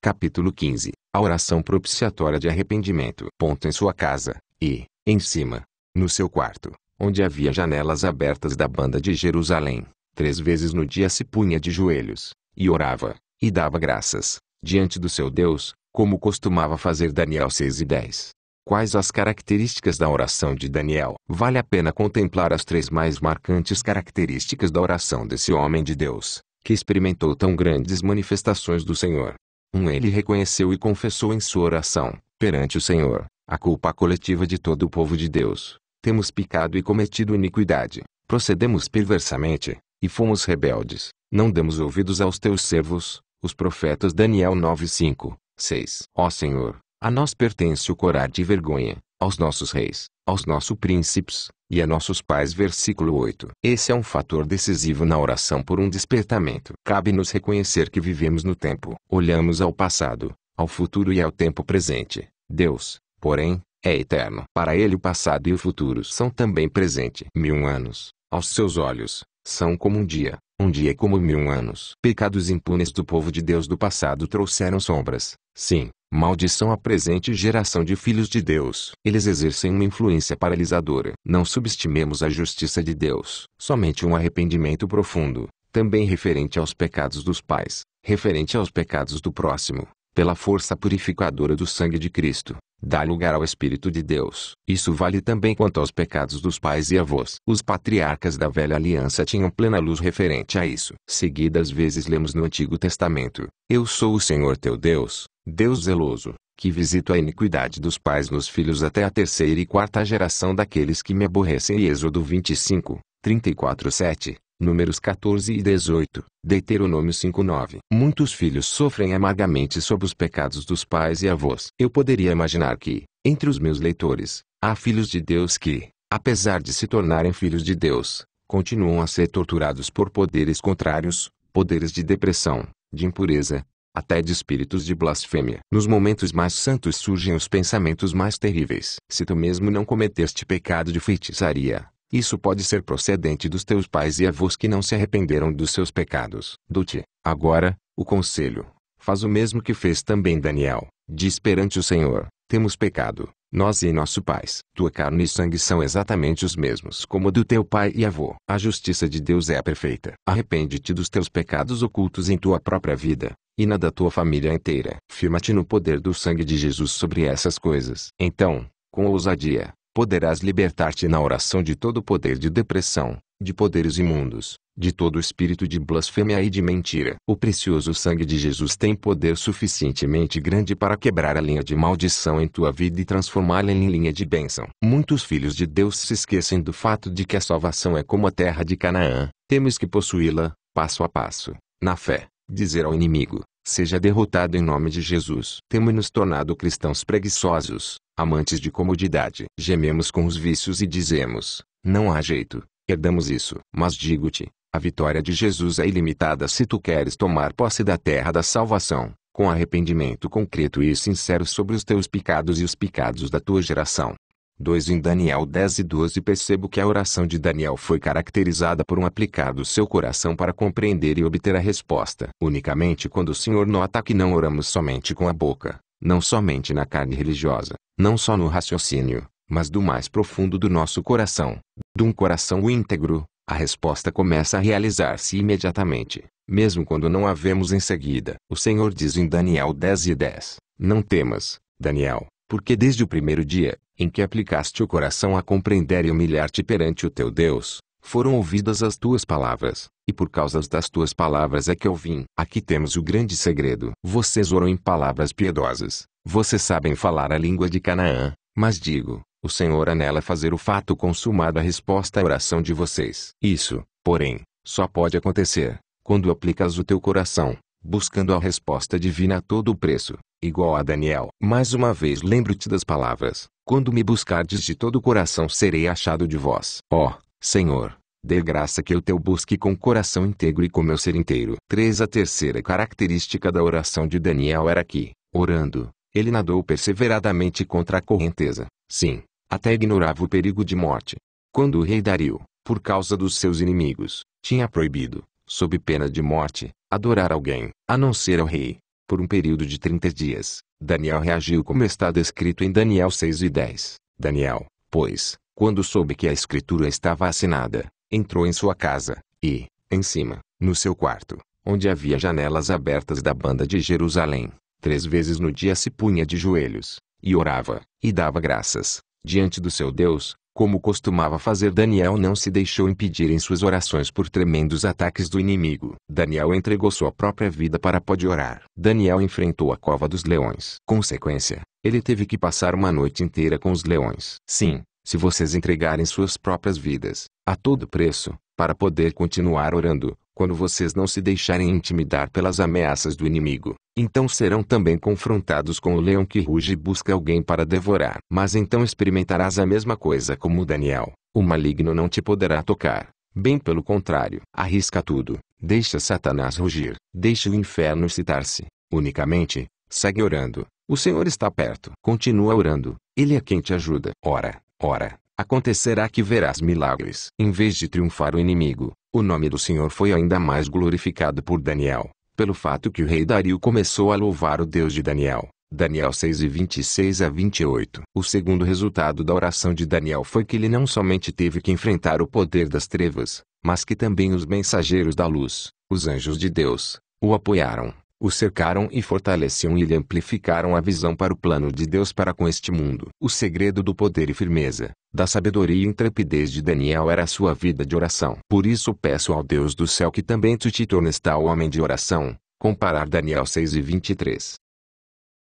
S1: Capítulo 15. A oração propiciatória de arrependimento. Ponto em sua casa, e, em cima, no seu quarto, onde havia janelas abertas da banda de Jerusalém, três vezes no dia se punha de joelhos, e orava, e dava graças, diante do seu Deus, como costumava fazer Daniel 6 e 10. Quais as características da oração de Daniel? Vale a pena contemplar as três mais marcantes características da oração desse homem de Deus, que experimentou tão grandes manifestações do Senhor. Um, ele reconheceu e confessou em sua oração, perante o Senhor, a culpa coletiva de todo o povo de Deus, temos pecado e cometido iniquidade, procedemos perversamente, e fomos rebeldes, não demos ouvidos aos teus servos, os profetas Daniel 9, 5, 6. Ó Senhor, a nós pertence o corar de vergonha, aos nossos reis, aos nossos príncipes, e a nossos pais. Versículo 8. Esse é um fator decisivo na oração por um despertamento. Cabe-nos reconhecer que vivemos no tempo. Olhamos ao passado, ao futuro e ao tempo presente. Deus, porém, é eterno. Para ele o passado e o futuro são também presente. Mil anos, aos seus olhos, são como um dia, um dia é como mil anos. Pecados impunes do povo de Deus do passado trouxeram sombras, sim, maldição à presente geração de filhos de Deus. Eles exercem uma influência paralisadora. Não subestimemos a justiça de Deus. Somente um arrependimento profundo, também referente aos pecados dos pais, referente aos pecados do próximo, pela força purificadora do sangue de Cristo, Dá lugar ao Espírito de Deus. Isso vale também quanto aos pecados dos pais e avós. Os patriarcas da velha aliança tinham plena luz referente a isso. Seguidas vezes lemos no Antigo Testamento: Eu sou o Senhor teu Deus, Deus zeloso, que visito a iniquidade dos pais nos filhos até a terceira e quarta geração daqueles que me aborrecem. Êxodo 25, 34, 7. Números 14 e 18, Deuteronômio 5:9. Muitos filhos sofrem amargamente sob os pecados dos pais e avós. Eu poderia imaginar que, entre os meus leitores, há filhos de Deus que, apesar de se tornarem filhos de Deus, continuam a ser torturados por poderes contrários, poderes de depressão, de impureza, até de espíritos de blasfêmia. Nos momentos mais santos surgem os pensamentos mais terríveis. Se tu mesmo não cometeste pecado de feitiçaria, isso pode ser procedente dos teus pais e avós que não se arrependeram dos seus pecados. Dute, agora, o conselho. Faz o mesmo que fez também Daniel. Diz perante o Senhor: Temos pecado, nós e nosso pais. Tua carne e sangue são exatamente os mesmos como do teu pai e avô. A justiça de Deus é perfeita. Arrepende-te dos teus pecados ocultos em tua própria vida e na da tua família inteira. Firma-te no poder do sangue de Jesus sobre essas coisas. Então, com ousadia, poderás libertar-te na oração de todo o poder de depressão, de poderes imundos, de todo o espírito de blasfêmia e de mentira. O precioso sangue de Jesus tem poder suficientemente grande para quebrar a linha de maldição em tua vida e transformá-la em linha de bênção. Muitos filhos de Deus se esquecem do fato de que a salvação é como a terra de Canaã. Temos que possuí-la, passo a passo, na fé. Dizer ao inimigo: seja derrotado em nome de Jesus. Temos nos tornado cristãos preguiçosos, amantes de comodidade. Gememos com os vícios e dizemos: não há jeito, herdamos isso. Mas digo-te, a vitória de Jesus é ilimitada se tu queres tomar posse da terra da salvação, com arrependimento concreto e sincero sobre os teus pecados e os pecados da tua geração. 2 em Daniel 10 e 12 percebo que a oração de Daniel foi caracterizada por um aplicado seu coração para compreender e obter a resposta. Unicamente quando o Senhor nota que não oramos somente com a boca, não somente na carne religiosa, não só no raciocínio, mas do mais profundo do nosso coração, de um coração íntegro, a resposta começa a realizar-se imediatamente, mesmo quando não a vemos em seguida. O Senhor diz em Daniel 10 e 10, Não temas, Daniel, porque desde o primeiro dia, em que aplicaste o coração a compreender e humilhar-te perante o teu Deus, foram ouvidas as tuas palavras, e por causa das tuas palavras é que eu vim. Aqui temos o grande segredo. Vocês oram em palavras piedosas, vocês sabem falar a língua de Canaã, mas digo, o Senhor anela fazer o fato consumado a resposta à oração de vocês. Isso, porém, só pode acontecer quando aplicas o teu coração, buscando a resposta divina a todo o preço igual a Daniel. Mais uma vez lembro-te das palavras: Quando me buscardes de todo o coração, serei achado de vós. Ó, oh, Senhor, dê graça que eu teu busque com coração íntegro e com meu ser inteiro. 3. A terceira característica da oração de Daniel era que, orando, ele nadou perseveradamente contra a correnteza. Sim, até ignorava o perigo de morte. Quando o rei Dario, por causa dos seus inimigos, tinha proibido, sob pena de morte, adorar alguém, a não ser ao rei, por um período de 30 dias. Daniel reagiu como está descrito em Daniel 6 e 10. Daniel, pois, quando soube que a escritura estava assinada, entrou em sua casa, e, em cima, no seu quarto, onde havia janelas abertas da banda de Jerusalém, três vezes no dia se punha de joelhos, e orava, e dava graças, diante do seu Deus, como costumava fazer Daniel não se deixou impedir em suas orações por tremendos ataques do inimigo. Daniel entregou sua própria vida para pode orar. Daniel enfrentou a cova dos leões. Consequência, ele teve que passar uma noite inteira com os leões. Sim, se vocês entregarem suas próprias vidas, a todo preço, para poder continuar orando, quando vocês não se deixarem intimidar pelas ameaças do inimigo, então serão também confrontados com o leão que ruge e busca alguém para devorar. Mas então experimentarás a mesma coisa como Daniel. O maligno não te poderá tocar. Bem pelo contrário, arrisca tudo. Deixa Satanás rugir. Deixa o inferno excitar-se. Unicamente, segue orando. O Senhor está perto. Continua orando. Ele é quem te ajuda. Ora, ora, acontecerá que verás milagres. Em vez de triunfar o inimigo, o nome do Senhor foi ainda mais glorificado por Daniel, pelo fato que o rei Dario começou a louvar o Deus de Daniel. Daniel 6 e 26 a 28. O segundo resultado da oração de Daniel foi que ele não somente teve que enfrentar o poder das trevas, mas que também os mensageiros da luz, os anjos de Deus, o apoiaram o cercaram e fortaleciam e lhe amplificaram a visão para o plano de Deus para com este mundo. O segredo do poder e firmeza, da sabedoria e intrepidez de Daniel era a sua vida de oração. Por isso peço ao Deus do céu que também tu te tornes tal homem de oração. Comparar Daniel 6 e 23.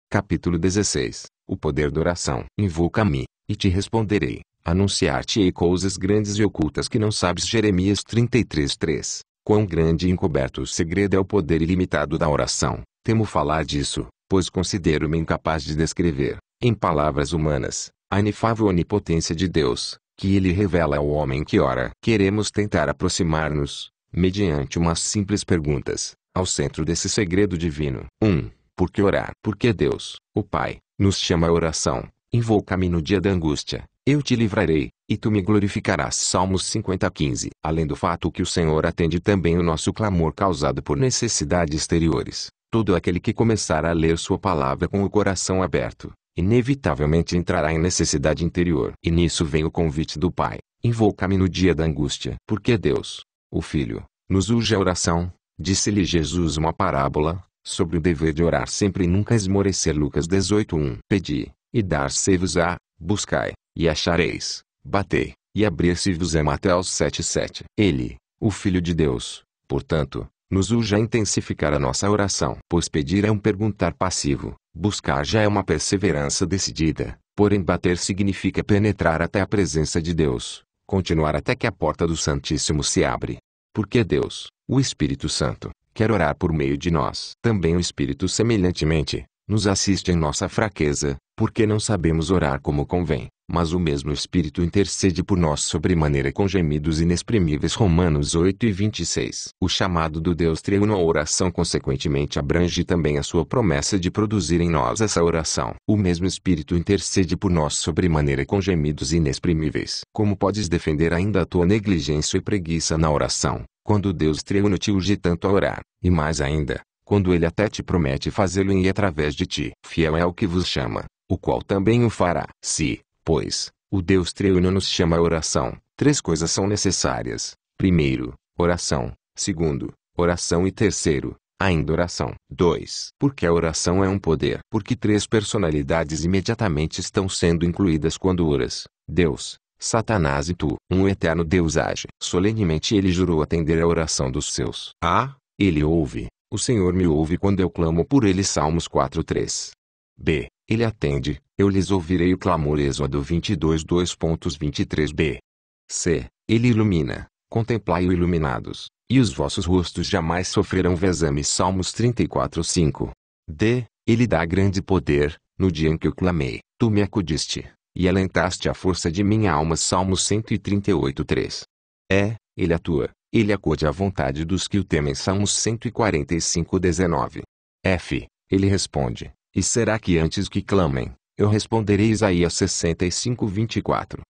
S1: Capítulo 16. O poder da oração. Invoca-me, e te responderei. Anunciar-te-ei coisas grandes e ocultas que não sabes. Jeremias 33:3. Quão grande e encoberto o segredo é o poder ilimitado da oração. Temo falar disso, pois considero-me incapaz de descrever, em palavras humanas, a inefável onipotência de Deus, que ele revela ao homem que ora. Queremos tentar aproximar-nos, mediante umas simples perguntas, ao centro desse segredo divino. 1. Um, por que orar? Porque Deus, o Pai, nos chama à oração. Invoca-me no dia da angústia, eu te livrarei, e tu me glorificarás. Salmos 50:15. Além do fato que o Senhor atende também o nosso clamor causado por necessidades exteriores, todo aquele que começar a ler sua palavra com o coração aberto, inevitavelmente entrará em necessidade interior. E nisso vem o convite do Pai: invoca-me no dia da angústia. Porque Deus, o Filho, nos urge a oração. Disse-lhe Jesus uma parábola sobre o dever de orar sempre e nunca esmorecer. Lucas 18:1. Pedi, e dar-se-vos-á, buscai, e achareis batei, e abrir-se-vos é Mateus 7,7. Ele, o Filho de Deus, portanto, nos urge a intensificar a nossa oração. Pois pedir é um perguntar passivo, buscar já é uma perseverança decidida, porém bater significa penetrar até a presença de Deus, continuar até que a porta do Santíssimo se abre. Porque Deus, o Espírito Santo, quer orar por meio de nós. Também o Espírito semelhantemente, nos assiste em nossa fraqueza, porque não sabemos orar como convém mas o mesmo Espírito intercede por nós sobremaneira com gemidos inexprimíveis. Romanos 8 e 26. O chamado do Deus triuno à oração consequentemente abrange também a sua promessa de produzir em nós essa oração. O mesmo Espírito intercede por nós sobremaneira com gemidos inexprimíveis. Como podes defender ainda a tua negligência e preguiça na oração, quando Deus triuno te urge tanto a orar, e mais ainda, quando ele até te promete fazê-lo em e através de ti. Fiel é o que vos chama, o qual também o fará. Se, Pois, o Deus treino nos chama a oração. Três coisas são necessárias. Primeiro, oração. Segundo, oração e terceiro, ainda oração. 2. Porque a oração é um poder. Porque três personalidades imediatamente estão sendo incluídas quando oras. Deus, Satanás e tu. Um eterno Deus age. Solenemente ele jurou atender a oração dos seus. A. Ah, ele ouve. O Senhor me ouve quando eu clamo por ele. Salmos 4.3 b. Ele atende, eu lhes ouvirei o clamor Êxodo 22 2.23b. c. Ele ilumina, contemplai-o iluminados, e os vossos rostos jamais sofrerão vexame Salmos 34 5. d. Ele dá grande poder, no dia em que eu clamei, tu me acudiste, e alentaste a força de minha alma Salmos 138 3. e. Ele atua, ele acode à vontade dos que o temem. Salmos 145, 19. F. Ele responde, e será que antes que clamem, eu responderei Isaías 65 24.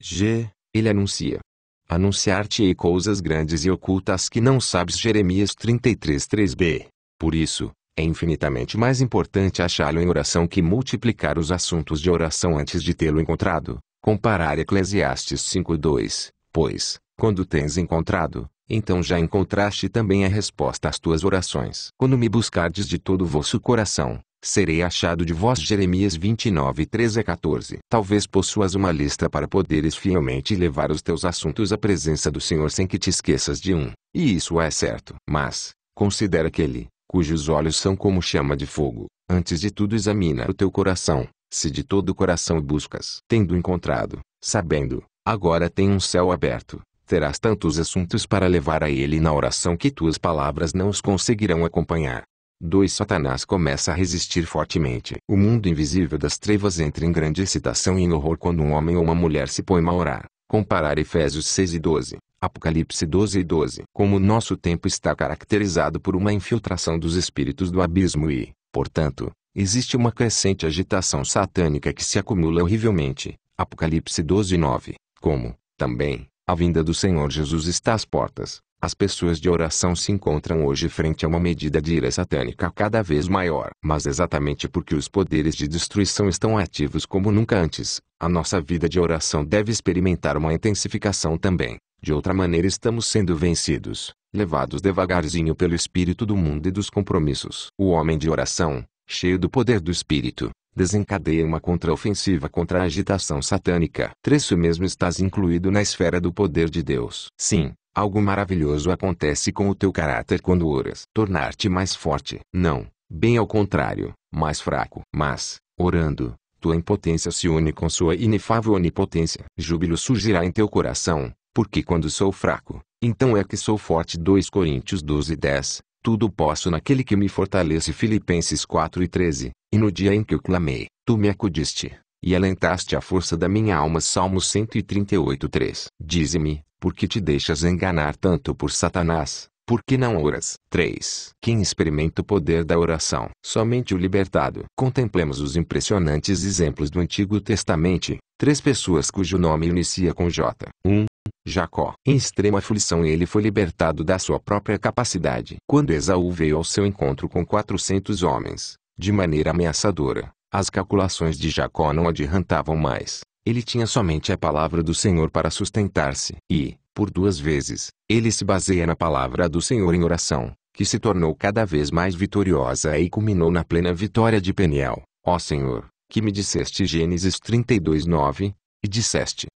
S1: G. Ele anuncia. Anunciar-te-ei coisas grandes e ocultas que não sabes Jeremias 33 3b. Por isso, é infinitamente mais importante achá-lo em oração que multiplicar os assuntos de oração antes de tê-lo encontrado. Comparar Eclesiastes 5:2, pois, quando tens encontrado, então já encontraste também a resposta às tuas orações. Quando me buscardes de todo o vosso coração, serei achado de vós. Jeremias 29, 13 a 14. Talvez possuas uma lista para poderes fielmente levar os teus assuntos à presença do Senhor sem que te esqueças de um, e isso é certo. Mas, considera aquele, cujos olhos são como chama de fogo, antes de tudo examina o teu coração, se de todo o coração buscas. Tendo encontrado, sabendo, agora tem um céu aberto terás tantos assuntos para levar a ele na oração que tuas palavras não os conseguirão acompanhar. 2. Satanás começa a resistir fortemente. O mundo invisível das trevas entra em grande excitação e em horror quando um homem ou uma mulher se põe a orar. Comparar Efésios 6 e 12, Apocalipse 12 e 12. Como o nosso tempo está caracterizado por uma infiltração dos espíritos do abismo e, portanto, existe uma crescente agitação satânica que se acumula horrivelmente. Apocalipse 12 e 9. Como, também, a vinda do Senhor Jesus está às portas. As pessoas de oração se encontram hoje frente a uma medida de ira satânica cada vez maior. Mas exatamente porque os poderes de destruição estão ativos como nunca antes, a nossa vida de oração deve experimentar uma intensificação também. De outra maneira estamos sendo vencidos, levados devagarzinho pelo espírito do mundo e dos compromissos. O homem de oração, cheio do poder do espírito, desencadeia uma contraofensiva contra a agitação satânica. Trecho mesmo estás incluído na esfera do poder de Deus. Sim, Algo maravilhoso acontece com o teu caráter quando oras. Tornar-te mais forte. Não, bem ao contrário, mais fraco. Mas, orando, tua impotência se une com sua inefável onipotência. Júbilo surgirá em teu coração, porque quando sou fraco, então é que sou forte. 2 Coríntios 12, 10. Tudo posso naquele que me fortalece. Filipenses 4 e 13. E no dia em que eu clamei, tu me acudiste, e alentaste a força da minha alma. Salmo 138, 3. Dize-me, porque te deixas enganar tanto por Satanás, por que não oras? 3. Quem experimenta o poder da oração? Somente o libertado. Contemplemos os impressionantes exemplos do Antigo Testamento, três pessoas cujo nome inicia com J. 1. Jacó. Em extrema aflição ele foi libertado da sua própria capacidade. Quando Esaú veio ao seu encontro com 400 homens, de maneira ameaçadora, as calculações de Jacó não adiantavam mais. Ele tinha somente a palavra do Senhor para sustentar-se. E, por duas vezes, ele se baseia na palavra do Senhor em oração, que se tornou cada vez mais vitoriosa e culminou na plena vitória de Peniel. Ó Senhor, que me disseste Gênesis 32:9, e disseste.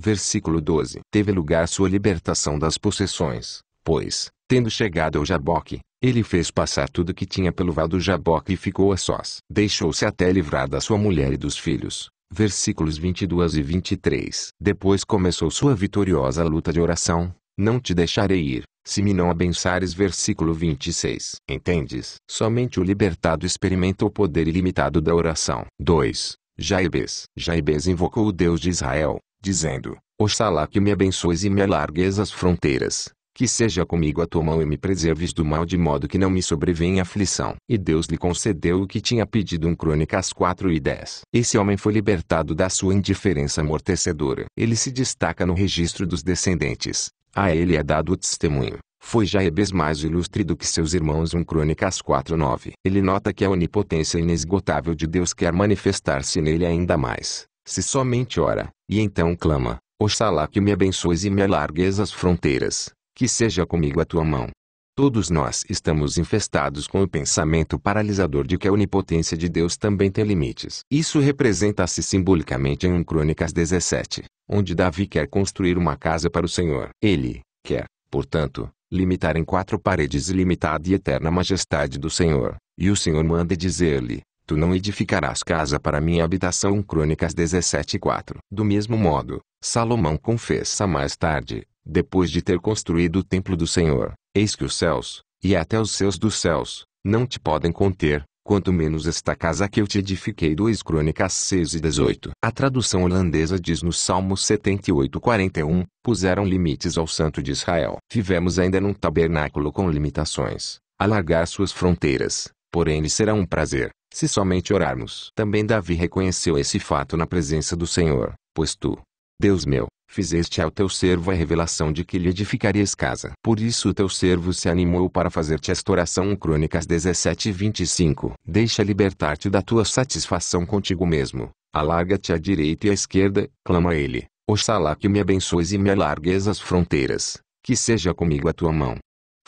S1: Versículo 12. Teve lugar sua libertação das possessões, pois, tendo chegado ao Jaboque, ele fez passar tudo que tinha pelo vale do Jaboque e ficou a sós. Deixou-se até livrar da sua mulher e dos filhos, versículos 22 e 23. Depois começou sua vitoriosa luta de oração, não te deixarei ir, se me não abençares. Versículo 26. Entendes? Somente o libertado experimenta o poder ilimitado da oração. 2. Jaibes. Jaibes invocou o Deus de Israel, dizendo, Oxalá que me abençoes e me alargues as fronteiras, que seja comigo a tua mão e me preserves do mal de modo que não me sobrevenha aflição. E Deus lhe concedeu o que tinha pedido em Crônicas 4 e 10. Esse homem foi libertado da sua indiferença amortecedora. Ele se destaca no registro dos descendentes. A ele é dado o testemunho. Foi Jaebes mais ilustre do que seus irmãos 1 Crônicas 4.9. Ele nota que a onipotência inesgotável de Deus quer manifestar-se nele ainda mais. Se somente ora, e então clama, Oxalá que me abençoes e me alargues as fronteiras, que seja comigo a tua mão. Todos nós estamos infestados com o pensamento paralisador de que a onipotência de Deus também tem limites. Isso representa-se simbolicamente em 1 Crônicas 17, onde Davi quer construir uma casa para o Senhor. Ele quer, portanto, limitar em quatro paredes ilimitada e eterna majestade do Senhor. E o Senhor manda dizer-lhe: Tu não edificarás casa para minha habitação. 1 Crônicas 17:4. Do mesmo modo, Salomão confessa mais tarde: depois de ter construído o templo do Senhor, eis que os céus, e até os seus dos céus, não te podem conter, quanto menos esta casa que eu te edifiquei. 2 Crônicas 6 e 18. A tradução holandesa diz no Salmo 78 41, puseram limites ao santo de Israel. Vivemos ainda num tabernáculo com limitações, alargar suas fronteiras, porém lhe será um prazer, se somente orarmos. Também Davi reconheceu esse fato na presença do Senhor, pois tu, Deus meu, fizeste ao teu servo a revelação de que lhe edificarias casa. Por isso o teu servo se animou para fazer-te esta oração. Crônicas 17 25. Deixa libertar-te da tua satisfação contigo mesmo. Alarga-te à direita e à esquerda, clama ele. Oxalá que me abençoes e me alargues as fronteiras. Que seja comigo a tua mão.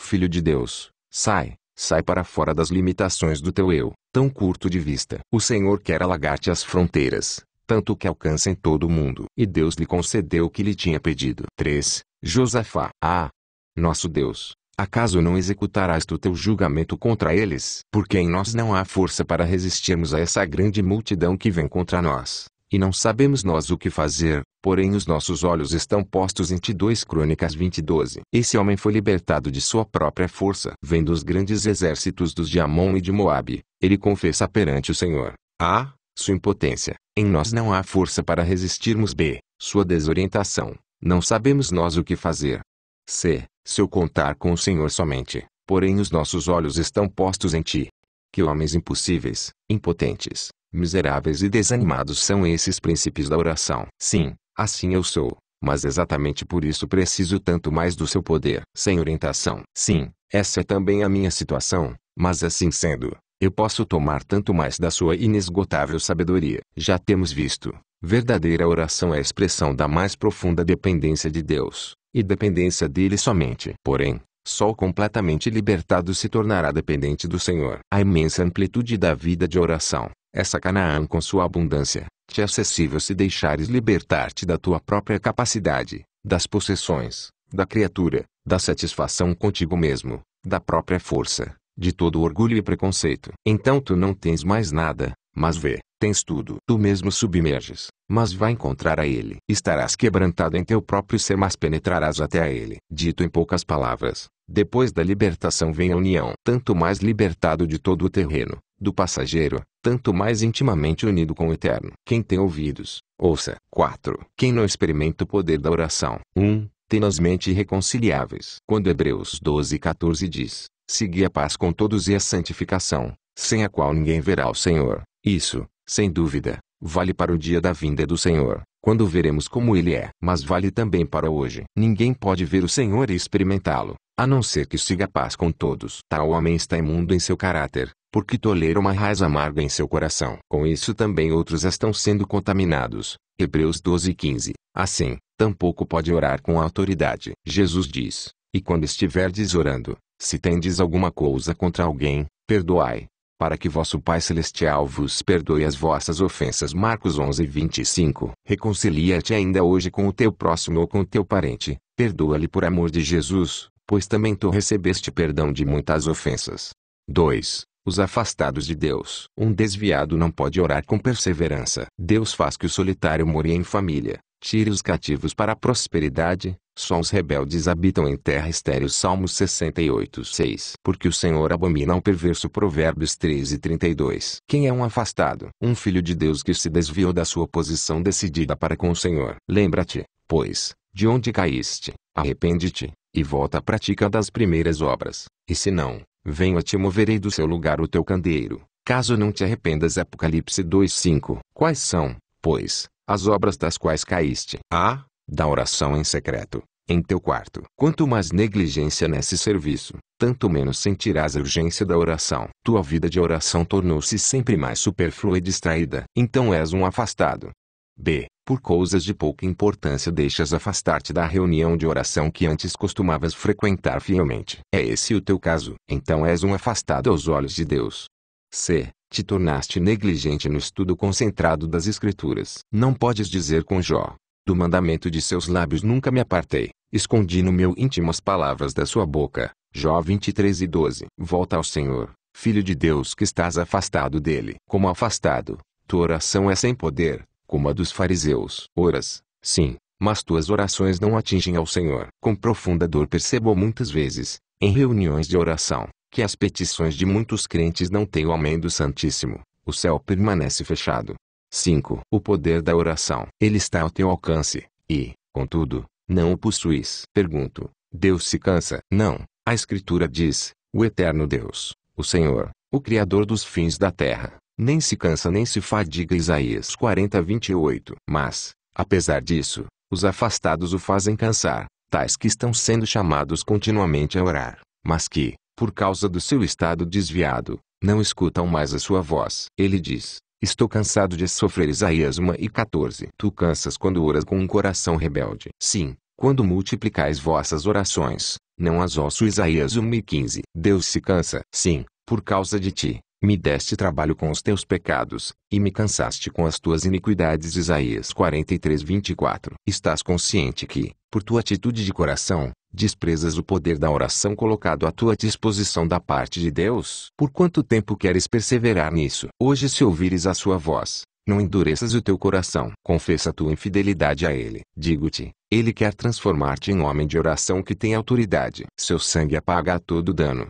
S1: Filho de Deus, sai, sai para fora das limitações do teu eu, tão curto de vista. O Senhor quer alargar-te as fronteiras tanto que em todo o mundo. E Deus lhe concedeu o que lhe tinha pedido. 3. Josafá. Ah, nosso Deus, acaso não executarás tu teu julgamento contra eles? Porque em nós não há força para resistirmos a essa grande multidão que vem contra nós. E não sabemos nós o que fazer, porém os nossos olhos estão postos em ti 2 Crônicas 20 12. Esse homem foi libertado de sua própria força. Vendo os grandes exércitos dos de Amon e de Moabe, ele confessa perante o Senhor. Ah, sua impotência. Em nós não há força para resistirmos b. Sua desorientação. Não sabemos nós o que fazer. c. Seu contar com o Senhor somente, porém os nossos olhos estão postos em ti. Que homens impossíveis, impotentes, miseráveis e desanimados são esses princípios da oração. Sim, assim eu sou, mas exatamente por isso preciso tanto mais do seu poder. Sem orientação. Sim, essa é também a minha situação, mas assim sendo, eu posso tomar tanto mais da sua inesgotável sabedoria. Já temos visto, verdadeira oração é a expressão da mais profunda dependência de Deus, e dependência dele somente. Porém, só o completamente libertado se tornará dependente do Senhor. A imensa amplitude da vida de oração, essa é Canaã com sua abundância, te é acessível se deixares libertar-te da tua própria capacidade, das possessões, da criatura, da satisfação contigo mesmo, da própria força, de todo orgulho e preconceito. Então tu não tens mais nada, mas vê, tens tudo. Tu mesmo submerges, mas vai encontrar a ele. Estarás quebrantado em teu próprio ser, mas penetrarás até a ele. Dito em poucas palavras, depois da libertação vem a união. Tanto mais libertado de todo o terreno, do passageiro, tanto mais intimamente unido com o eterno. Quem tem ouvidos, ouça. 4. Quem não experimenta o poder da oração. 1. Um, tenazmente irreconciliáveis. Quando Hebreus 12 14 diz, Segui a paz com todos e a santificação, sem a qual ninguém verá o Senhor. Isso, sem dúvida, vale para o dia da vinda do Senhor, quando veremos como ele é. Mas vale também para hoje. Ninguém pode ver o Senhor e experimentá-lo, a não ser que siga a paz com todos. Tal homem está imundo em seu caráter, porque tolera uma raiz amarga em seu coração. Com isso também outros estão sendo contaminados. Hebreus 12 15. Assim, tampouco pode orar com autoridade. Jesus diz, e quando estiverdes orando, se tendes alguma coisa contra alguém, perdoai, para que vosso Pai Celestial vos perdoe as vossas ofensas. Marcos 11, 25. Reconcilia-te ainda hoje com o teu próximo ou com o teu parente, perdoa-lhe por amor de Jesus, pois também tu recebeste perdão de muitas ofensas. 2. Os afastados de Deus. Um desviado não pode orar com perseverança. Deus faz que o solitário more em família, tire os cativos para a prosperidade, só os rebeldes habitam em terra estéril. Salmos 68 6 Porque o Senhor abomina o perverso. Provérbios 13 32 Quem é um afastado? Um filho de Deus que se desviou da sua posição decidida para com o Senhor. Lembra-te, pois, de onde caíste, arrepende-te, e volta à prática das primeiras obras. E se não, venho a te moverei do seu lugar o teu candeeiro, caso não te arrependas. Apocalipse 2 5 Quais são, pois, as obras das quais caíste? A da oração em secreto, em teu quarto. Quanto mais negligência nesse serviço, tanto menos sentirás a urgência da oração. Tua vida de oração tornou-se sempre mais superflua e distraída. Então és um afastado. B. Por coisas de pouca importância deixas afastar-te da reunião de oração que antes costumavas frequentar fielmente. É esse o teu caso. Então és um afastado aos olhos de Deus. C. Te tornaste negligente no estudo concentrado das Escrituras. Não podes dizer com Jó: do mandamento de seus lábios nunca me apartei, escondi no meu íntimo as palavras da sua boca. Jó 23 e 12. Volta ao Senhor, filho de Deus que estás afastado dele. Como afastado, tua oração é sem poder, como a dos fariseus. Oras, sim, mas tuas orações não atingem ao Senhor. Com profunda dor percebo muitas vezes, em reuniões de oração, que as petições de muitos crentes não têm o amém do Santíssimo. O céu permanece fechado, 5. O poder da oração. Ele está ao teu alcance, e, contudo, não o possuis. Pergunto: Deus se cansa? Não. A Escritura diz: O eterno Deus, o Senhor, o Criador dos fins da terra, nem se cansa nem se fadiga. Isaías 40, 28. Mas, apesar disso, os afastados o fazem cansar, tais que estão sendo chamados continuamente a orar, mas que, por causa do seu estado desviado, não escutam mais a sua voz. Ele diz: Estou cansado de sofrer. Isaías 1 e 14. Tu cansas quando oras com um coração rebelde. Sim, quando multiplicais vossas orações, não as ouço. Isaías 1 e 15. Deus se cansa. Sim, por causa de ti, me deste trabalho com os teus pecados, e me cansaste com as tuas iniquidades. Isaías 43, 24. Estás consciente que, por tua atitude de coração, desprezas o poder da oração colocado à tua disposição da parte de Deus? Por quanto tempo queres perseverar nisso? Hoje, se ouvires a sua voz, não endureças o teu coração. Confessa tua infidelidade a Ele. Digo-te, Ele quer transformar-te em homem de oração que tem autoridade. Seu sangue apaga todo dano.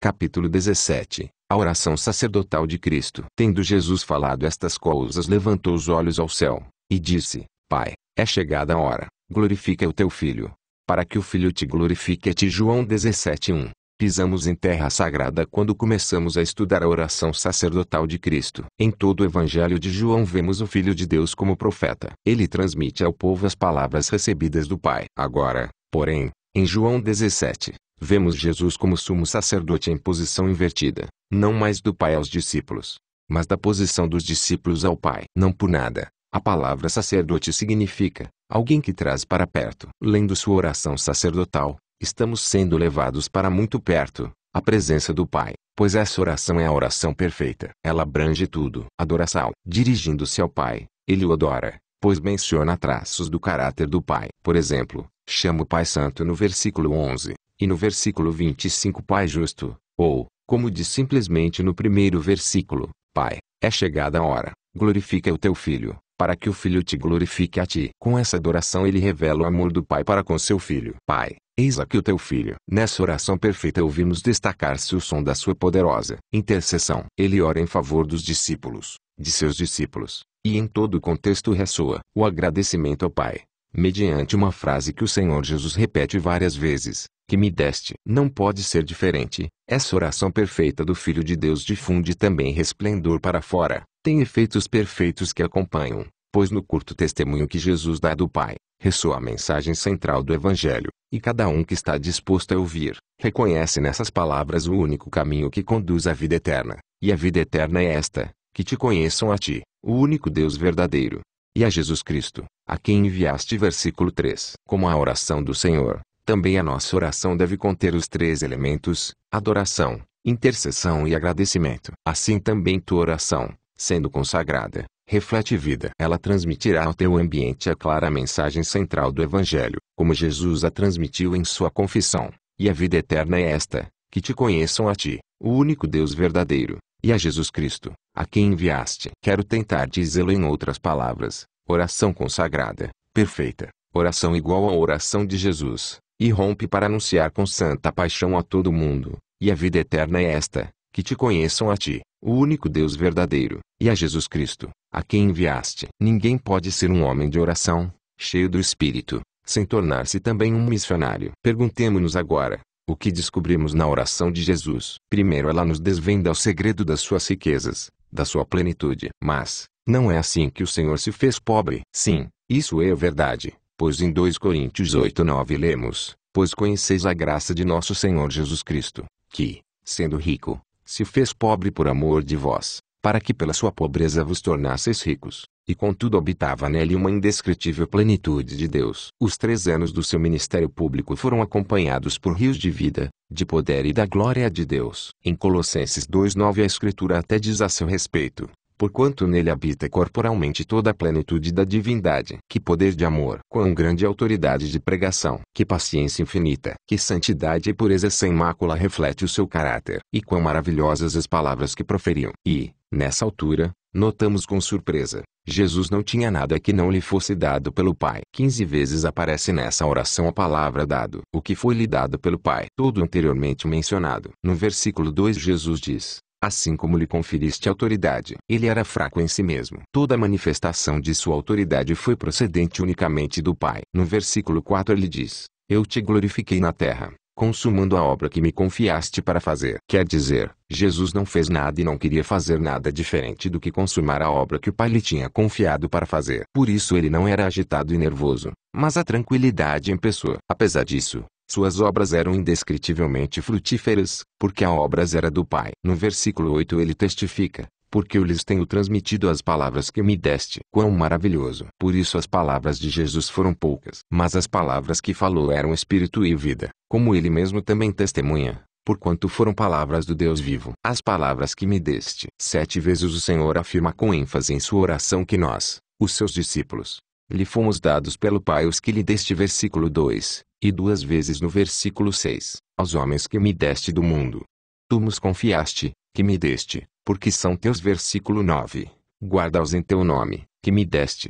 S1: Capítulo 17 a oração sacerdotal de Cristo. Tendo Jesus falado estas coisas, levantou os olhos ao céu e disse: Pai, é chegada a hora, glorifica o teu filho, para que o Filho te glorifique a é ti. João 17:1. Pisamos em terra sagrada quando começamos a estudar a oração sacerdotal de Cristo. Em todo o Evangelho de João vemos o Filho de Deus como profeta. Ele transmite ao povo as palavras recebidas do Pai. Agora, porém, em João 17, vemos Jesus como sumo sacerdote em posição invertida, não mais do Pai aos discípulos, mas da posição dos discípulos ao Pai. Não por nada, a palavra sacerdote significa alguém que traz para perto. Lendo sua oração sacerdotal, estamos sendo levados para muito perto, a presença do Pai, pois essa oração é a oração perfeita. Ela abrange tudo. Adoração, dirigindo-se ao Pai, ele o adora, pois menciona traços do caráter do Pai. Por exemplo, chama o Pai Santo no versículo 11, e no versículo 25 Pai Justo, ou, como diz simplesmente no primeiro versículo, Pai, é chegada a hora, glorifica o teu Filho, para que o Filho te glorifique a ti. Com essa adoração ele revela o amor do Pai para com seu Filho. Pai, eis aqui o teu Filho. Nessa oração perfeita ouvimos destacar-se o som da sua poderosa intercessão. Ele ora em favor dos discípulos, de seus discípulos, e em todo o contexto ressoa o agradecimento ao Pai, mediante uma frase que o Senhor Jesus repete várias vezes que me deste. Não pode ser diferente. Essa oração perfeita do Filho de Deus difunde também resplendor para fora. Tem efeitos perfeitos que acompanham pois no curto testemunho que Jesus dá do Pai, ressoa a mensagem central do Evangelho, e cada um que está disposto a ouvir, reconhece nessas palavras o único caminho que conduz à vida eterna, e a vida eterna é esta, que te conheçam a ti, o único Deus verdadeiro, e a Jesus Cristo, a quem enviaste. Versículo 3. Como a oração do Senhor, também a nossa oração deve conter os três elementos: adoração, intercessão e agradecimento. Assim também tua oração, sendo consagrada, reflete vida. Ela transmitirá ao teu ambiente a clara mensagem central do Evangelho, como Jesus a transmitiu em sua confissão. E a vida eterna é esta: que te conheçam a ti, o único Deus verdadeiro, e a Jesus Cristo, a quem enviaste. Quero tentar dizê-lo em outras palavras: oração consagrada, perfeita, oração igual à oração de Jesus, e rompe para anunciar com santa paixão a todo mundo. E a vida eterna é esta: que te conheçam a ti, o único Deus verdadeiro, e a Jesus Cristo, a quem enviaste. Ninguém pode ser um homem de oração, cheio do Espírito, sem tornar-se também um missionário. Perguntemo-nos agora, o que descobrimos na oração de Jesus? Primeiro ela nos desvenda o segredo das suas riquezas, da sua plenitude. Mas, não é assim que o Senhor se fez pobre. Sim, isso é verdade, pois em 2 Coríntios 8 9 lemos, Pois conheceis a graça de nosso Senhor Jesus Cristo, que, sendo rico, se fez pobre por amor de vós, para que pela sua pobreza vos tornasseis ricos, e contudo habitava nele uma indescritível plenitude de Deus. Os três anos do seu ministério público foram acompanhados por rios de vida, de poder e da glória de Deus. Em Colossenses 2,9 a Escritura até diz a seu respeito porquanto nele habita corporalmente toda a plenitude da divindade. Que poder de amor! Quão grande autoridade de pregação! Que paciência infinita! Que santidade e pureza sem mácula reflete o seu caráter! E quão maravilhosas as palavras que proferiam! E, Nessa altura, notamos com surpresa, Jesus não tinha nada que não lhe fosse dado pelo Pai. 15 vezes aparece nessa oração a palavra dado, o que foi lhe dado pelo Pai. Todo anteriormente mencionado. No versículo 2 Jesus diz, assim como lhe conferiste autoridade. Ele era fraco em si mesmo. Toda manifestação de sua autoridade foi procedente unicamente do Pai. No versículo 4 ele diz, eu te glorifiquei na terra, consumando a obra que me confiaste para fazer. Quer dizer, Jesus não fez nada e não queria fazer nada diferente do que consumar a obra que o Pai lhe tinha confiado para fazer. Por isso ele não era agitado e nervoso, mas a tranquilidade em pessoa. Apesar disso, suas obras eram indescritivelmente frutíferas, porque a obras era do Pai. No versículo 8 ele testifica: porque eu lhes tenho transmitido as palavras que me deste. Quão maravilhoso! Por isso as palavras de Jesus foram poucas, mas as palavras que falou eram espírito e vida, como ele mesmo também testemunha. Porquanto foram palavras do Deus vivo, as palavras que me deste. Sete vezes o Senhor afirma com ênfase em sua oração que nós, os seus discípulos, lhe fomos dados pelo Pai os que lhe deste. Versículo 2, e duas vezes no versículo 6, aos homens que me deste do mundo. Tu nos confiaste, que me deste, porque são teus. Versículo 9. Guarda-os em teu nome, que me deste.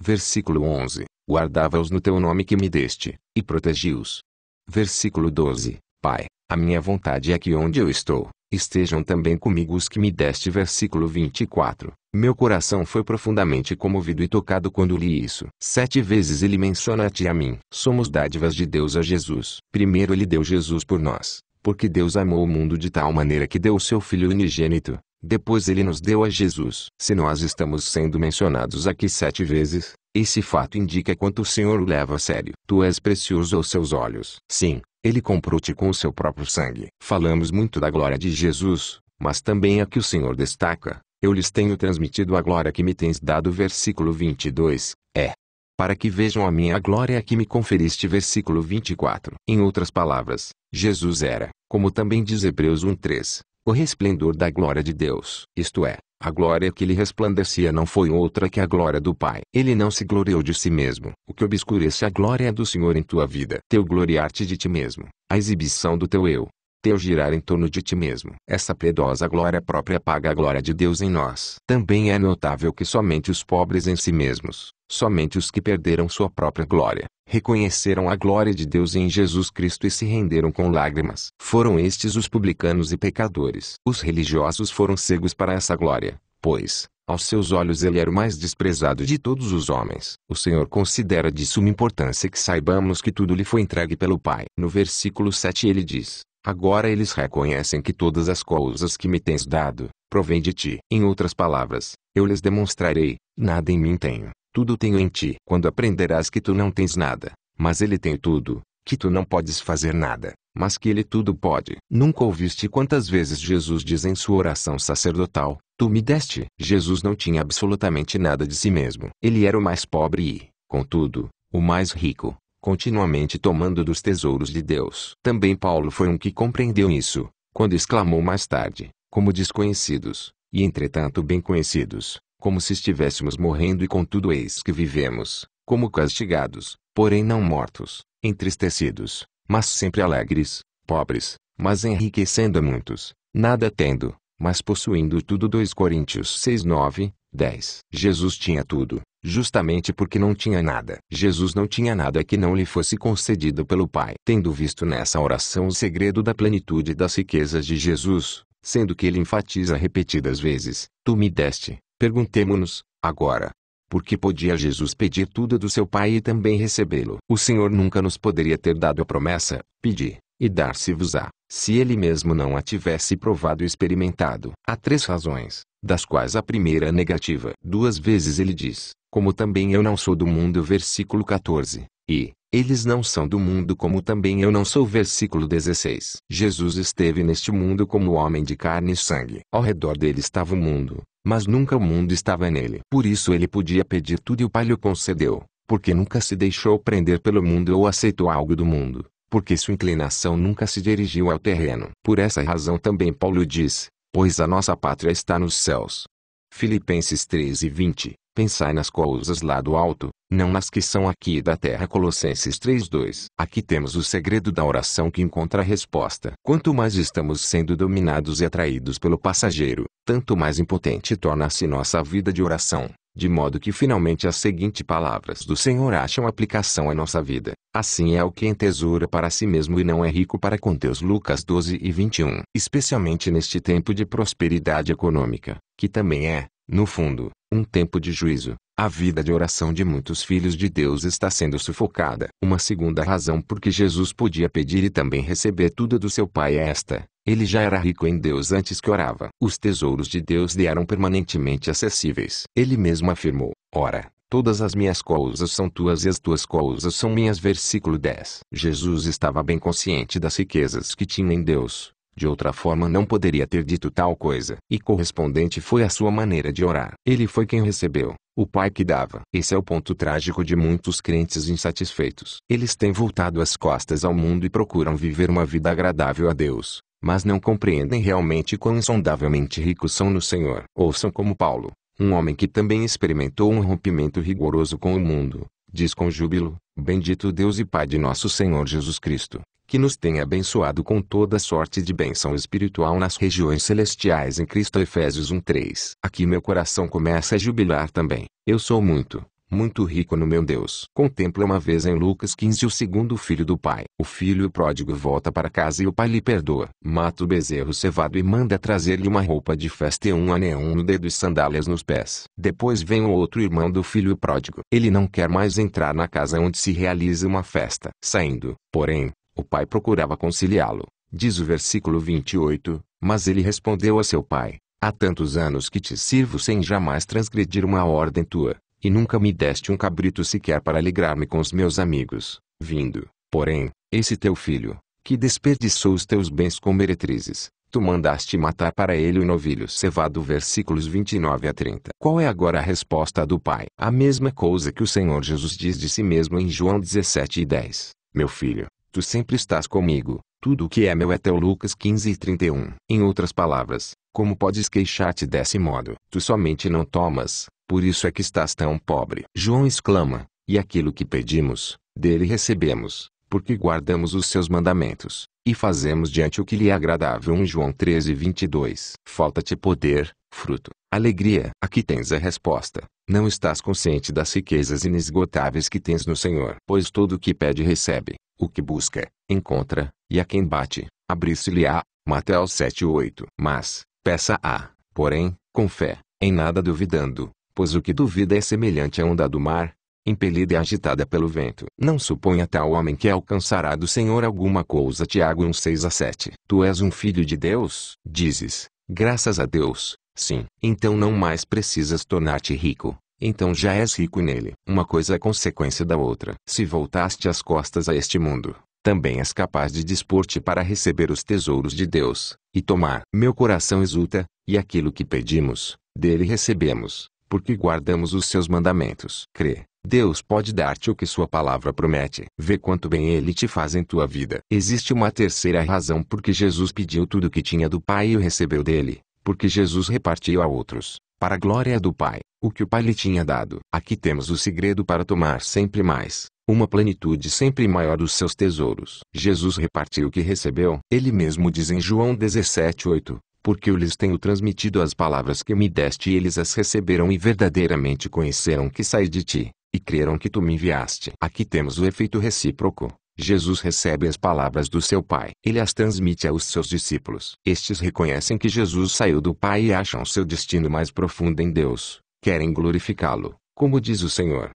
S1: Versículo 11. Guardava-os no teu nome que me deste, e protegi-os. Versículo 12. Pai, a minha vontade é que onde eu estou, estejam também comigo os que me deste. Versículo 24. Meu coração foi profundamente comovido e tocado quando li isso. Sete vezes ele menciona a ti e a mim. Somos dádivas de Deus a Jesus. Primeiro ele deu Jesus por nós, porque Deus amou o mundo de tal maneira que deu o seu Filho unigênito, depois ele nos deu a Jesus. Se nós estamos sendo mencionados aqui sete vezes, esse fato indica quanto o Senhor o leva a sério. Tu és precioso aos seus olhos. Sim, ele comprou-te com o seu próprio sangue. Falamos muito da glória de Jesus, mas também a que o Senhor destaca. Eu lhes tenho transmitido a glória que me tens dado. Versículo 22. É, para que vejam a minha glória que me conferiste. Versículo 24. Em outras palavras, Jesus era, como também diz Hebreus 1:3, o resplendor da glória de Deus. Isto é, a glória que lhe resplandecia não foi outra que a glória do Pai. Ele não se gloriou de si mesmo. O que obscurece a glória do Senhor em tua vida. Teu gloriar-te de ti mesmo. A exibição do teu eu. Teu girar em torno de ti mesmo. Essa piedosa glória própria apaga a glória de Deus em nós. Também é notável que somente os pobres em si mesmos Somente os que perderam sua própria glória, reconheceram a glória de Deus em Jesus Cristo e se renderam com lágrimas. Foram estes os publicanos e pecadores. Os religiosos foram cegos para essa glória, pois, aos seus olhos ele era o mais desprezado de todos os homens. O Senhor considera de suma importância que saibamos que tudo lhe foi entregue pelo Pai. No versículo 7 ele diz: Agora eles reconhecem que todas as coisas que me tens dado, provém de ti. Em outras palavras, eu lhes demonstrarei, nada em mim tenho, tudo tenho em ti. Quando aprenderás que tu não tens nada, mas ele tem tudo, que tu não podes fazer nada, mas que ele tudo pode. Nunca ouviste quantas vezes Jesus diz em sua oração sacerdotal: Tu me deste. Jesus não tinha absolutamente nada de si mesmo. Ele era o mais pobre e, contudo, o mais rico, continuamente tomando dos tesouros de Deus. Também Paulo foi um que compreendeu isso, quando exclamou mais tarde: Como desconhecidos, e entretanto bem conhecidos, como se estivéssemos morrendo e contudo eis que vivemos, como castigados, porém não mortos, entristecidos, mas sempre alegres, pobres, mas enriquecendo a muitos, nada tendo, mas possuindo tudo 2 Coríntios 6 9, 10. Jesus tinha tudo, justamente porque não tinha nada. Jesus não tinha nada que não lhe fosse concedido pelo Pai. Tendo visto nessa oração o segredo da plenitude das riquezas de Jesus, sendo que ele enfatiza repetidas vezes, tu me deste, Perguntemo-nos, agora, por que podia Jesus pedir tudo do seu Pai e também recebê-lo? O Senhor nunca nos poderia ter dado a promessa: pedir e dar-se-vos-á, se ele mesmo não a tivesse provado e experimentado. Há três razões, das quais a primeira é negativa. Duas vezes ele diz: Como também eu não sou do mundo, versículo 14, e, eles não são do mundo como também eu não sou. Versículo 16. Jesus esteve neste mundo como homem de carne e sangue. Ao redor dele estava o mundo, mas nunca o mundo estava nele. Por isso ele podia pedir tudo e o Pai lhe concedeu, porque nunca se deixou prender pelo mundo ou aceitou algo do mundo, porque sua inclinação nunca se dirigiu ao terreno. Por essa razão também Paulo diz, pois a nossa pátria está nos céus. Filipenses 3 e 20 Pensai nas coisas lá do alto, não nas que são aqui da terra. Colossenses 3:2. Aqui temos o segredo da oração que encontra a resposta. Quanto mais estamos sendo dominados e atraídos pelo passageiro, tanto mais impotente torna-se nossa vida de oração, de modo que finalmente as seguintes palavras do Senhor acham aplicação à nossa vida. Assim é o que entesoura para si mesmo e não é rico para com Deus. Lucas 12 e 21. Especialmente neste tempo de prosperidade econômica, que também é, no fundo, um tempo de juízo, a vida de oração de muitos filhos de Deus está sendo sufocada. Uma segunda razão por que Jesus podia pedir e também receber tudo do seu Pai é esta: ele já era rico em Deus antes que orava. Os tesouros de Deus lhe eram permanentemente acessíveis. Ele mesmo afirmou: Ora, todas as minhas coisas são tuas e as tuas coisas são minhas. Versículo 10. Jesus estava bem consciente das riquezas que tinha em Deus de outra forma não poderia ter dito tal coisa. E correspondente foi a sua maneira de orar. Ele foi quem recebeu, o pai que dava. Esse é o ponto trágico de muitos crentes insatisfeitos. Eles têm voltado as costas ao mundo e procuram viver uma vida agradável a Deus, mas não compreendem realmente quão insondavelmente ricos são no Senhor. Ouçam como Paulo, um homem que também experimentou um rompimento rigoroso com o mundo, diz com júbilo: Bendito Deus e Pai de nosso Senhor Jesus Cristo, que nos tenha abençoado com toda sorte de bênção espiritual nas regiões celestiais em Cristo Efésios 1:3. Aqui meu coração começa a jubilar também. Eu sou muito, muito rico no meu Deus. Contempla uma vez em Lucas 15 o segundo filho do pai. O filho pródigo volta para casa e o pai lhe perdoa. Mata o bezerro cevado e manda trazer-lhe uma roupa de festa e um anel no dedo e sandálias nos pés. Depois vem o outro irmão do filho pródigo. Ele não quer mais entrar na casa onde se realiza uma festa. Saindo, porém, o pai procurava conciliá-lo, diz o versículo 28, mas ele respondeu a seu pai: Há tantos anos que te sirvo sem jamais transgredir uma ordem tua, e nunca me deste um cabrito sequer para alegrar-me com os meus amigos. Vindo, porém, esse teu filho, que desperdiçou os teus bens com meretrizes, tu mandaste matar para ele o novilho cevado. Versículos 29 a 30. Qual é agora a resposta do pai? A mesma coisa que o Senhor Jesus diz de si mesmo em João 17 e 10. Meu filho, Tu sempre estás comigo. Tudo o que é meu é teu. Lucas 15 31. Em outras palavras, como podes queixar-te desse modo? Tu somente não tomas, por isso é que estás tão pobre. João exclama, e aquilo que pedimos, dele recebemos, porque guardamos os seus mandamentos, e fazemos diante o que lhe é agradável. 1 João 13 22. Falta-te poder, fruto, alegria. Aqui tens a resposta. Não estás consciente das riquezas inesgotáveis que tens no Senhor. Pois todo o que pede recebe, o que busca, encontra, e a quem bate, abrir-se-lhe-á. Mateus 7:8. Mas, peça-a, porém, com fé, em nada duvidando, pois o que duvida é semelhante à onda do mar, impelida e agitada pelo vento. Não suponha tal homem que alcançará do Senhor alguma coisa. Tiago 1:6 a 7. Tu és um filho de Deus, dizes, graças a Deus, Sim, então não mais precisas tornar-te rico. Então já és rico nele. Uma coisa é consequência da outra. Se voltaste as costas a este mundo, também és capaz de dispor-te para receber os tesouros de Deus, e tomar. Meu coração exulta, e aquilo que pedimos, dele recebemos, porque guardamos os seus mandamentos. Crê. Deus pode dar-te o que sua palavra promete. Vê quanto bem ele te faz em tua vida. Existe uma terceira razão por que Jesus pediu tudo o que tinha do Pai e o recebeu dele porque Jesus repartiu a outros, para a glória do Pai, o que o Pai lhe tinha dado. Aqui temos o segredo para tomar sempre mais, uma plenitude sempre maior dos seus tesouros. Jesus repartiu o que recebeu. Ele mesmo diz em João 17:8, porque eu lhes tenho transmitido as palavras que me deste e eles as receberam e verdadeiramente conheceram que saí de ti, e creram que tu me enviaste. Aqui temos o efeito recíproco. Jesus recebe as palavras do seu Pai. Ele as transmite aos seus discípulos. Estes reconhecem que Jesus saiu do Pai e acham seu destino mais profundo em Deus. Querem glorificá-lo, como diz o Senhor.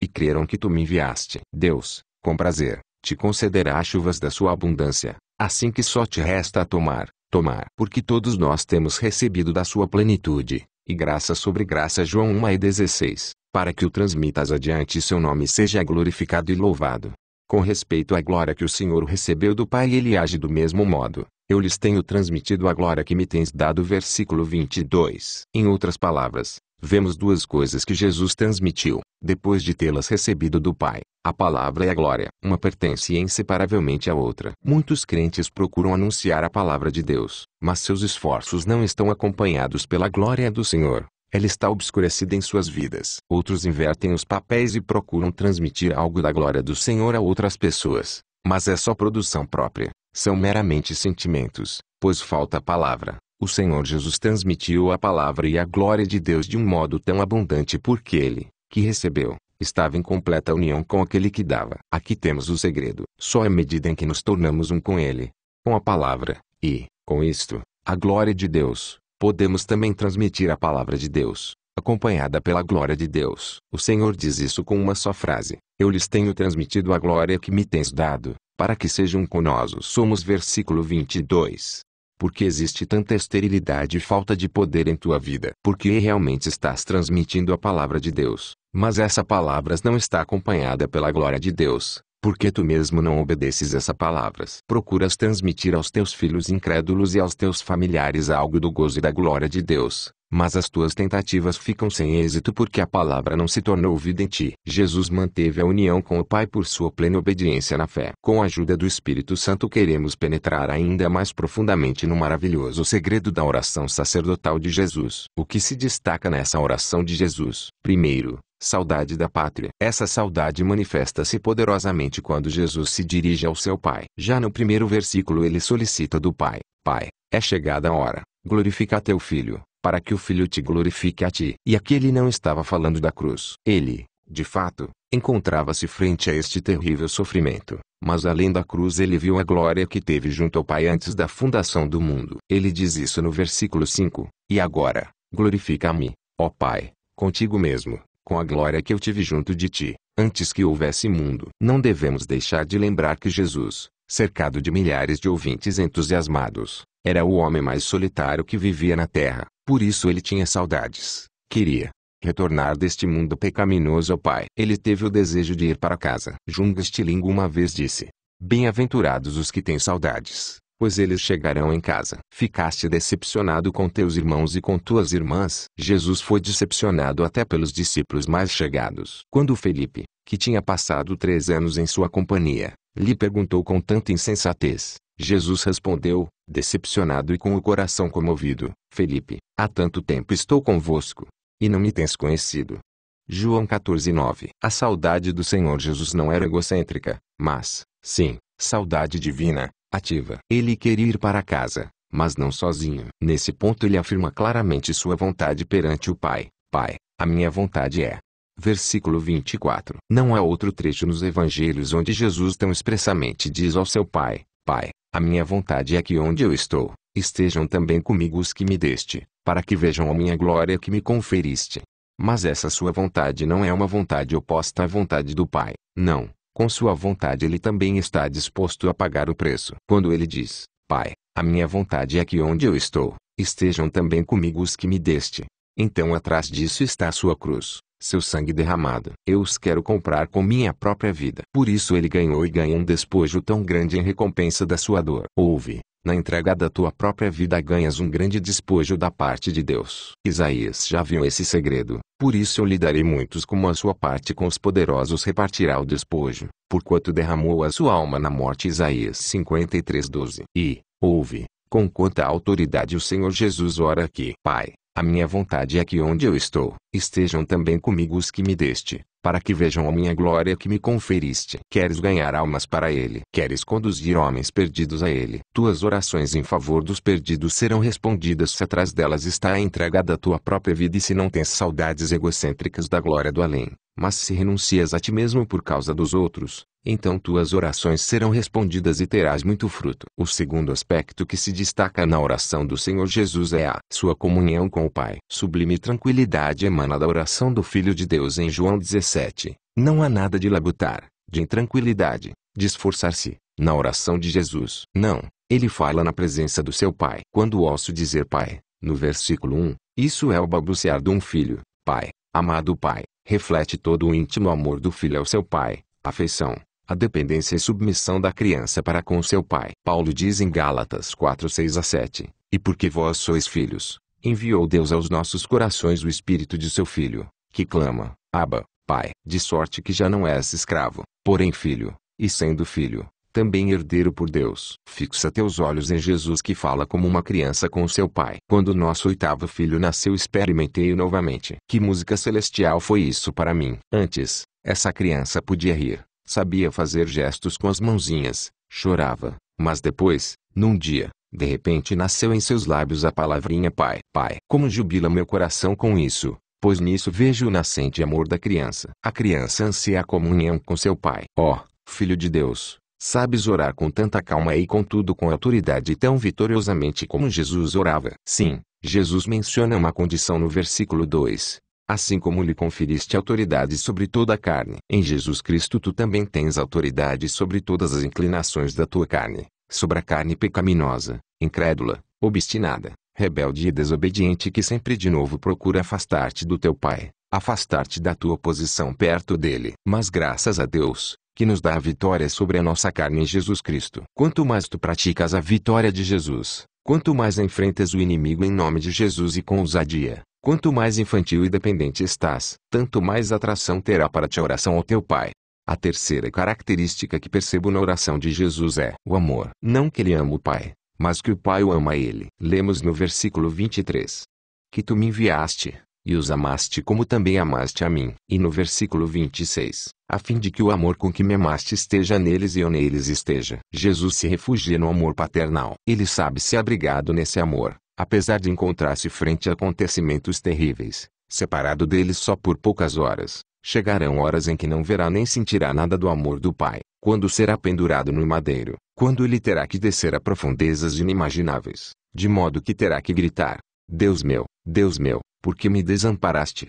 S1: E creram que tu me enviaste. Deus, com prazer, te concederá chuvas da sua abundância, assim que só te resta tomar, tomar. Porque todos nós temos recebido da sua plenitude, e graça sobre graça João 1 e 16, para que o transmitas adiante e seu nome seja glorificado e louvado. Com respeito à glória que o Senhor recebeu do Pai, ele age do mesmo modo. Eu lhes tenho transmitido a glória que me tens dado. Versículo 22. Em outras palavras, vemos duas coisas que Jesus transmitiu, depois de tê-las recebido do Pai. A palavra e a glória. Uma pertence inseparavelmente à outra. Muitos crentes procuram anunciar a palavra de Deus, mas seus esforços não estão acompanhados pela glória do Senhor. Ela está obscurecida em suas vidas. Outros invertem os papéis e procuram transmitir algo da glória do Senhor a outras pessoas, mas é só produção própria, são meramente sentimentos, pois falta a palavra. O Senhor Jesus transmitiu a palavra e a glória de Deus de um modo tão abundante porque ele, que recebeu, estava em completa união com aquele que dava. Aqui temos o segredo. Só à medida em que nos tornamos um com ele, com a palavra, e, com isto, a glória de Deus, podemos também transmitir a palavra de Deus, acompanhada pela glória de Deus. O Senhor diz isso com uma só frase: Eu lhes tenho transmitido a glória que me tens dado, para que sejam conosco. Somos versículo 22. Porque existe tanta esterilidade e falta de poder em tua vida? Porque realmente estás transmitindo a palavra de Deus, mas essa palavra não está acompanhada pela glória de Deus porque tu mesmo não obedeces essas palavras. Procuras transmitir aos teus filhos incrédulos e aos teus familiares algo do gozo e da glória de Deus, mas as tuas tentativas ficam sem êxito porque a palavra não se tornou vida em ti. Jesus manteve a união com o Pai por sua plena obediência na fé. Com a ajuda do Espírito Santo queremos penetrar ainda mais profundamente no maravilhoso segredo da oração sacerdotal de Jesus. O que se destaca nessa oração de Jesus? Primeiro, Saudade da pátria. Essa saudade manifesta-se poderosamente quando Jesus se dirige ao seu Pai. Já no primeiro versículo ele solicita do Pai: Pai, é chegada a hora, glorifica teu filho, para que o filho te glorifique a ti. E aqui ele não estava falando da cruz. Ele, de fato, encontrava-se frente a este terrível sofrimento. Mas além da cruz ele viu a glória que teve junto ao Pai antes da fundação do mundo. Ele diz isso no versículo 5: E agora, glorifica-me, ó Pai, contigo mesmo, com a glória que eu tive junto de ti, antes que houvesse mundo. Não devemos deixar de lembrar que Jesus, cercado de milhares de ouvintes entusiasmados, era o homem mais solitário que vivia na terra. Por isso ele tinha saudades, queria retornar deste mundo pecaminoso ao Pai. Ele teve o desejo de ir para casa. Jung Stilingo uma vez disse: Bem-aventurados os que têm saudades, pois eles chegarão em casa. Ficaste decepcionado com teus irmãos e com tuas irmãs. Jesus foi decepcionado até pelos discípulos mais chegados. Quando Felipe, que tinha passado três anos em sua companhia, lhe perguntou com tanta insensatez, Jesus respondeu, decepcionado e com o coração comovido: Felipe, há tanto tempo estou convosco, e não me tens conhecido. João 14:9. A saudade do Senhor Jesus não era egocêntrica, mas, sim, saudade divina, ativa. Ele queria ir para casa, mas não sozinho. Nesse ponto ele afirma claramente sua vontade perante o Pai. Pai, a minha vontade é. Versículo 24. Não há outro trecho nos evangelhos onde Jesus tão expressamente diz ao seu Pai: Pai, a minha vontade é que onde eu estou, estejam também comigo os que me deste, para que vejam a minha glória que me conferiste. Mas essa sua vontade não é uma vontade oposta à vontade do Pai. Não, com sua vontade ele também está disposto a pagar o preço. Quando ele diz, Pai, a minha vontade é que onde eu estou, estejam também comigo os que me deste. Então atrás disso está sua cruz, seu sangue derramado. Eu os quero comprar com minha própria vida. Por isso ele ganhou e ganha um despojo tão grande em recompensa da sua dor. Ouve, na entrega da tua própria vida ganhas um grande despojo da parte de Deus. Isaías já viu esse segredo, por isso eu lhe darei muitos como a sua parte com os poderosos repartirá o despojo, porquanto derramou a sua alma na morte. Isaías 53:12. E, ouve, com quanta autoridade o Senhor Jesus ora aqui. Pai, a minha vontade é que onde eu estou, estejam também comigo os que me deste, para que vejam a minha glória que me conferiste. Queres ganhar almas para ele, queres conduzir homens perdidos a ele. Tuas orações em favor dos perdidos serão respondidas se atrás delas está a entrega da tua própria vida e se não tens saudades egocêntricas da glória do além. Mas se renuncias a ti mesmo por causa dos outros, então tuas orações serão respondidas e terás muito fruto. O segundo aspecto que se destaca na oração do Senhor Jesus é a sua comunhão com o Pai. Sublime tranquilidade emana da oração do Filho de Deus em João 17. 17. Não há nada de labutar, de intranquilidade, de esforçar-se, na oração de Jesus. Não, ele fala na presença do seu pai. Quando ouço dizer pai, no versículo 1, isso é o balbuciar de um filho. Pai, amado pai, reflete todo o íntimo amor do filho ao seu pai, afeição, a dependência e submissão da criança para com seu pai. Paulo diz em Gálatas 4, 6 a 7, E porque vós sois filhos, enviou Deus aos nossos corações o Espírito de seu Filho, que clama, Abba, pai, de sorte que já não és escravo, porém filho, e sendo filho, também herdeiro por Deus. Fixa teus olhos em Jesus que fala como uma criança com seu pai. Quando nosso oitavo filho nasceu, experimentei novamente. Que música celestial foi isso para mim? Antes, essa criança podia rir, sabia fazer gestos com as mãozinhas, chorava, mas depois, num dia, de repente nasceu em seus lábios a palavrinha pai. Pai, como jubila meu coração com isso pois nisso vejo o nascente amor da criança. A criança anseia a comunhão com seu pai. Ó, oh, filho de Deus, sabes orar com tanta calma e contudo com autoridade tão vitoriosamente como Jesus orava. Sim, Jesus menciona uma condição no versículo 2. Assim como lhe conferiste autoridade sobre toda a carne. Em Jesus Cristo tu também tens autoridade sobre todas as inclinações da tua carne, sobre a carne pecaminosa, incrédula, obstinada, rebelde e desobediente que sempre de novo procura afastar-te do teu Pai, afastar-te da tua posição perto dele. Mas graças a Deus, que nos dá a vitória sobre a nossa carne em Jesus Cristo. Quanto mais tu praticas a vitória de Jesus, quanto mais enfrentas o inimigo em nome de Jesus e com ousadia, quanto mais infantil e dependente estás, tanto mais atração terá para ti a oração ao teu Pai. A terceira característica que percebo na oração de Jesus é o amor. Não que ele ama o Pai, mas que o Pai o ama a ele. Lemos no versículo 23. Que tu me enviaste, e os amaste como também amaste a mim. E no versículo 26, a fim de que o amor com que me amaste esteja neles e eu neles esteja. Jesus se refugia no amor paternal. Ele sabe se abrigado nesse amor, apesar de encontrar-se frente a acontecimentos terríveis, separado deles só por poucas horas. Chegarão horas em que não verá nem sentirá nada do amor do Pai, quando será pendurado no madeiro, quando ele terá que descer a profundezas inimagináveis, de modo que terá que gritar: Deus meu, Deus meu, por que me desamparaste?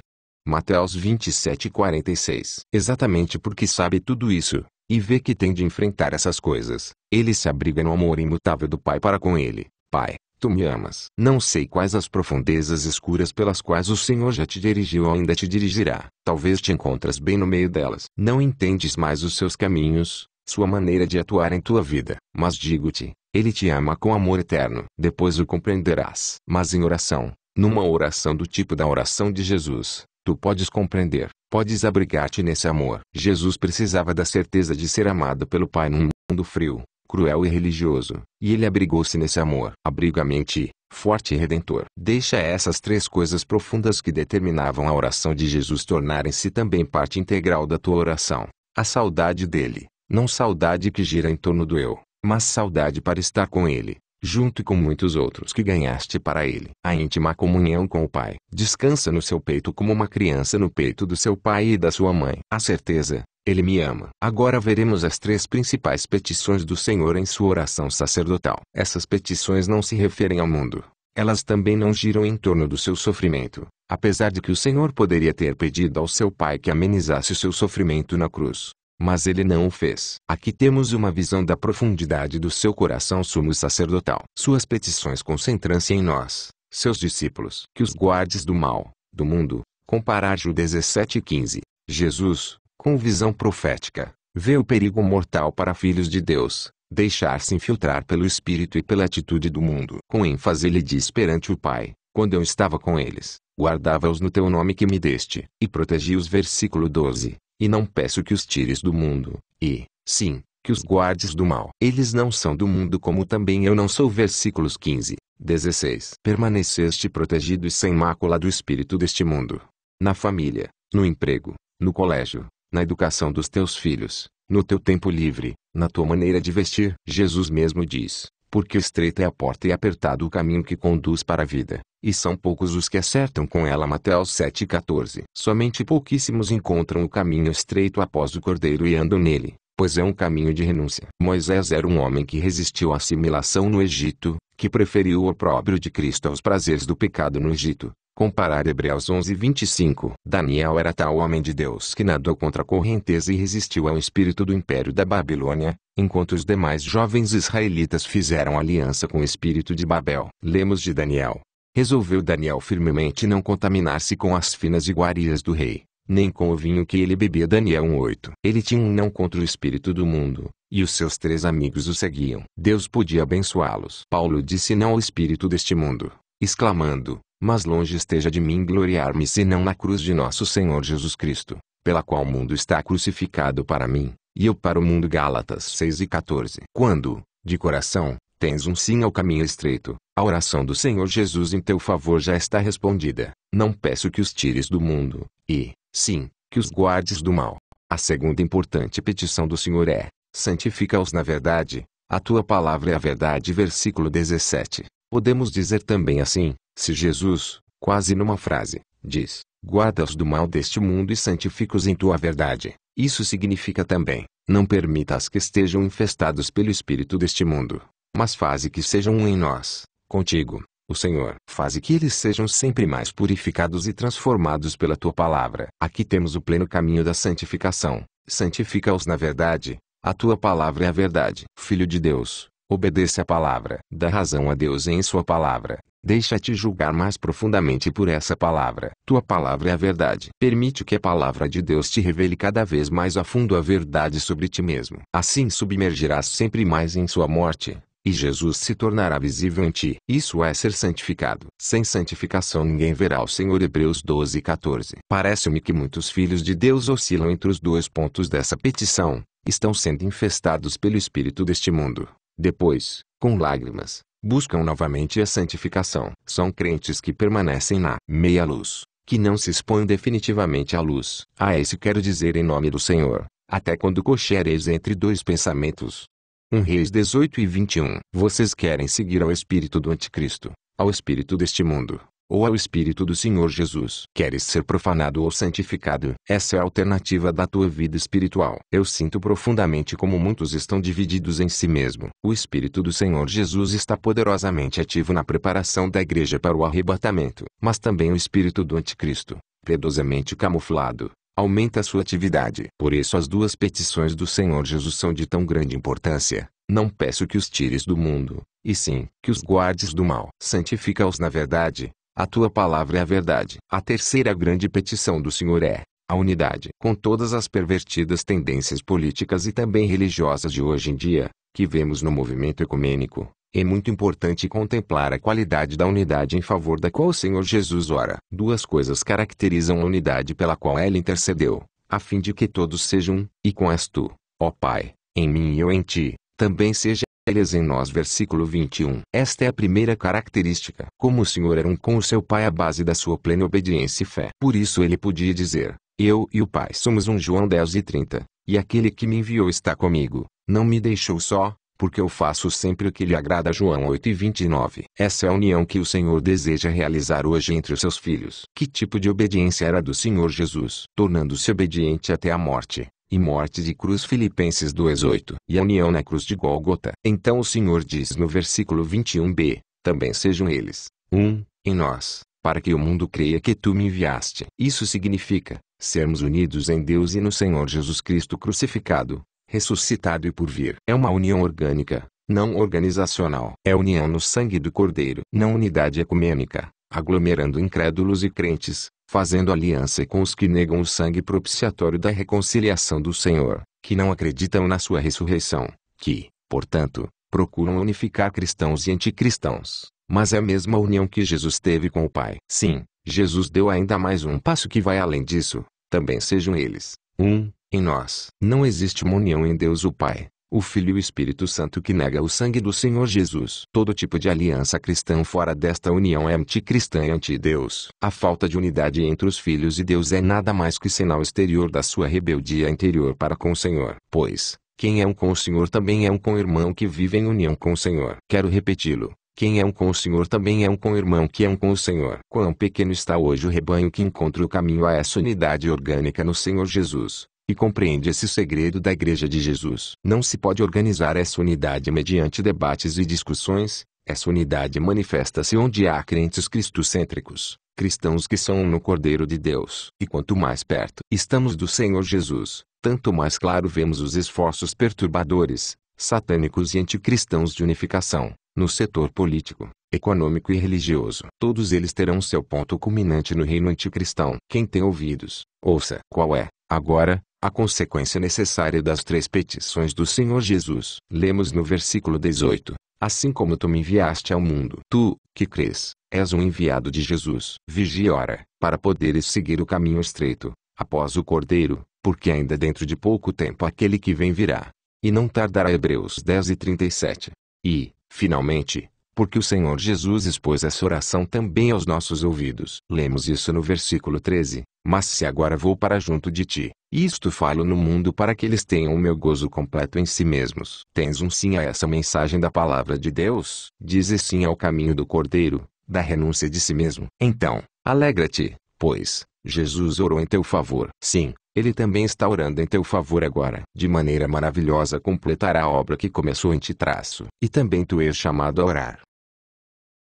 S1: Mateus 27:46. Exatamente porque sabe tudo isso e vê que tem de enfrentar essas coisas, ele se abriga no amor imutável do Pai para com ele. Pai, tu me amas. Não sei quais as profundezas escuras pelas quais o Senhor já te dirigiu ou ainda te dirigirá. Talvez te encontres bem no meio delas. Não entendes mais os seus caminhos, sua maneira de atuar em tua vida. Mas digo-te, ele te ama com amor eterno. Depois o compreenderás. Mas em oração, numa oração do tipo da oração de Jesus, tu podes compreender, podes abrigar-te nesse amor. Jesus precisava da certeza de ser amado pelo Pai num mundo frio, cruel e religioso, e ele abrigou-se nesse amor. abriga ti. forte e redentor. Deixa essas três coisas profundas que determinavam a oração de Jesus tornarem-se também parte integral da tua oração. A saudade dele, não saudade que gira em torno do eu, mas saudade para estar com ele, junto com muitos outros que ganhaste para ele. A íntima comunhão com o Pai descansa no seu peito como uma criança no peito do seu pai e da sua mãe. A certeza, ele me ama. Agora veremos as três principais petições do Senhor em sua oração sacerdotal. Essas petições não se referem ao mundo. Elas também não giram em torno do seu sofrimento, apesar de que o Senhor poderia ter pedido ao seu Pai que amenizasse o seu sofrimento na cruz mas ele não o fez. Aqui temos uma visão da profundidade do seu coração sumo sacerdotal. Suas petições concentram-se em nós, seus discípulos. Que os guardes do mal, do mundo, comparar Ju 17 15. Jesus, com visão profética, vê o perigo mortal para filhos de Deus, deixar-se infiltrar pelo espírito e pela atitude do mundo. Com ênfase ele diz perante o Pai, quando eu estava com eles, guardava-os no teu nome que me deste, e protegi-os. Versículo 12. E não peço que os tires do mundo, e, sim, que os guardes do mal. Eles não são do mundo como também eu não sou. Versículos 15, 16. Permaneceste protegido e sem mácula do espírito deste mundo. Na família, no emprego, no colégio, na educação dos teus filhos, no teu tempo livre, na tua maneira de vestir. Jesus mesmo diz: porque estreita é a porta e apertado o caminho que conduz para a vida, e são poucos os que acertam com ela. Mateus 7,14 Somente pouquíssimos encontram o caminho estreito após o cordeiro e andam nele, pois é um caminho de renúncia. Moisés era um homem que resistiu à assimilação no Egito, que preferiu o opróbrio de Cristo aos prazeres do pecado no Egito, Comparar Hebreus 11 25. Daniel era tal homem de Deus que nadou contra a correnteza e resistiu ao espírito do império da Babilônia, enquanto os demais jovens israelitas fizeram aliança com o espírito de Babel. Lemos de Daniel. Resolveu Daniel firmemente não contaminar-se com as finas iguarias do rei, nem com o vinho que ele bebia. Daniel 1:8. Ele tinha um não contra o espírito do mundo, e os seus três amigos o seguiam. Deus podia abençoá-los. Paulo disse não ao espírito deste mundo, exclamando: mas longe esteja de mim gloriar-me senão na cruz de nosso Senhor Jesus Cristo, pela qual o mundo está crucificado para mim, e eu para o mundo. Gálatas 6 e 14. Quando, de coração, tens um sim ao caminho estreito, a oração do Senhor Jesus em teu favor já está respondida. Não peço que os tires do mundo, e, sim, que os guardes do mal. A segunda importante petição do Senhor é: santifica-os na verdade, a tua palavra é a verdade. Versículo 17. Podemos dizer também assim: se Jesus, quase numa frase, diz: Guarda-os do mal deste mundo e santifica-os em tua verdade, isso significa também: não permitas que estejam infestados pelo espírito deste mundo, mas faze que sejam um em nós, contigo, o Senhor. Faze que eles sejam sempre mais purificados e transformados pela tua palavra. Aqui temos o pleno caminho da santificação. Santifica-os na verdade, a tua palavra é a verdade. Filho de Deus, obedece a palavra. Dá razão a Deus em sua palavra. Deixa-te julgar mais profundamente por essa palavra. Tua palavra é a verdade. Permite que a palavra de Deus te revele cada vez mais a fundo a verdade sobre ti mesmo. Assim submergirás sempre mais em sua morte, e Jesus se tornará visível em ti. Isso é ser santificado. Sem santificação ninguém verá o Senhor. Hebreus 12, 14. Parece-me que muitos filhos de Deus oscilam entre os dois pontos dessa petição. Estão sendo infestados pelo espírito deste mundo. Depois, com lágrimas, buscam novamente a santificação. São crentes que permanecem na meia-luz, que não se expõem definitivamente à luz. A ah, esse quero dizer em nome do Senhor, até quando coxereis entre dois pensamentos. 1 Reis 18 e 21 Vocês querem seguir ao espírito do anticristo, ao espírito deste mundo ou ao Espírito do Senhor Jesus. Queres ser profanado ou santificado? Essa é a alternativa da tua vida espiritual. Eu sinto profundamente como muitos estão divididos em si mesmo. O Espírito do Senhor Jesus está poderosamente ativo na preparação da igreja para o arrebatamento, mas também o Espírito do Anticristo, piedosamente camuflado, aumenta sua atividade. Por isso as duas petições do Senhor Jesus são de tão grande importância. Não peço que os tires do mundo, e sim, que os guardes do mal. Santifica-os na verdade, a tua palavra é a verdade. A terceira grande petição do Senhor é a unidade. Com todas as pervertidas tendências políticas e também religiosas de hoje em dia, que vemos no movimento ecumênico, é muito importante contemplar a qualidade da unidade em favor da qual o Senhor Jesus ora. Duas coisas caracterizam a unidade pela qual ela intercedeu, a fim de que todos sejam um, e com as tu, ó Pai, em mim e eu em ti, também seja eles em nós. Versículo 21. Esta é a primeira característica. Como o Senhor era um com o seu Pai à base da sua plena obediência e fé. Por isso ele podia dizer, eu e o Pai somos um João 10 e 30, e aquele que me enviou está comigo, não me deixou só, porque eu faço sempre o que lhe agrada. João 8 e 29 Essa é a união que o Senhor deseja realizar hoje entre os seus filhos. Que tipo de obediência era do Senhor Jesus? Tornando-se obediente até a morte, e morte de cruz Filipenses 2:8 e a união na cruz de Gólgota. Então o Senhor diz no versículo 21b: Também sejam eles um em nós, para que o mundo creia que tu me enviaste. Isso significa sermos unidos em Deus e no Senhor Jesus Cristo crucificado, ressuscitado e por vir. É uma união orgânica, não organizacional. É união no sangue do Cordeiro, não unidade ecumênica, aglomerando incrédulos e crentes, fazendo aliança com os que negam o sangue propiciatório da reconciliação do Senhor, que não acreditam na sua ressurreição, que, portanto, procuram unificar cristãos e anticristãos. Mas é a mesma união que Jesus teve com o Pai. Sim, Jesus deu ainda mais um passo que vai além disso. Também sejam eles, um, em nós. Não existe uma união em Deus o Pai, o Filho e o Espírito Santo que nega o sangue do Senhor Jesus. Todo tipo de aliança cristã fora desta união é anticristã e anti-Deus. A falta de unidade entre os filhos e Deus é nada mais que sinal exterior da sua rebeldia interior para com o Senhor. Pois, quem é um com o Senhor também é um com o irmão que vive em união com o Senhor. Quero repeti-lo. Quem é um com o Senhor também é um com o irmão que é um com o Senhor. Quão pequeno está hoje o rebanho que encontra o caminho a essa unidade orgânica no Senhor Jesus e compreende esse segredo da Igreja de Jesus. Não se pode organizar essa unidade mediante debates e discussões, essa unidade manifesta-se onde há crentes cristocêntricos, cristãos que são um no Cordeiro de Deus. E quanto mais perto estamos do Senhor Jesus, tanto mais claro vemos os esforços perturbadores, satânicos e anticristãos de unificação, no setor político, econômico e religioso. Todos eles terão seu ponto culminante no reino anticristão. Quem tem ouvidos, ouça. Qual é, agora, a consequência necessária das três petições do Senhor Jesus. Lemos no versículo 18: Assim como tu me enviaste ao mundo, tu, que crês, és um enviado de Jesus. Vigia ora, para poderes seguir o caminho estreito, após o Cordeiro, porque ainda dentro de pouco tempo aquele que vem virá. E não tardará. Hebreus 10 e 37. E, finalmente, porque o Senhor Jesus expôs essa oração também aos nossos ouvidos. Lemos isso no versículo 13. Mas se agora vou para junto de ti, isto falo no mundo para que eles tenham o meu gozo completo em si mesmos. Tens um sim a essa mensagem da palavra de Deus? Dizes sim ao caminho do Cordeiro, da renúncia de si mesmo. Então, alegra-te, pois, Jesus orou em teu favor. Sim, ele também está orando em teu favor agora. De maneira maravilhosa completará a obra que começou em ti traço. E também tu és chamado a orar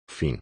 S1: fim